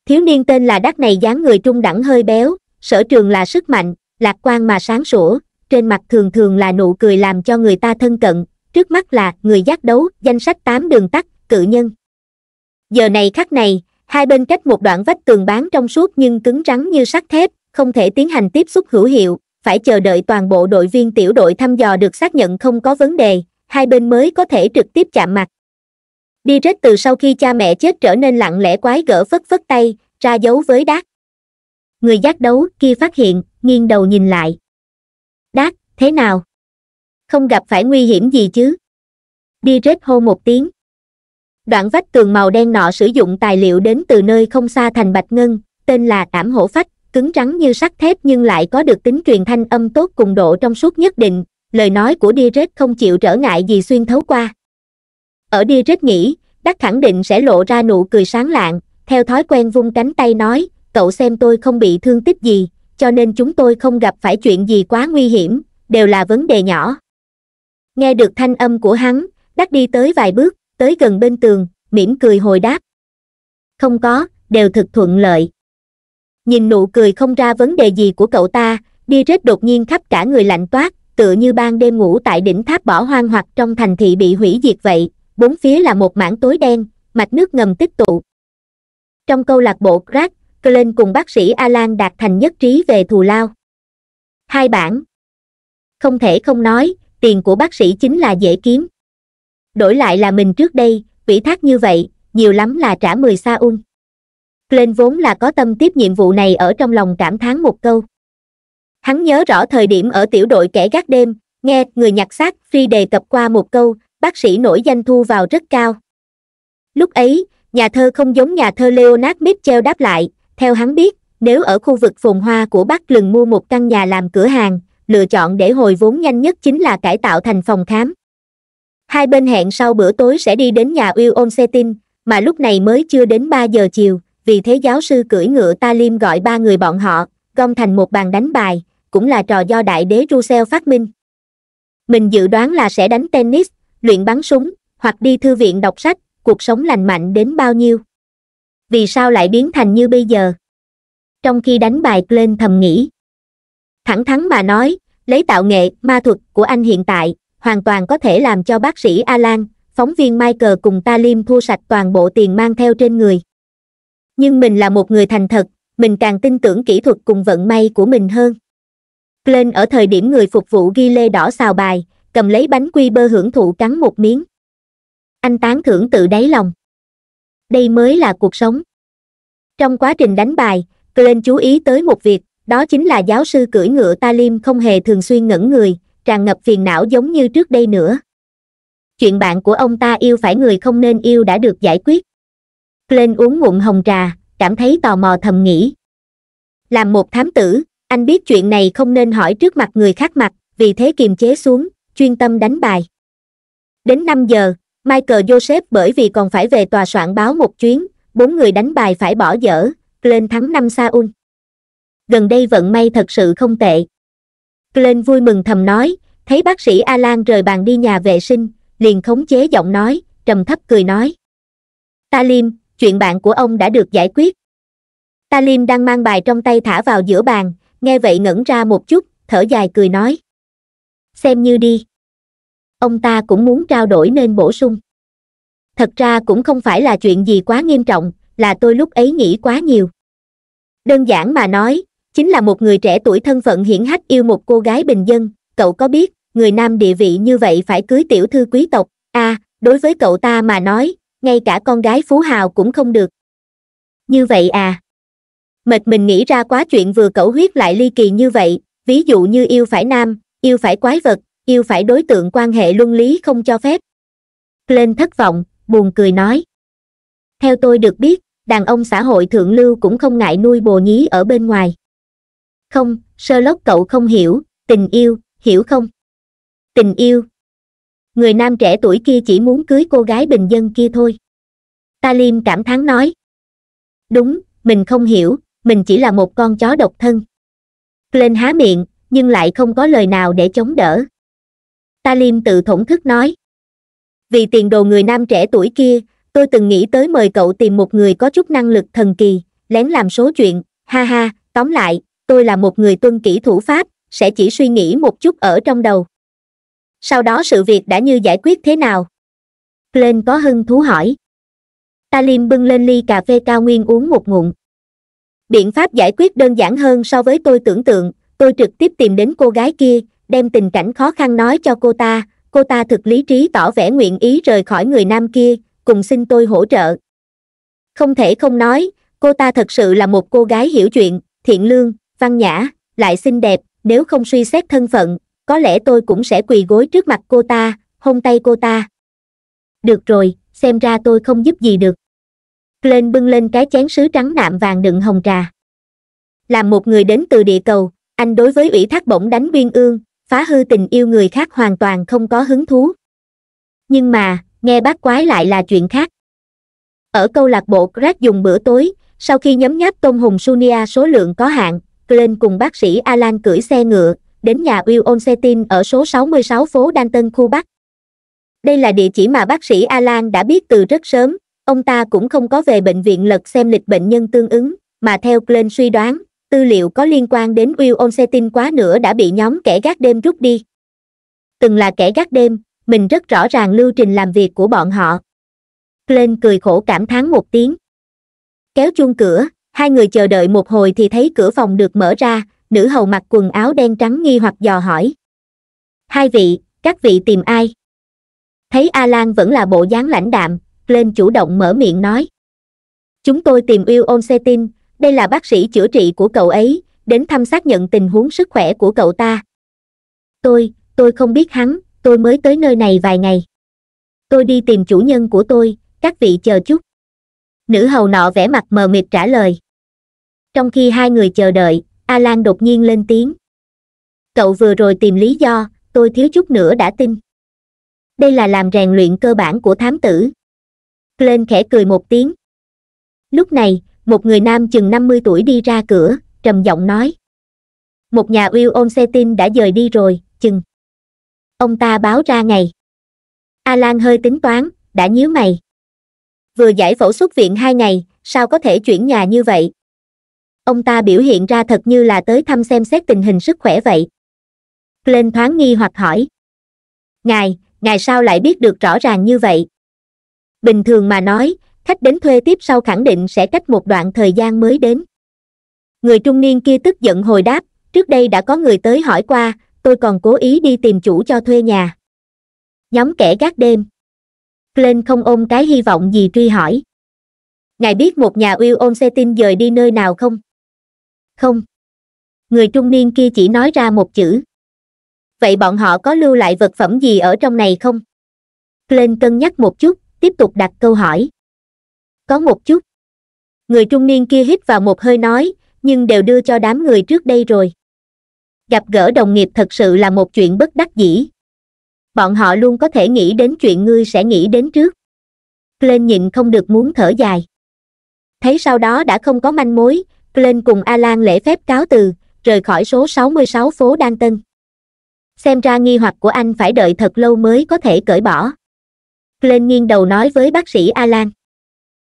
thiếu niên tên là đắc này dáng người trung đẳng hơi béo sở trường là sức mạnh lạc quan mà sáng sủa trên mặt thường thường là nụ cười làm cho người ta thân cận trước mắt là người giác đấu danh sách tám đường tắt cự nhân giờ này khắc này hai bên cách một đoạn vách tường bán trong suốt nhưng cứng rắn như sắt thép không thể tiến hành tiếp xúc hữu hiệu phải chờ đợi toàn bộ đội viên tiểu đội thăm dò được xác nhận không có vấn đề hai bên mới có thể trực tiếp chạm mặt đi rết từ sau khi cha mẹ chết trở nên lặng lẽ quái gỡ phất phất tay ra dấu với đát người giác đấu kia phát hiện nghiêng đầu nhìn lại đát thế nào không gặp phải nguy hiểm gì chứ đi rết hô một tiếng đoạn vách tường màu đen nọ sử dụng tài liệu đến từ nơi không xa thành bạch ngân tên là tảm hổ phách cứng rắn như sắt thép nhưng lại có được tính truyền thanh âm tốt cùng độ trong suốt nhất định lời nói của Direct không chịu trở ngại gì xuyên thấu qua. Ở Direct nghĩ, đắc khẳng định sẽ lộ ra nụ cười sáng lạng, theo thói quen vung cánh tay nói, cậu xem tôi không bị thương tích gì, cho nên chúng tôi không gặp phải chuyện gì quá nguy hiểm, đều là vấn đề nhỏ. Nghe được thanh âm của hắn, đắc đi tới vài bước, tới gần bên tường, mỉm cười hồi đáp. Không có, đều thực thuận lợi. Nhìn nụ cười không ra vấn đề gì của cậu ta, đi rết đột nhiên khắp cả người lạnh toát, tựa như ban đêm ngủ tại đỉnh tháp bỏ hoang hoặc trong thành thị bị hủy diệt vậy bốn phía là một mảng tối đen mạch nước ngầm tích tụ trong câu lạc bộ crack Cullen cùng bác sĩ Alan đạt thành nhất trí về thù lao hai bản không thể không nói tiền của bác sĩ chính là dễ kiếm đổi lại là mình trước đây vĩ thác như vậy nhiều lắm là trả mười sa ung Glenn vốn là có tâm tiếp nhiệm vụ này ở trong lòng cảm thán một câu hắn nhớ rõ thời điểm ở tiểu đội kẻ gác đêm nghe người nhặt xác phi đề cập qua một câu bác sĩ nổi danh thu vào rất cao lúc ấy nhà thơ không giống nhà thơ leonard mitchell đáp lại theo hắn biết nếu ở khu vực phồn hoa của bắc lừng mua một căn nhà làm cửa hàng lựa chọn để hồi vốn nhanh nhất chính là cải tạo thành phòng khám hai bên hẹn sau bữa tối sẽ đi đến nhà uy ôn setin mà lúc này mới chưa đến ba giờ chiều vì thế giáo sư cưỡi ngựa ta liêm gọi ba người bọn họ gom thành một bàn đánh bài cũng là trò do đại đế Russell phát minh. Mình dự đoán là sẽ đánh tennis, luyện bắn súng, hoặc đi thư viện đọc sách, cuộc sống lành mạnh đến bao nhiêu. Vì sao lại biến thành như bây giờ? Trong khi đánh bài lên thầm nghĩ. Thẳng thắn mà nói, lấy tạo nghệ, ma thuật của anh hiện tại, hoàn toàn có thể làm cho bác sĩ Alan, phóng viên Michael cùng ta liêm thu sạch toàn bộ tiền mang theo trên người. Nhưng mình là một người thành thật, mình càng tin tưởng kỹ thuật cùng vận may của mình hơn lên ở thời điểm người phục vụ ghi lê đỏ xào bài, cầm lấy bánh quy bơ hưởng thụ cắn một miếng. Anh tán thưởng tự đáy lòng. Đây mới là cuộc sống. Trong quá trình đánh bài, lên chú ý tới một việc, đó chính là giáo sư cưỡi ngựa Talim không hề thường xuyên ngẩn người, tràn ngập phiền não giống như trước đây nữa. Chuyện bạn của ông ta yêu phải người không nên yêu đã được giải quyết. Glenn uống ngụm hồng trà, cảm thấy tò mò thầm nghĩ. Làm một thám tử, anh biết chuyện này không nên hỏi trước mặt người khác mặt vì thế kiềm chế xuống chuyên tâm đánh bài đến năm giờ michael joseph bởi vì còn phải về tòa soạn báo một chuyến bốn người đánh bài phải bỏ dở lên thắng năm saun. gần đây vận may thật sự không tệ glenn vui mừng thầm nói thấy bác sĩ alan rời bàn đi nhà vệ sinh liền khống chế giọng nói trầm thấp cười nói talim chuyện bạn của ông đã được giải quyết talim đang mang bài trong tay thả vào giữa bàn nghe vậy ngẩn ra một chút, thở dài cười nói. Xem như đi. Ông ta cũng muốn trao đổi nên bổ sung. Thật ra cũng không phải là chuyện gì quá nghiêm trọng, là tôi lúc ấy nghĩ quá nhiều. Đơn giản mà nói, chính là một người trẻ tuổi thân phận hiển hách yêu một cô gái bình dân, cậu có biết, người nam địa vị như vậy phải cưới tiểu thư quý tộc, a à, đối với cậu ta mà nói, ngay cả con gái phú hào cũng không được. Như vậy à? mệt mình nghĩ ra quá chuyện vừa cẩu huyết lại ly kỳ như vậy ví dụ như yêu phải nam yêu phải quái vật yêu phải đối tượng quan hệ luân lý không cho phép lên thất vọng buồn cười nói theo tôi được biết đàn ông xã hội thượng lưu cũng không ngại nuôi bồ nhí ở bên ngoài không sơ lốc cậu không hiểu tình yêu hiểu không tình yêu người nam trẻ tuổi kia chỉ muốn cưới cô gái bình dân kia thôi ta liêm cảm thán nói đúng mình không hiểu mình chỉ là một con chó độc thân glenn há miệng nhưng lại không có lời nào để chống đỡ talim tự thổn thức nói vì tiền đồ người nam trẻ tuổi kia tôi từng nghĩ tới mời cậu tìm một người có chút năng lực thần kỳ lén làm số chuyện ha ha tóm lại tôi là một người tuân kỹ thủ pháp sẽ chỉ suy nghĩ một chút ở trong đầu sau đó sự việc đã như giải quyết thế nào glenn có hưng thú hỏi talim bưng lên ly cà phê cao nguyên uống một ngụm biện pháp giải quyết đơn giản hơn so với tôi tưởng tượng tôi trực tiếp tìm đến cô gái kia đem tình cảnh khó khăn nói cho cô ta cô ta thực lý trí tỏ vẻ nguyện ý rời khỏi người nam kia cùng xin tôi hỗ trợ không thể không nói cô ta thật sự là một cô gái hiểu chuyện thiện lương văn nhã lại xinh đẹp nếu không suy xét thân phận có lẽ tôi cũng sẽ quỳ gối trước mặt cô ta hôn tay cô ta được rồi xem ra tôi không giúp gì được lên bưng lên cái chén sứ trắng nạm vàng đựng hồng trà làm một người đến từ địa cầu anh đối với ủy thác bổng đánh uyên ương phá hư tình yêu người khác hoàn toàn không có hứng thú nhưng mà nghe bác quái lại là chuyện khác ở câu lạc bộ greg dùng bữa tối sau khi nhấm nháp tôm hùng sunia số lượng có hạn glenn cùng bác sĩ alan cưỡi xe ngựa đến nhà will onsetin ở số 66 phố Tân, khu bắc đây là địa chỉ mà bác sĩ alan đã biết từ rất sớm ông ta cũng không có về bệnh viện lật xem lịch bệnh nhân tương ứng mà theo Glenn suy đoán tư liệu có liên quan đến Will Onsetin quá nữa đã bị nhóm kẻ gác đêm rút đi từng là kẻ gác đêm mình rất rõ ràng lưu trình làm việc của bọn họ Glenn cười khổ cảm thán một tiếng kéo chuông cửa hai người chờ đợi một hồi thì thấy cửa phòng được mở ra nữ hầu mặc quần áo đen trắng nghi hoặc dò hỏi hai vị các vị tìm ai thấy a lan vẫn là bộ dáng lãnh đạm lên chủ động mở miệng nói chúng tôi tìm yêu ôn xe tin đây là bác sĩ chữa trị của cậu ấy đến thăm xác nhận tình huống sức khỏe của cậu ta tôi tôi không biết hắn tôi mới tới nơi này vài ngày tôi đi tìm chủ nhân của tôi các vị chờ chút nữ hầu nọ vẻ mặt mờ mịt trả lời trong khi hai người chờ đợi alan đột nhiên lên tiếng cậu vừa rồi tìm lý do tôi thiếu chút nữa đã tin đây là làm rèn luyện cơ bản của thám tử lên khẽ cười một tiếng lúc này một người nam chừng năm mươi tuổi đi ra cửa trầm giọng nói một nhà uy ôn xe tin đã rời đi rồi chừng ông ta báo ra ngày Alan hơi tính toán đã nhíu mày vừa giải phẫu xuất viện hai ngày sao có thể chuyển nhà như vậy ông ta biểu hiện ra thật như là tới thăm xem xét tình hình sức khỏe vậy lên thoáng nghi hoặc hỏi ngài ngài sao lại biết được rõ ràng như vậy bình thường mà nói khách đến thuê tiếp sau khẳng định sẽ cách một đoạn thời gian mới đến người trung niên kia tức giận hồi đáp trước đây đã có người tới hỏi qua tôi còn cố ý đi tìm chủ cho thuê nhà nhóm kẻ gác đêm lên không ôm cái hy vọng gì truy hỏi ngài biết một nhà uy ôm xe tin dời đi nơi nào không không người trung niên kia chỉ nói ra một chữ vậy bọn họ có lưu lại vật phẩm gì ở trong này không lên cân nhắc một chút tiếp tục đặt câu hỏi có một chút người trung niên kia hít vào một hơi nói nhưng đều đưa cho đám người trước đây rồi gặp gỡ đồng nghiệp thật sự là một chuyện bất đắc dĩ bọn họ luôn có thể nghĩ đến chuyện ngươi sẽ nghĩ đến trước glenn nhịn không được muốn thở dài thấy sau đó đã không có manh mối glenn cùng alan lễ phép cáo từ rời khỏi số 66 phố đan tân xem ra nghi hoặc của anh phải đợi thật lâu mới có thể cởi bỏ lên nghiêng đầu nói với bác sĩ alan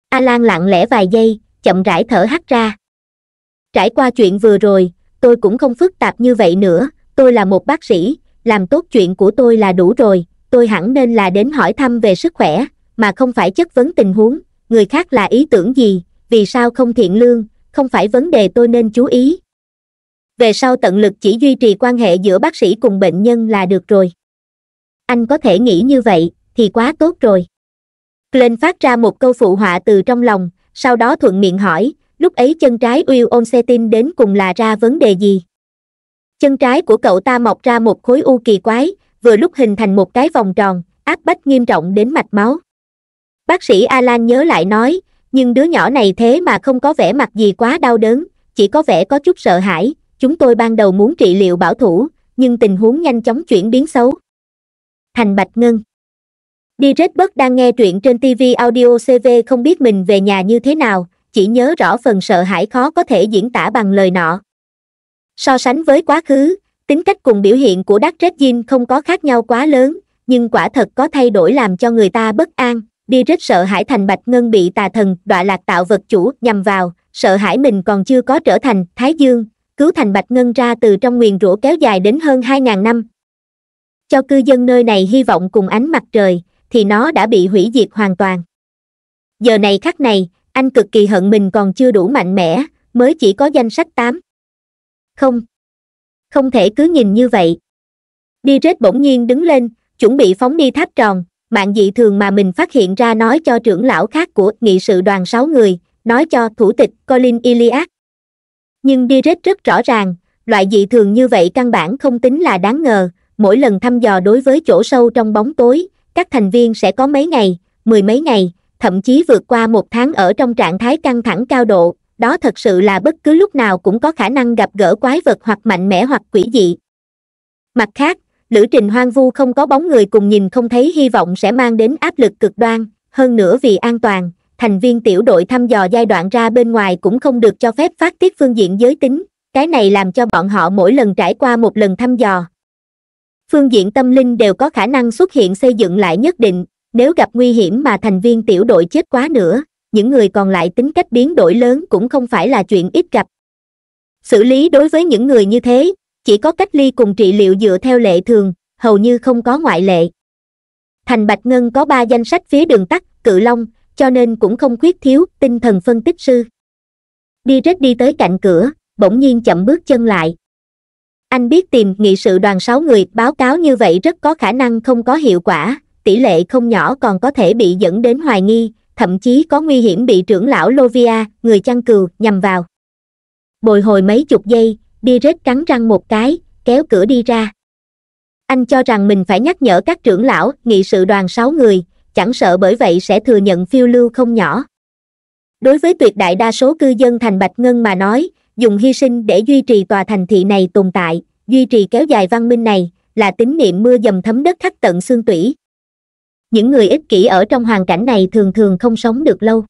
alan lặng lẽ vài giây chậm rãi thở hắt ra trải qua chuyện vừa rồi tôi cũng không phức tạp như vậy nữa tôi là một bác sĩ làm tốt chuyện của tôi là đủ rồi tôi hẳn nên là đến hỏi thăm về sức khỏe mà không phải chất vấn tình huống người khác là ý tưởng gì vì sao không thiện lương không phải vấn đề tôi nên chú ý về sau tận lực chỉ duy trì quan hệ giữa bác sĩ cùng bệnh nhân là được rồi anh có thể nghĩ như vậy thì quá tốt rồi glenn phát ra một câu phụ họa từ trong lòng sau đó thuận miệng hỏi lúc ấy chân trái uy ôn đến cùng là ra vấn đề gì chân trái của cậu ta mọc ra một khối u kỳ quái vừa lúc hình thành một cái vòng tròn ác bách nghiêm trọng đến mạch máu bác sĩ alan nhớ lại nói nhưng đứa nhỏ này thế mà không có vẻ mặt gì quá đau đớn chỉ có vẻ có chút sợ hãi chúng tôi ban đầu muốn trị liệu bảo thủ nhưng tình huống nhanh chóng chuyển biến xấu thành bạch ngân Đi Bất đang nghe truyện trên TV audio CV không biết mình về nhà như thế nào, chỉ nhớ rõ phần sợ hãi khó có thể diễn tả bằng lời nọ. So sánh với quá khứ, tính cách cùng biểu hiện của Đắc Jin không có khác nhau quá lớn, nhưng quả thật có thay đổi làm cho người ta bất an. Đi sợ hãi thành Bạch Ngân bị tà thần đọa lạc tạo vật chủ nhằm vào, sợ hãi mình còn chưa có trở thành Thái Dương, cứu thành Bạch Ngân ra từ trong nguyền rủa kéo dài đến hơn 2.000 năm. Cho cư dân nơi này hy vọng cùng ánh mặt trời, thì nó đã bị hủy diệt hoàn toàn giờ này khắc này anh cực kỳ hận mình còn chưa đủ mạnh mẽ mới chỉ có danh sách tám không không thể cứ nhìn như vậy đi rết bỗng nhiên đứng lên chuẩn bị phóng đi tháp tròn mạng dị thường mà mình phát hiện ra nói cho trưởng lão khác của nghị sự đoàn sáu người nói cho thủ tịch colin iliad nhưng đi rết rất rõ ràng loại dị thường như vậy căn bản không tính là đáng ngờ mỗi lần thăm dò đối với chỗ sâu trong bóng tối các thành viên sẽ có mấy ngày mười mấy ngày thậm chí vượt qua một tháng ở trong trạng thái căng thẳng cao độ đó thật sự là bất cứ lúc nào cũng có khả năng gặp gỡ quái vật hoặc mạnh mẽ hoặc quỷ dị mặt khác lữ trình hoang vu không có bóng người cùng nhìn không thấy hy vọng sẽ mang đến áp lực cực đoan hơn nữa vì an toàn thành viên tiểu đội thăm dò giai đoạn ra bên ngoài cũng không được cho phép phát tiết phương diện giới tính cái này làm cho bọn họ mỗi lần trải qua một lần thăm dò phương diện tâm linh đều có khả năng xuất hiện xây dựng lại nhất định nếu gặp nguy hiểm mà thành viên tiểu đội chết quá nữa những người còn lại tính cách biến đổi lớn cũng không phải là chuyện ít gặp xử lý đối với những người như thế chỉ có cách ly cùng trị liệu dựa theo lệ thường hầu như không có ngoại lệ thành bạch ngân có ba danh sách phía đường tắt cự long cho nên cũng không khuyết thiếu tinh thần phân tích sư đi rết đi tới cạnh cửa bỗng nhiên chậm bước chân lại anh biết tìm nghị sự đoàn 6 người báo cáo như vậy rất có khả năng không có hiệu quả, tỷ lệ không nhỏ còn có thể bị dẫn đến hoài nghi, thậm chí có nguy hiểm bị trưởng lão Lovia, người chăn cừu, nhằm vào. Bồi hồi mấy chục giây, Direct cắn răng một cái, kéo cửa đi ra. Anh cho rằng mình phải nhắc nhở các trưởng lão, nghị sự đoàn 6 người, chẳng sợ bởi vậy sẽ thừa nhận phiêu lưu không nhỏ. Đối với tuyệt đại đa số cư dân thành Bạch Ngân mà nói, dùng hy sinh để duy trì tòa thành thị này tồn tại duy trì kéo dài văn minh này là tín niệm mưa dầm thấm đất khắc tận xương tủy những người ích kỷ ở trong hoàn cảnh này thường thường không sống được lâu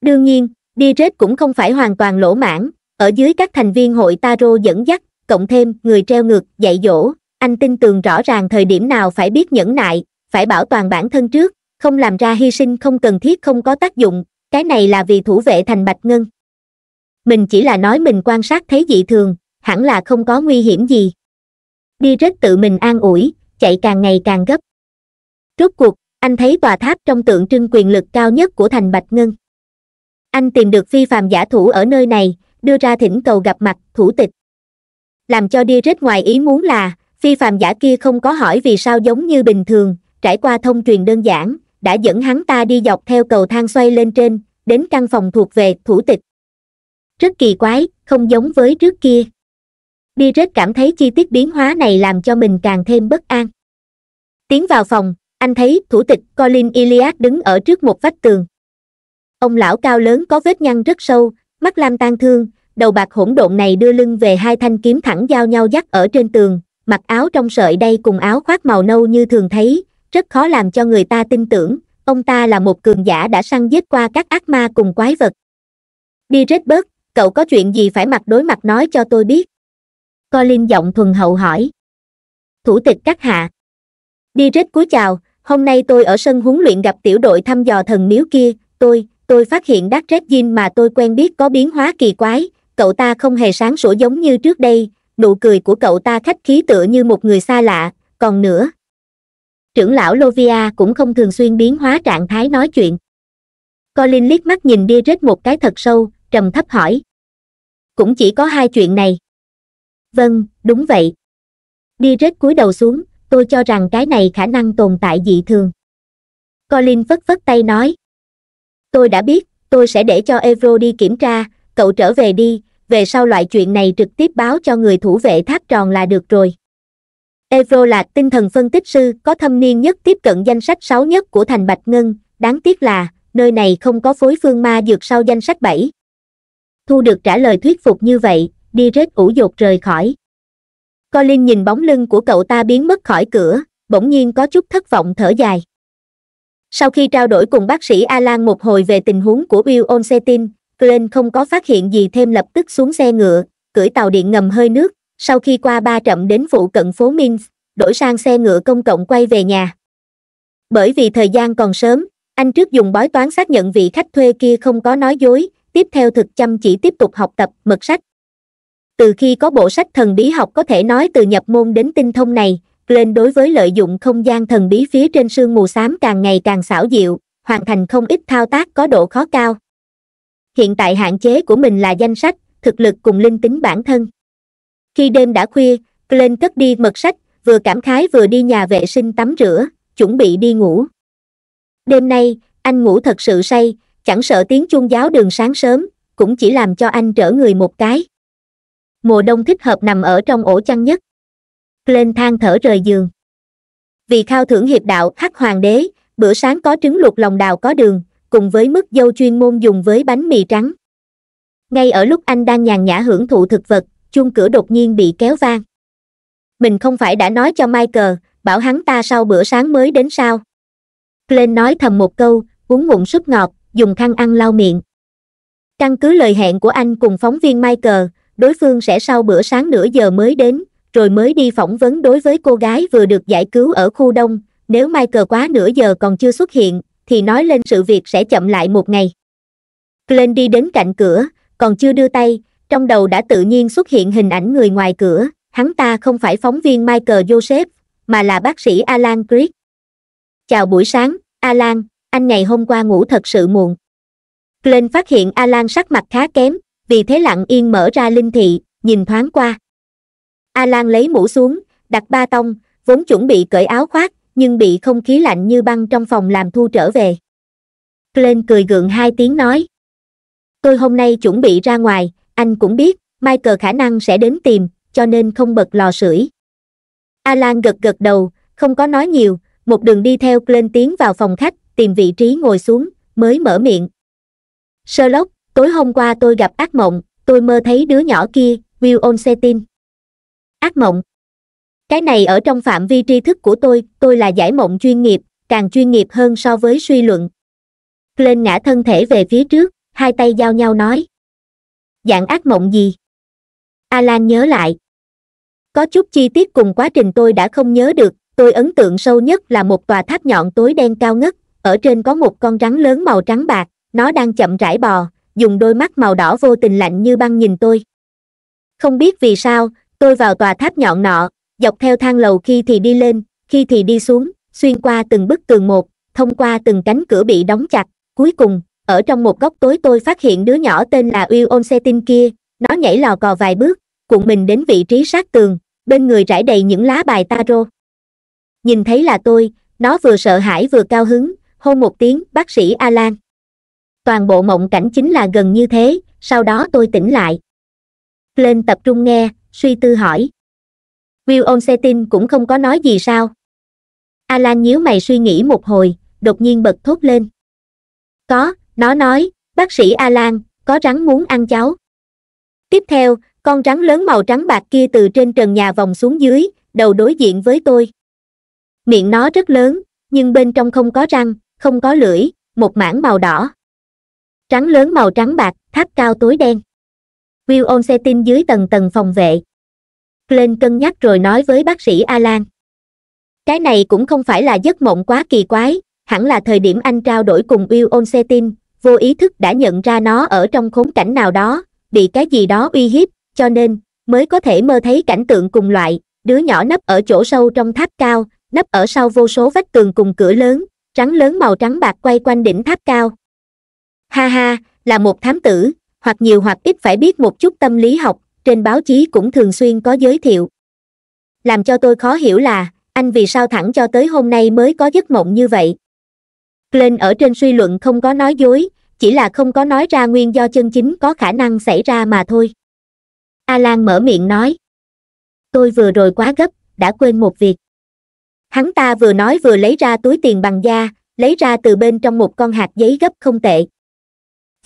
đương nhiên đi rết cũng không phải hoàn toàn lỗ mãn ở dưới các thành viên hội taro dẫn dắt cộng thêm người treo ngược dạy dỗ anh tin tưởng rõ ràng thời điểm nào phải biết nhẫn nại phải bảo toàn bản thân trước không làm ra hy sinh không cần thiết không có tác dụng cái này là vì thủ vệ thành bạch ngân mình chỉ là nói mình quan sát thấy dị thường hẳn là không có nguy hiểm gì đi rết tự mình an ủi chạy càng ngày càng gấp rốt cuộc anh thấy tòa tháp trong tượng trưng quyền lực cao nhất của thành bạch ngân anh tìm được phi phàm giả thủ ở nơi này đưa ra thỉnh cầu gặp mặt thủ tịch làm cho đi rết ngoài ý muốn là phi phàm giả kia không có hỏi vì sao giống như bình thường trải qua thông truyền đơn giản đã dẫn hắn ta đi dọc theo cầu thang xoay lên trên đến căn phòng thuộc về thủ tịch rất kỳ quái không giống với trước kia đi cảm thấy chi tiết biến hóa này làm cho mình càng thêm bất an tiến vào phòng anh thấy thủ tịch colin iliad đứng ở trước một vách tường ông lão cao lớn có vết nhăn rất sâu mắt lam tan thương đầu bạc hỗn độn này đưa lưng về hai thanh kiếm thẳng giao nhau dắt ở trên tường mặc áo trong sợi đây cùng áo khoác màu nâu như thường thấy rất khó làm cho người ta tin tưởng ông ta là một cường giả đã săn giết qua các ác ma cùng quái vật đi bớt cậu có chuyện gì phải mặt đối mặt nói cho tôi biết colin giọng thuần hậu hỏi thủ tịch các hạ đi rết cúi chào hôm nay tôi ở sân huấn luyện gặp tiểu đội thăm dò thần miếu kia tôi tôi phát hiện đắc rết Jin mà tôi quen biết có biến hóa kỳ quái cậu ta không hề sáng sủa giống như trước đây nụ cười của cậu ta khách khí tựa như một người xa lạ còn nữa trưởng lão lovia cũng không thường xuyên biến hóa trạng thái nói chuyện colin liếc mắt nhìn đi rết một cái thật sâu trầm thấp hỏi cũng chỉ có hai chuyện này vâng đúng vậy đi rết cúi đầu xuống tôi cho rằng cái này khả năng tồn tại dị thường colin vất vất tay nói tôi đã biết tôi sẽ để cho evro đi kiểm tra cậu trở về đi về sau loại chuyện này trực tiếp báo cho người thủ vệ tháp tròn là được rồi evro là tinh thần phân tích sư có thâm niên nhất tiếp cận danh sách sáu nhất của thành bạch ngân đáng tiếc là nơi này không có phối phương ma dược sau danh sách bảy thu được trả lời thuyết phục như vậy đi rết ủ dột rời khỏi colin nhìn bóng lưng của cậu ta biến mất khỏi cửa bỗng nhiên có chút thất vọng thở dài sau khi trao đổi cùng bác sĩ alan một hồi về tình huống của will onsetin glenn không có phát hiện gì thêm lập tức xuống xe ngựa cưỡi tàu điện ngầm hơi nước sau khi qua ba trậm đến phụ cận phố minsk đổi sang xe ngựa công cộng quay về nhà bởi vì thời gian còn sớm anh trước dùng bói toán xác nhận vị khách thuê kia không có nói dối tiếp theo thực chăm chỉ tiếp tục học tập mật sách từ khi có bộ sách thần bí học có thể nói từ nhập môn đến tinh thông này lên đối với lợi dụng không gian thần bí phía trên sương mù xám càng ngày càng xảo diệu hoàn thành không ít thao tác có độ khó cao hiện tại hạn chế của mình là danh sách thực lực cùng linh tính bản thân khi đêm đã khuya lên cất đi mật sách vừa cảm khái vừa đi nhà vệ sinh tắm rửa chuẩn bị đi ngủ đêm nay anh ngủ thật sự say chẳng sợ tiếng chuông giáo đường sáng sớm, cũng chỉ làm cho anh trở người một cái. Mùa đông thích hợp nằm ở trong ổ chăn nhất. Lên thang thở rời giường. Vì khao thưởng hiệp đạo hắc hoàng đế, bữa sáng có trứng luộc lòng đào có đường, cùng với mức dâu chuyên môn dùng với bánh mì trắng. Ngay ở lúc anh đang nhàn nhã hưởng thụ thực vật, chuông cửa đột nhiên bị kéo vang. Mình không phải đã nói cho Michael, bảo hắn ta sau bữa sáng mới đến sao. lên nói thầm một câu, uống ngụm súp ngọt, dùng khăn ăn lau miệng. Căn cứ lời hẹn của anh cùng phóng viên Michael, đối phương sẽ sau bữa sáng nửa giờ mới đến, rồi mới đi phỏng vấn đối với cô gái vừa được giải cứu ở khu đông. Nếu Michael quá nửa giờ còn chưa xuất hiện, thì nói lên sự việc sẽ chậm lại một ngày. Glenn đi đến cạnh cửa, còn chưa đưa tay, trong đầu đã tự nhiên xuất hiện hình ảnh người ngoài cửa, hắn ta không phải phóng viên Michael Joseph, mà là bác sĩ Alan Creek. Chào buổi sáng, Alan, anh ngày hôm qua ngủ thật sự muộn glenn phát hiện alan sắc mặt khá kém vì thế lặng yên mở ra linh thị nhìn thoáng qua alan lấy mũ xuống đặt ba tông vốn chuẩn bị cởi áo khoác nhưng bị không khí lạnh như băng trong phòng làm thu trở về glenn cười gượng hai tiếng nói tôi hôm nay chuẩn bị ra ngoài anh cũng biết michael khả năng sẽ đến tìm cho nên không bật lò sưởi alan gật gật đầu không có nói nhiều một đường đi theo glenn tiến vào phòng khách tìm vị trí ngồi xuống, mới mở miệng. Sherlock, tối hôm qua tôi gặp ác mộng, tôi mơ thấy đứa nhỏ kia, Will Onsetin. Ác mộng. Cái này ở trong phạm vi tri thức của tôi, tôi là giải mộng chuyên nghiệp, càng chuyên nghiệp hơn so với suy luận. Lên ngã thân thể về phía trước, hai tay giao nhau nói. Dạng ác mộng gì? Alan nhớ lại. Có chút chi tiết cùng quá trình tôi đã không nhớ được, tôi ấn tượng sâu nhất là một tòa tháp nhọn tối đen cao ngất, ở trên có một con rắn lớn màu trắng bạc nó đang chậm rãi bò dùng đôi mắt màu đỏ vô tình lạnh như băng nhìn tôi không biết vì sao tôi vào tòa tháp nhọn nọ dọc theo thang lầu khi thì đi lên khi thì đi xuống xuyên qua từng bức tường một thông qua từng cánh cửa bị đóng chặt cuối cùng ở trong một góc tối tôi phát hiện đứa nhỏ tên là uy ôn kia nó nhảy lò cò vài bước cuộn mình đến vị trí sát tường bên người rải đầy những lá bài tarot nhìn thấy là tôi nó vừa sợ hãi vừa cao hứng hôn một tiếng bác sĩ alan toàn bộ mộng cảnh chính là gần như thế sau đó tôi tỉnh lại lên tập trung nghe suy tư hỏi will onsetin cũng không có nói gì sao alan nhíu mày suy nghĩ một hồi đột nhiên bật thốt lên có nó nói bác sĩ alan có rắn muốn ăn cháu tiếp theo con rắn lớn màu trắng bạc kia từ trên trần nhà vòng xuống dưới đầu đối diện với tôi miệng nó rất lớn nhưng bên trong không có răng không có lưỡi một mảng màu đỏ trắng lớn màu trắng bạc tháp cao tối đen will on dưới tầng tầng phòng vệ glenn cân nhắc rồi nói với bác sĩ alan cái này cũng không phải là giấc mộng quá kỳ quái hẳn là thời điểm anh trao đổi cùng will on vô ý thức đã nhận ra nó ở trong khốn cảnh nào đó bị cái gì đó uy hiếp cho nên mới có thể mơ thấy cảnh tượng cùng loại đứa nhỏ nấp ở chỗ sâu trong tháp cao nấp ở sau vô số vách tường cùng cửa lớn trắng lớn màu trắng bạc quay quanh đỉnh tháp cao ha ha là một thám tử hoặc nhiều hoặc ít phải biết một chút tâm lý học trên báo chí cũng thường xuyên có giới thiệu làm cho tôi khó hiểu là anh vì sao thẳng cho tới hôm nay mới có giấc mộng như vậy glenn ở trên suy luận không có nói dối chỉ là không có nói ra nguyên do chân chính có khả năng xảy ra mà thôi Alan mở miệng nói tôi vừa rồi quá gấp đã quên một việc hắn ta vừa nói vừa lấy ra túi tiền bằng da lấy ra từ bên trong một con hạt giấy gấp không tệ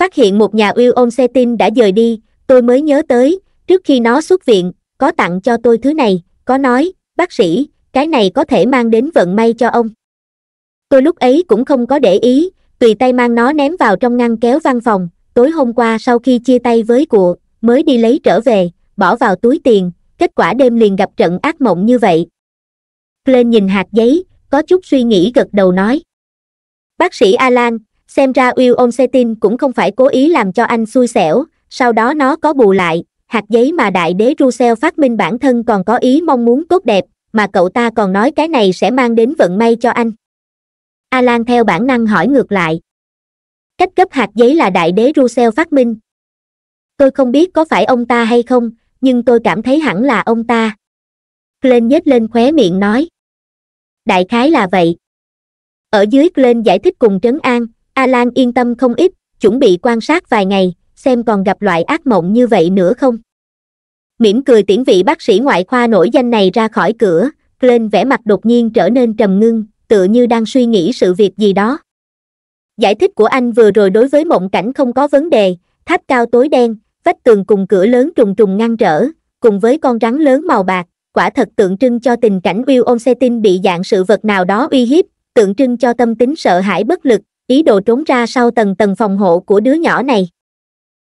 phát hiện một nhà uy ôn xe tin đã rời đi tôi mới nhớ tới trước khi nó xuất viện có tặng cho tôi thứ này có nói bác sĩ cái này có thể mang đến vận may cho ông tôi lúc ấy cũng không có để ý tùy tay mang nó ném vào trong ngăn kéo văn phòng tối hôm qua sau khi chia tay với cụ mới đi lấy trở về bỏ vào túi tiền kết quả đêm liền gặp trận ác mộng như vậy lên nhìn hạt giấy có chút suy nghĩ gật đầu nói bác sĩ alan xem ra will onsetin cũng không phải cố ý làm cho anh xui xẻo sau đó nó có bù lại hạt giấy mà đại đế russell phát minh bản thân còn có ý mong muốn tốt đẹp mà cậu ta còn nói cái này sẽ mang đến vận may cho anh alan theo bản năng hỏi ngược lại cách cấp hạt giấy là đại đế russell phát minh tôi không biết có phải ông ta hay không nhưng tôi cảm thấy hẳn là ông ta lên nhếch lên khóe miệng nói đại khái là vậy ở dưới lên giải thích cùng trấn an alan yên tâm không ít chuẩn bị quan sát vài ngày xem còn gặp loại ác mộng như vậy nữa không mỉm cười tiễn vị bác sĩ ngoại khoa nổi danh này ra khỏi cửa lên vẻ mặt đột nhiên trở nên trầm ngưng tựa như đang suy nghĩ sự việc gì đó giải thích của anh vừa rồi đối với mộng cảnh không có vấn đề tháp cao tối đen vách tường cùng cửa lớn trùng trùng ngăn trở cùng với con rắn lớn màu bạc quả thật tượng trưng cho tình cảnh Will Onsetin bị dạng sự vật nào đó uy hiếp, tượng trưng cho tâm tính sợ hãi bất lực, ý đồ trốn ra sau tầng tầng phòng hộ của đứa nhỏ này.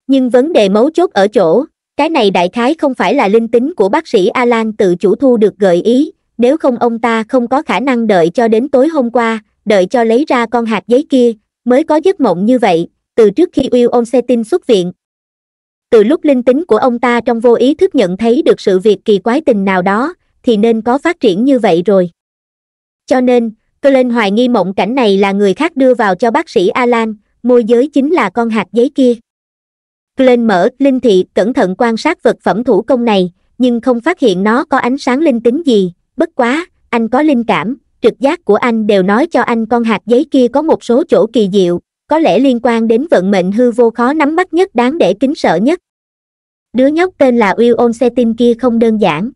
Nhưng vấn đề mấu chốt ở chỗ, cái này đại khái không phải là linh tính của bác sĩ Alan tự chủ thu được gợi ý, nếu không ông ta không có khả năng đợi cho đến tối hôm qua, đợi cho lấy ra con hạt giấy kia, mới có giấc mộng như vậy. Từ trước khi Will Onsetin xuất viện, từ lúc linh tính của ông ta trong vô ý thức nhận thấy được sự việc kỳ quái tình nào đó thì nên có phát triển như vậy rồi cho nên tôi lên hoài nghi mộng cảnh này là người khác đưa vào cho bác sĩ alan môi giới chính là con hạt giấy kia Glenn mở linh thị cẩn thận quan sát vật phẩm thủ công này, nhưng không phát hiện nó có ánh sáng linh tính gì, bất quá, anh có linh cảm, trực giác của anh đều nói cho anh con hạt giấy kia có một số chỗ kỳ diệu, có lẽ liên quan đến vận mệnh hư vô khó nắm bắt nhất đáng để kính sợ nhất đứa nhóc tên là Will Onsetin kia không đơn giản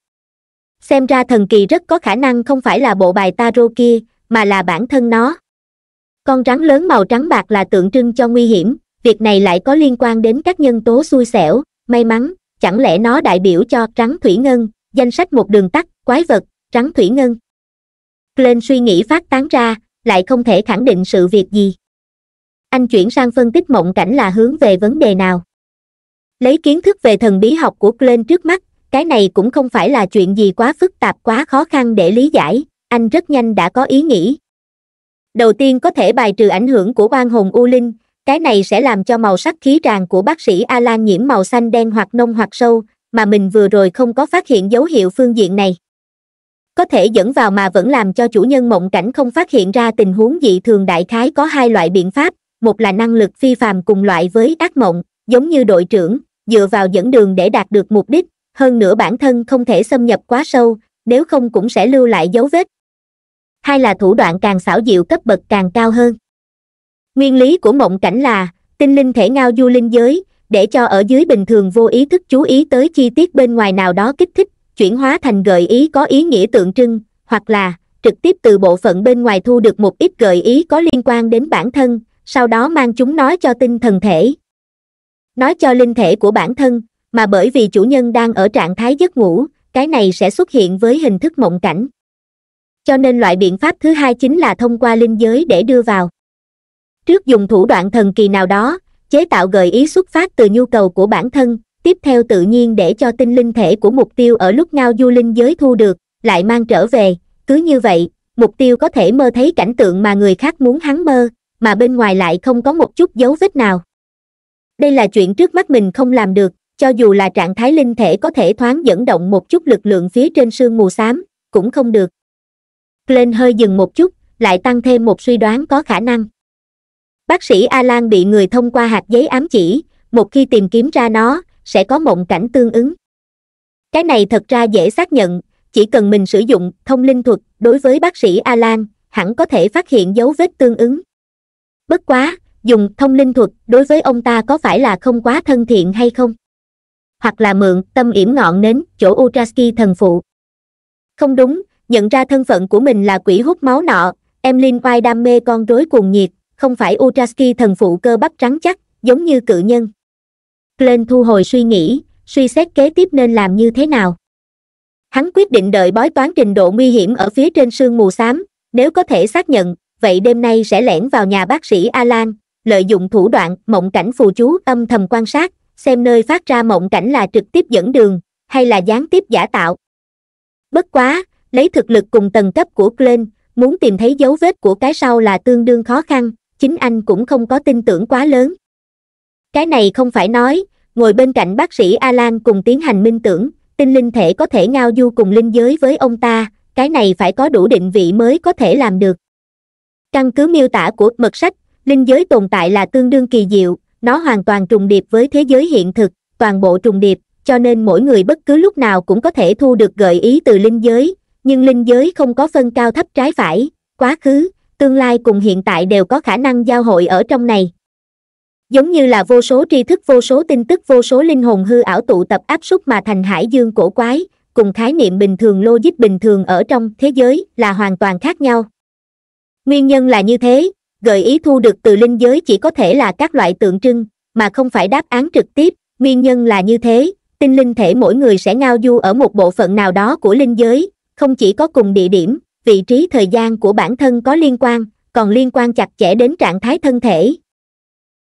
xem ra thần kỳ rất có khả năng không phải là bộ bài tarot kia mà là bản thân nó con rắn lớn màu trắng bạc là tượng trưng cho nguy hiểm việc này lại có liên quan đến các nhân tố xui xẻo may mắn chẳng lẽ nó đại biểu cho rắn thủy ngân danh sách một đường tắt quái vật rắn thủy ngân lên suy nghĩ phát tán ra lại không thể khẳng định sự việc gì anh chuyển sang phân tích mộng cảnh là hướng về vấn đề nào lấy kiến thức về thần bí học của glenn trước mắt cái này cũng không phải là chuyện gì quá phức tạp quá khó khăn để lý giải anh rất nhanh đã có ý nghĩ đầu tiên có thể bài trừ ảnh hưởng của oan hồn u linh cái này sẽ làm cho màu sắc khí tràn của bác sĩ alan nhiễm màu xanh đen hoặc nông hoặc sâu mà mình vừa rồi không có phát hiện dấu hiệu phương diện này có thể dẫn vào mà vẫn làm cho chủ nhân mộng cảnh không phát hiện ra tình huống dị thường đại khái có hai loại biện pháp một là năng lực phi phàm cùng loại với ác mộng giống như đội trưởng dựa vào dẫn đường để đạt được mục đích hơn nữa bản thân không thể xâm nhập quá sâu nếu không cũng sẽ lưu lại dấu vết hai là thủ đoạn càng xảo diệu cấp bậc càng cao hơn nguyên lý của mộng cảnh là tinh linh thể ngao du linh giới để cho ở dưới bình thường vô ý thức chú ý tới chi tiết bên ngoài nào đó kích thích chuyển hóa thành gợi ý có ý nghĩa tượng trưng hoặc là trực tiếp từ bộ phận bên ngoài thu được một ít gợi ý có liên quan đến bản thân sau đó mang chúng nói cho tinh thần thể nói cho linh thể của bản thân mà bởi vì chủ nhân đang ở trạng thái giấc ngủ cái này sẽ xuất hiện với hình thức mộng cảnh cho nên loại biện pháp thứ hai chính là thông qua linh giới để đưa vào trước dùng thủ đoạn thần kỳ nào đó chế tạo gợi ý xuất phát từ nhu cầu của bản thân tiếp theo tự nhiên để cho tinh linh thể của mục tiêu ở lúc ngao du linh giới thu được lại mang trở về cứ như vậy mục tiêu có thể mơ thấy cảnh tượng mà người khác muốn hắn mơ mà bên ngoài lại không có một chút dấu vết nào đây là chuyện trước mắt mình không làm được cho dù là trạng thái linh thể có thể thoáng dẫn động một chút lực lượng phía trên sương mù xám cũng không được Glenn hơi dừng một chút lại tăng thêm một suy đoán có khả năng bác sĩ Alan bị người thông qua hạt giấy ám chỉ một khi tìm kiếm ra nó sẽ có mộng cảnh tương ứng cái này thật ra dễ xác nhận chỉ cần mình sử dụng thông linh thuật đối với bác sĩ Alan, hẳn có thể phát hiện dấu vết tương ứng bất quá dùng thông linh thuật đối với ông ta có phải là không quá thân thiện hay không hoặc là mượn tâm yểm ngọn nến chỗ utraski thần phụ không đúng nhận ra thân phận của mình là quỷ hút máu nọ em linh oai đam mê con rối cuồng nhiệt không phải utraski thần phụ cơ bắp trắng chắc giống như cự nhân glenn thu hồi suy nghĩ suy xét kế tiếp nên làm như thế nào hắn quyết định đợi bói toán trình độ nguy hiểm ở phía trên sương mù xám nếu có thể xác nhận vậy đêm nay sẽ lẻn vào nhà bác sĩ Alan, lợi dụng thủ đoạn mộng cảnh phù chú âm thầm quan sát, xem nơi phát ra mộng cảnh là trực tiếp dẫn đường, hay là gián tiếp giả tạo. Bất quá, lấy thực lực cùng tầng cấp của Glenn, muốn tìm thấy dấu vết của cái sau là tương đương khó khăn, chính anh cũng không có tin tưởng quá lớn. Cái này không phải nói, ngồi bên cạnh bác sĩ Alan cùng tiến hành minh tưởng, tinh linh thể có thể ngao du cùng linh giới với ông ta, cái này phải có đủ định vị mới có thể làm được căn cứ miêu tả của mật sách linh giới tồn tại là tương đương kỳ diệu nó hoàn toàn trùng điệp với thế giới hiện thực toàn bộ trùng điệp cho nên mỗi người bất cứ lúc nào cũng có thể thu được gợi ý từ linh giới nhưng linh giới không có phân cao thấp trái phải quá khứ tương lai cùng hiện tại đều có khả năng giao hội ở trong này giống như là vô số tri thức vô số tin tức vô số linh hồn hư ảo tụ tập áp suất mà thành hải dương cổ quái cùng khái niệm bình thường logic bình thường ở trong thế giới là hoàn toàn khác nhau nguyên nhân là như thế gợi ý thu được từ linh giới chỉ có thể là các loại tượng trưng mà không phải đáp án trực tiếp nguyên nhân là như thế tinh linh thể mỗi người sẽ ngao du ở một bộ phận nào đó của linh giới không chỉ có cùng địa điểm vị trí thời gian của bản thân có liên quan còn liên quan chặt chẽ đến trạng thái thân thể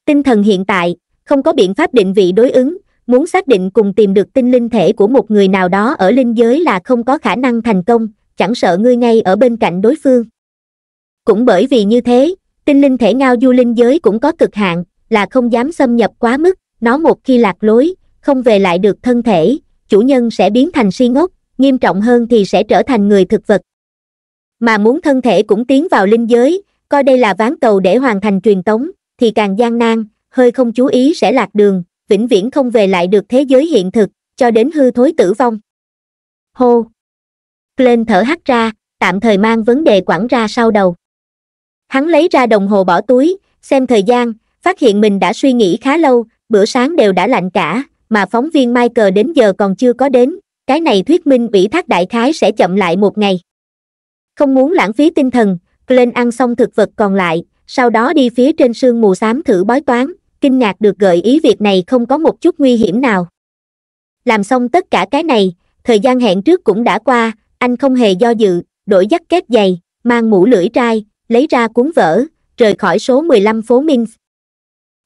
tinh thần hiện tại không có biện pháp định vị đối ứng muốn xác định cùng tìm được tinh linh thể của một người nào đó ở linh giới là không có khả năng thành công chẳng sợ ngươi ngay ở bên cạnh đối phương cũng bởi vì như thế tinh linh thể ngao du linh giới cũng có cực hạn là không dám xâm nhập quá mức nó một khi lạc lối không về lại được thân thể chủ nhân sẽ biến thành si ngốc nghiêm trọng hơn thì sẽ trở thành người thực vật mà muốn thân thể cũng tiến vào linh giới coi đây là ván cầu để hoàn thành truyền tống thì càng gian nan hơi không chú ý sẽ lạc đường vĩnh viễn không về lại được thế giới hiện thực cho đến hư thối tử vong hô lên thở hắt ra tạm thời mang vấn đề quẳng ra sau đầu hắn lấy ra đồng hồ bỏ túi xem thời gian phát hiện mình đã suy nghĩ khá lâu bữa sáng đều đã lạnh cả mà phóng viên michael đến giờ còn chưa có đến cái này thuyết minh ủy thác đại khái sẽ chậm lại một ngày không muốn lãng phí tinh thần lên ăn xong thực vật còn lại sau đó đi phía trên sương mù xám thử bói toán kinh ngạc được gợi ý việc này không có một chút nguy hiểm nào làm xong tất cả cái này thời gian hẹn trước cũng đã qua anh không hề do dự đổi dắt két giày mang mũ lưỡi trai lấy ra cuốn vở, rời khỏi số 15 phố Minsk.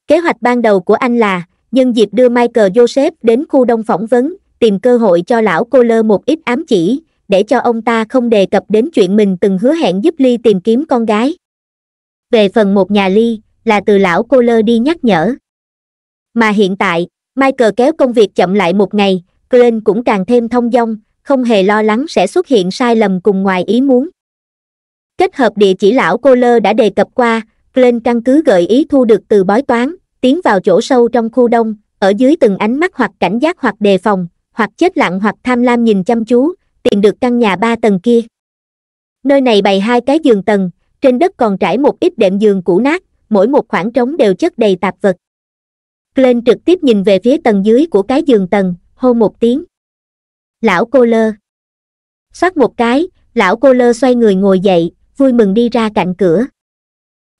Kế hoạch ban đầu của anh là, nhân dịp đưa Michael Joseph đến khu đông phỏng vấn, tìm cơ hội cho lão cô lơ một ít ám chỉ, để cho ông ta không đề cập đến chuyện mình từng hứa hẹn giúp Ly tìm kiếm con gái. Về phần một nhà Ly, là từ lão cô lơ đi nhắc nhở. Mà hiện tại, Michael kéo công việc chậm lại một ngày, Glenn cũng càng thêm thông dong, không hề lo lắng sẽ xuất hiện sai lầm cùng ngoài ý muốn kết hợp địa chỉ lão cô lơ đã đề cập qua lên căn cứ gợi ý thu được từ bói toán tiến vào chỗ sâu trong khu đông ở dưới từng ánh mắt hoặc cảnh giác hoặc đề phòng hoặc chết lặng hoặc tham lam nhìn chăm chú tìm được căn nhà ba tầng kia nơi này bày hai cái giường tầng trên đất còn trải một ít đệm giường cũ nát mỗi một khoảng trống đều chất đầy tạp vật lên trực tiếp nhìn về phía tầng dưới của cái giường tầng hô một tiếng lão cô lơ xoắt một cái lão cô lơ xoay người ngồi dậy vui mừng đi ra cạnh cửa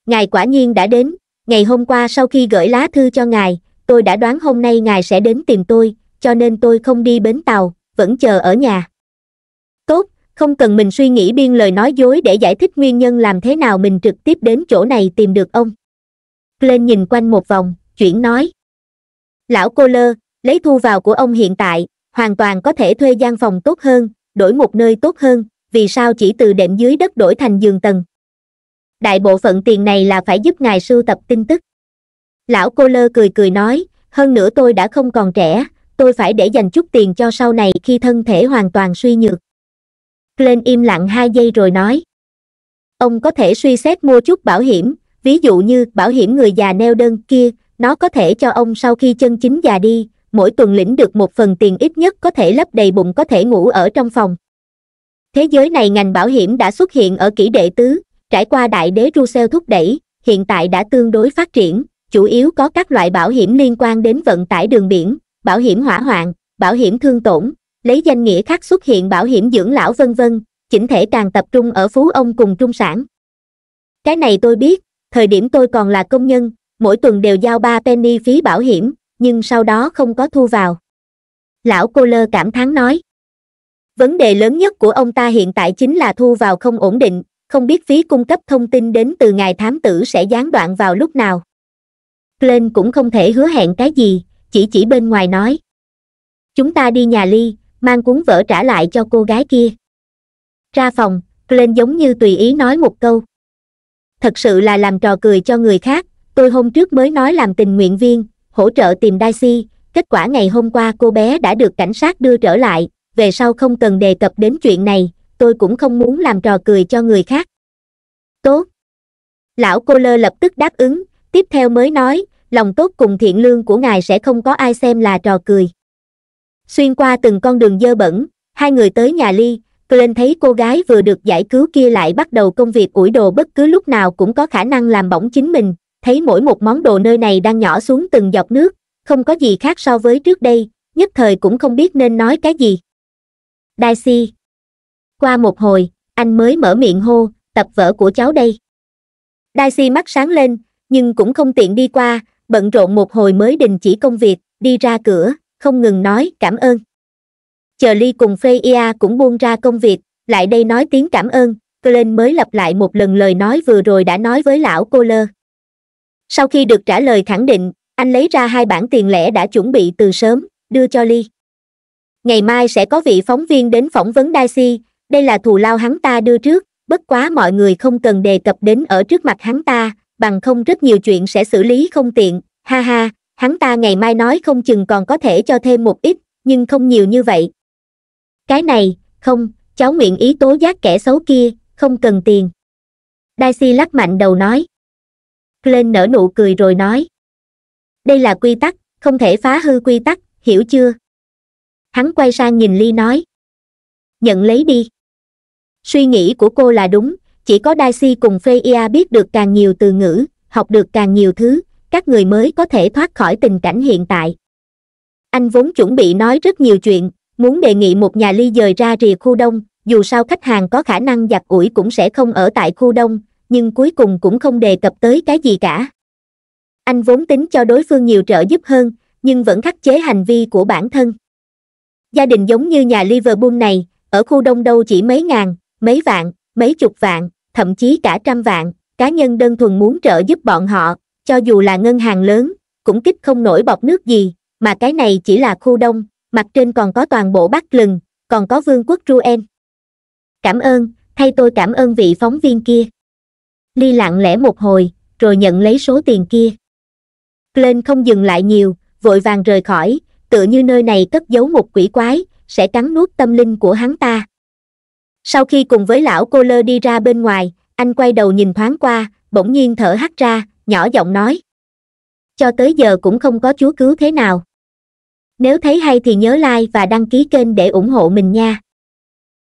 ngài quả nhiên đã đến ngày hôm qua sau khi gửi lá thư cho ngài tôi đã đoán hôm nay ngài sẽ đến tìm tôi cho nên tôi không đi bến tàu vẫn chờ ở nhà tốt không cần mình suy nghĩ biên lời nói dối để giải thích nguyên nhân làm thế nào mình trực tiếp đến chỗ này tìm được ông lên nhìn quanh một vòng chuyển nói lão cô lơ lấy thu vào của ông hiện tại hoàn toàn có thể thuê gian phòng tốt hơn đổi một nơi tốt hơn vì sao chỉ từ đệm dưới đất đổi thành giường tầng. Đại bộ phận tiền này là phải giúp ngài sưu tập tin tức. Lão cô lơ cười cười nói, hơn nữa tôi đã không còn trẻ, tôi phải để dành chút tiền cho sau này khi thân thể hoàn toàn suy nhược. Glenn im lặng hai giây rồi nói. Ông có thể suy xét mua chút bảo hiểm, ví dụ như bảo hiểm người già neo đơn kia, nó có thể cho ông sau khi chân chính già đi, mỗi tuần lĩnh được một phần tiền ít nhất có thể lấp đầy bụng có thể ngủ ở trong phòng thế giới này ngành bảo hiểm đã xuất hiện ở kỷ đệ tứ trải qua đại đế russell thúc đẩy hiện tại đã tương đối phát triển chủ yếu có các loại bảo hiểm liên quan đến vận tải đường biển bảo hiểm hỏa hoạn bảo hiểm thương tổn lấy danh nghĩa khác xuất hiện bảo hiểm dưỡng lão vân vân chỉnh thể càng tập trung ở phú ông cùng trung sản cái này tôi biết thời điểm tôi còn là công nhân mỗi tuần đều giao ba penny phí bảo hiểm nhưng sau đó không có thu vào lão cô lơ cảm thán nói vấn đề lớn nhất của ông ta hiện tại chính là thu vào không ổn định không biết phí cung cấp thông tin đến từ ngài thám tử sẽ gián đoạn vào lúc nào glenn cũng không thể hứa hẹn cái gì chỉ chỉ bên ngoài nói chúng ta đi nhà ly mang cuốn vở trả lại cho cô gái kia ra phòng glenn giống như tùy ý nói một câu thật sự là làm trò cười cho người khác tôi hôm trước mới nói làm tình nguyện viên hỗ trợ tìm daisy kết quả ngày hôm qua cô bé đã được cảnh sát đưa trở lại về sau không cần đề cập đến chuyện này tôi cũng không muốn làm trò cười cho người khác tốt lão cô lơ lập tức đáp ứng tiếp theo mới nói lòng tốt cùng thiện lương của ngài sẽ không có ai xem là trò cười xuyên qua từng con đường dơ bẩn hai người tới nhà ly lên thấy cô gái vừa được giải cứu kia lại bắt đầu công việc ủi đồ bất cứ lúc nào cũng có khả năng làm bỏng chính mình thấy mỗi một món đồ nơi này đang nhỏ xuống từng giọt nước không có gì khác so với trước đây nhất thời cũng không biết nên nói cái gì Daisy. Qua một hồi, anh mới mở miệng hô, tập vở của cháu đây. Daisy mắt sáng lên, nhưng cũng không tiện đi qua, bận rộn một hồi mới đình chỉ công việc, đi ra cửa, không ngừng nói cảm ơn. Chờ Ly cùng Freya cũng buông ra công việc, lại đây nói tiếng cảm ơn, Glenn mới lặp lại một lần lời nói vừa rồi đã nói với lão cô lơ. Sau khi được trả lời khẳng định, anh lấy ra hai bản tiền lẻ đã chuẩn bị từ sớm, đưa cho Ly ngày mai sẽ có vị phóng viên đến phỏng vấn daisy đây là thù lao hắn ta đưa trước bất quá mọi người không cần đề cập đến ở trước mặt hắn ta bằng không rất nhiều chuyện sẽ xử lý không tiện ha ha hắn ta ngày mai nói không chừng còn có thể cho thêm một ít nhưng không nhiều như vậy cái này không cháu nguyện ý tố giác kẻ xấu kia không cần tiền daisy lắc mạnh đầu nói Glenn nở nụ cười rồi nói đây là quy tắc không thể phá hư quy tắc hiểu chưa hắn quay sang nhìn ly nói nhận lấy đi suy nghĩ của cô là đúng chỉ có daisy cùng freya biết được càng nhiều từ ngữ học được càng nhiều thứ các người mới có thể thoát khỏi tình cảnh hiện tại anh vốn chuẩn bị nói rất nhiều chuyện muốn đề nghị một nhà ly dời ra rìa khu đông dù sao khách hàng có khả năng giặt ủi cũng sẽ không ở tại khu đông nhưng cuối cùng cũng không đề cập tới cái gì cả anh vốn tính cho đối phương nhiều trợ giúp hơn nhưng vẫn khắc chế hành vi của bản thân Gia đình giống như nhà Liverpool này, ở khu đông đâu chỉ mấy ngàn, mấy vạn, mấy chục vạn, thậm chí cả trăm vạn, cá nhân đơn thuần muốn trợ giúp bọn họ, cho dù là ngân hàng lớn, cũng kích không nổi bọc nước gì, mà cái này chỉ là khu đông, mặt trên còn có toàn bộ Bắc Lừng, còn có vương quốc Ruen. Cảm ơn, thay tôi cảm ơn vị phóng viên kia. Ly lặng lẽ một hồi, rồi nhận lấy số tiền kia. Glenn không dừng lại nhiều, vội vàng rời khỏi, tựa như nơi này cất giấu một quỷ quái sẽ cắn nuốt tâm linh của hắn ta sau khi cùng với lão cô lơ đi ra bên ngoài anh quay đầu nhìn thoáng qua bỗng nhiên thở hắt ra nhỏ giọng nói cho tới giờ cũng không có chúa cứu thế nào nếu thấy hay thì nhớ like và đăng ký kênh để ủng hộ mình nha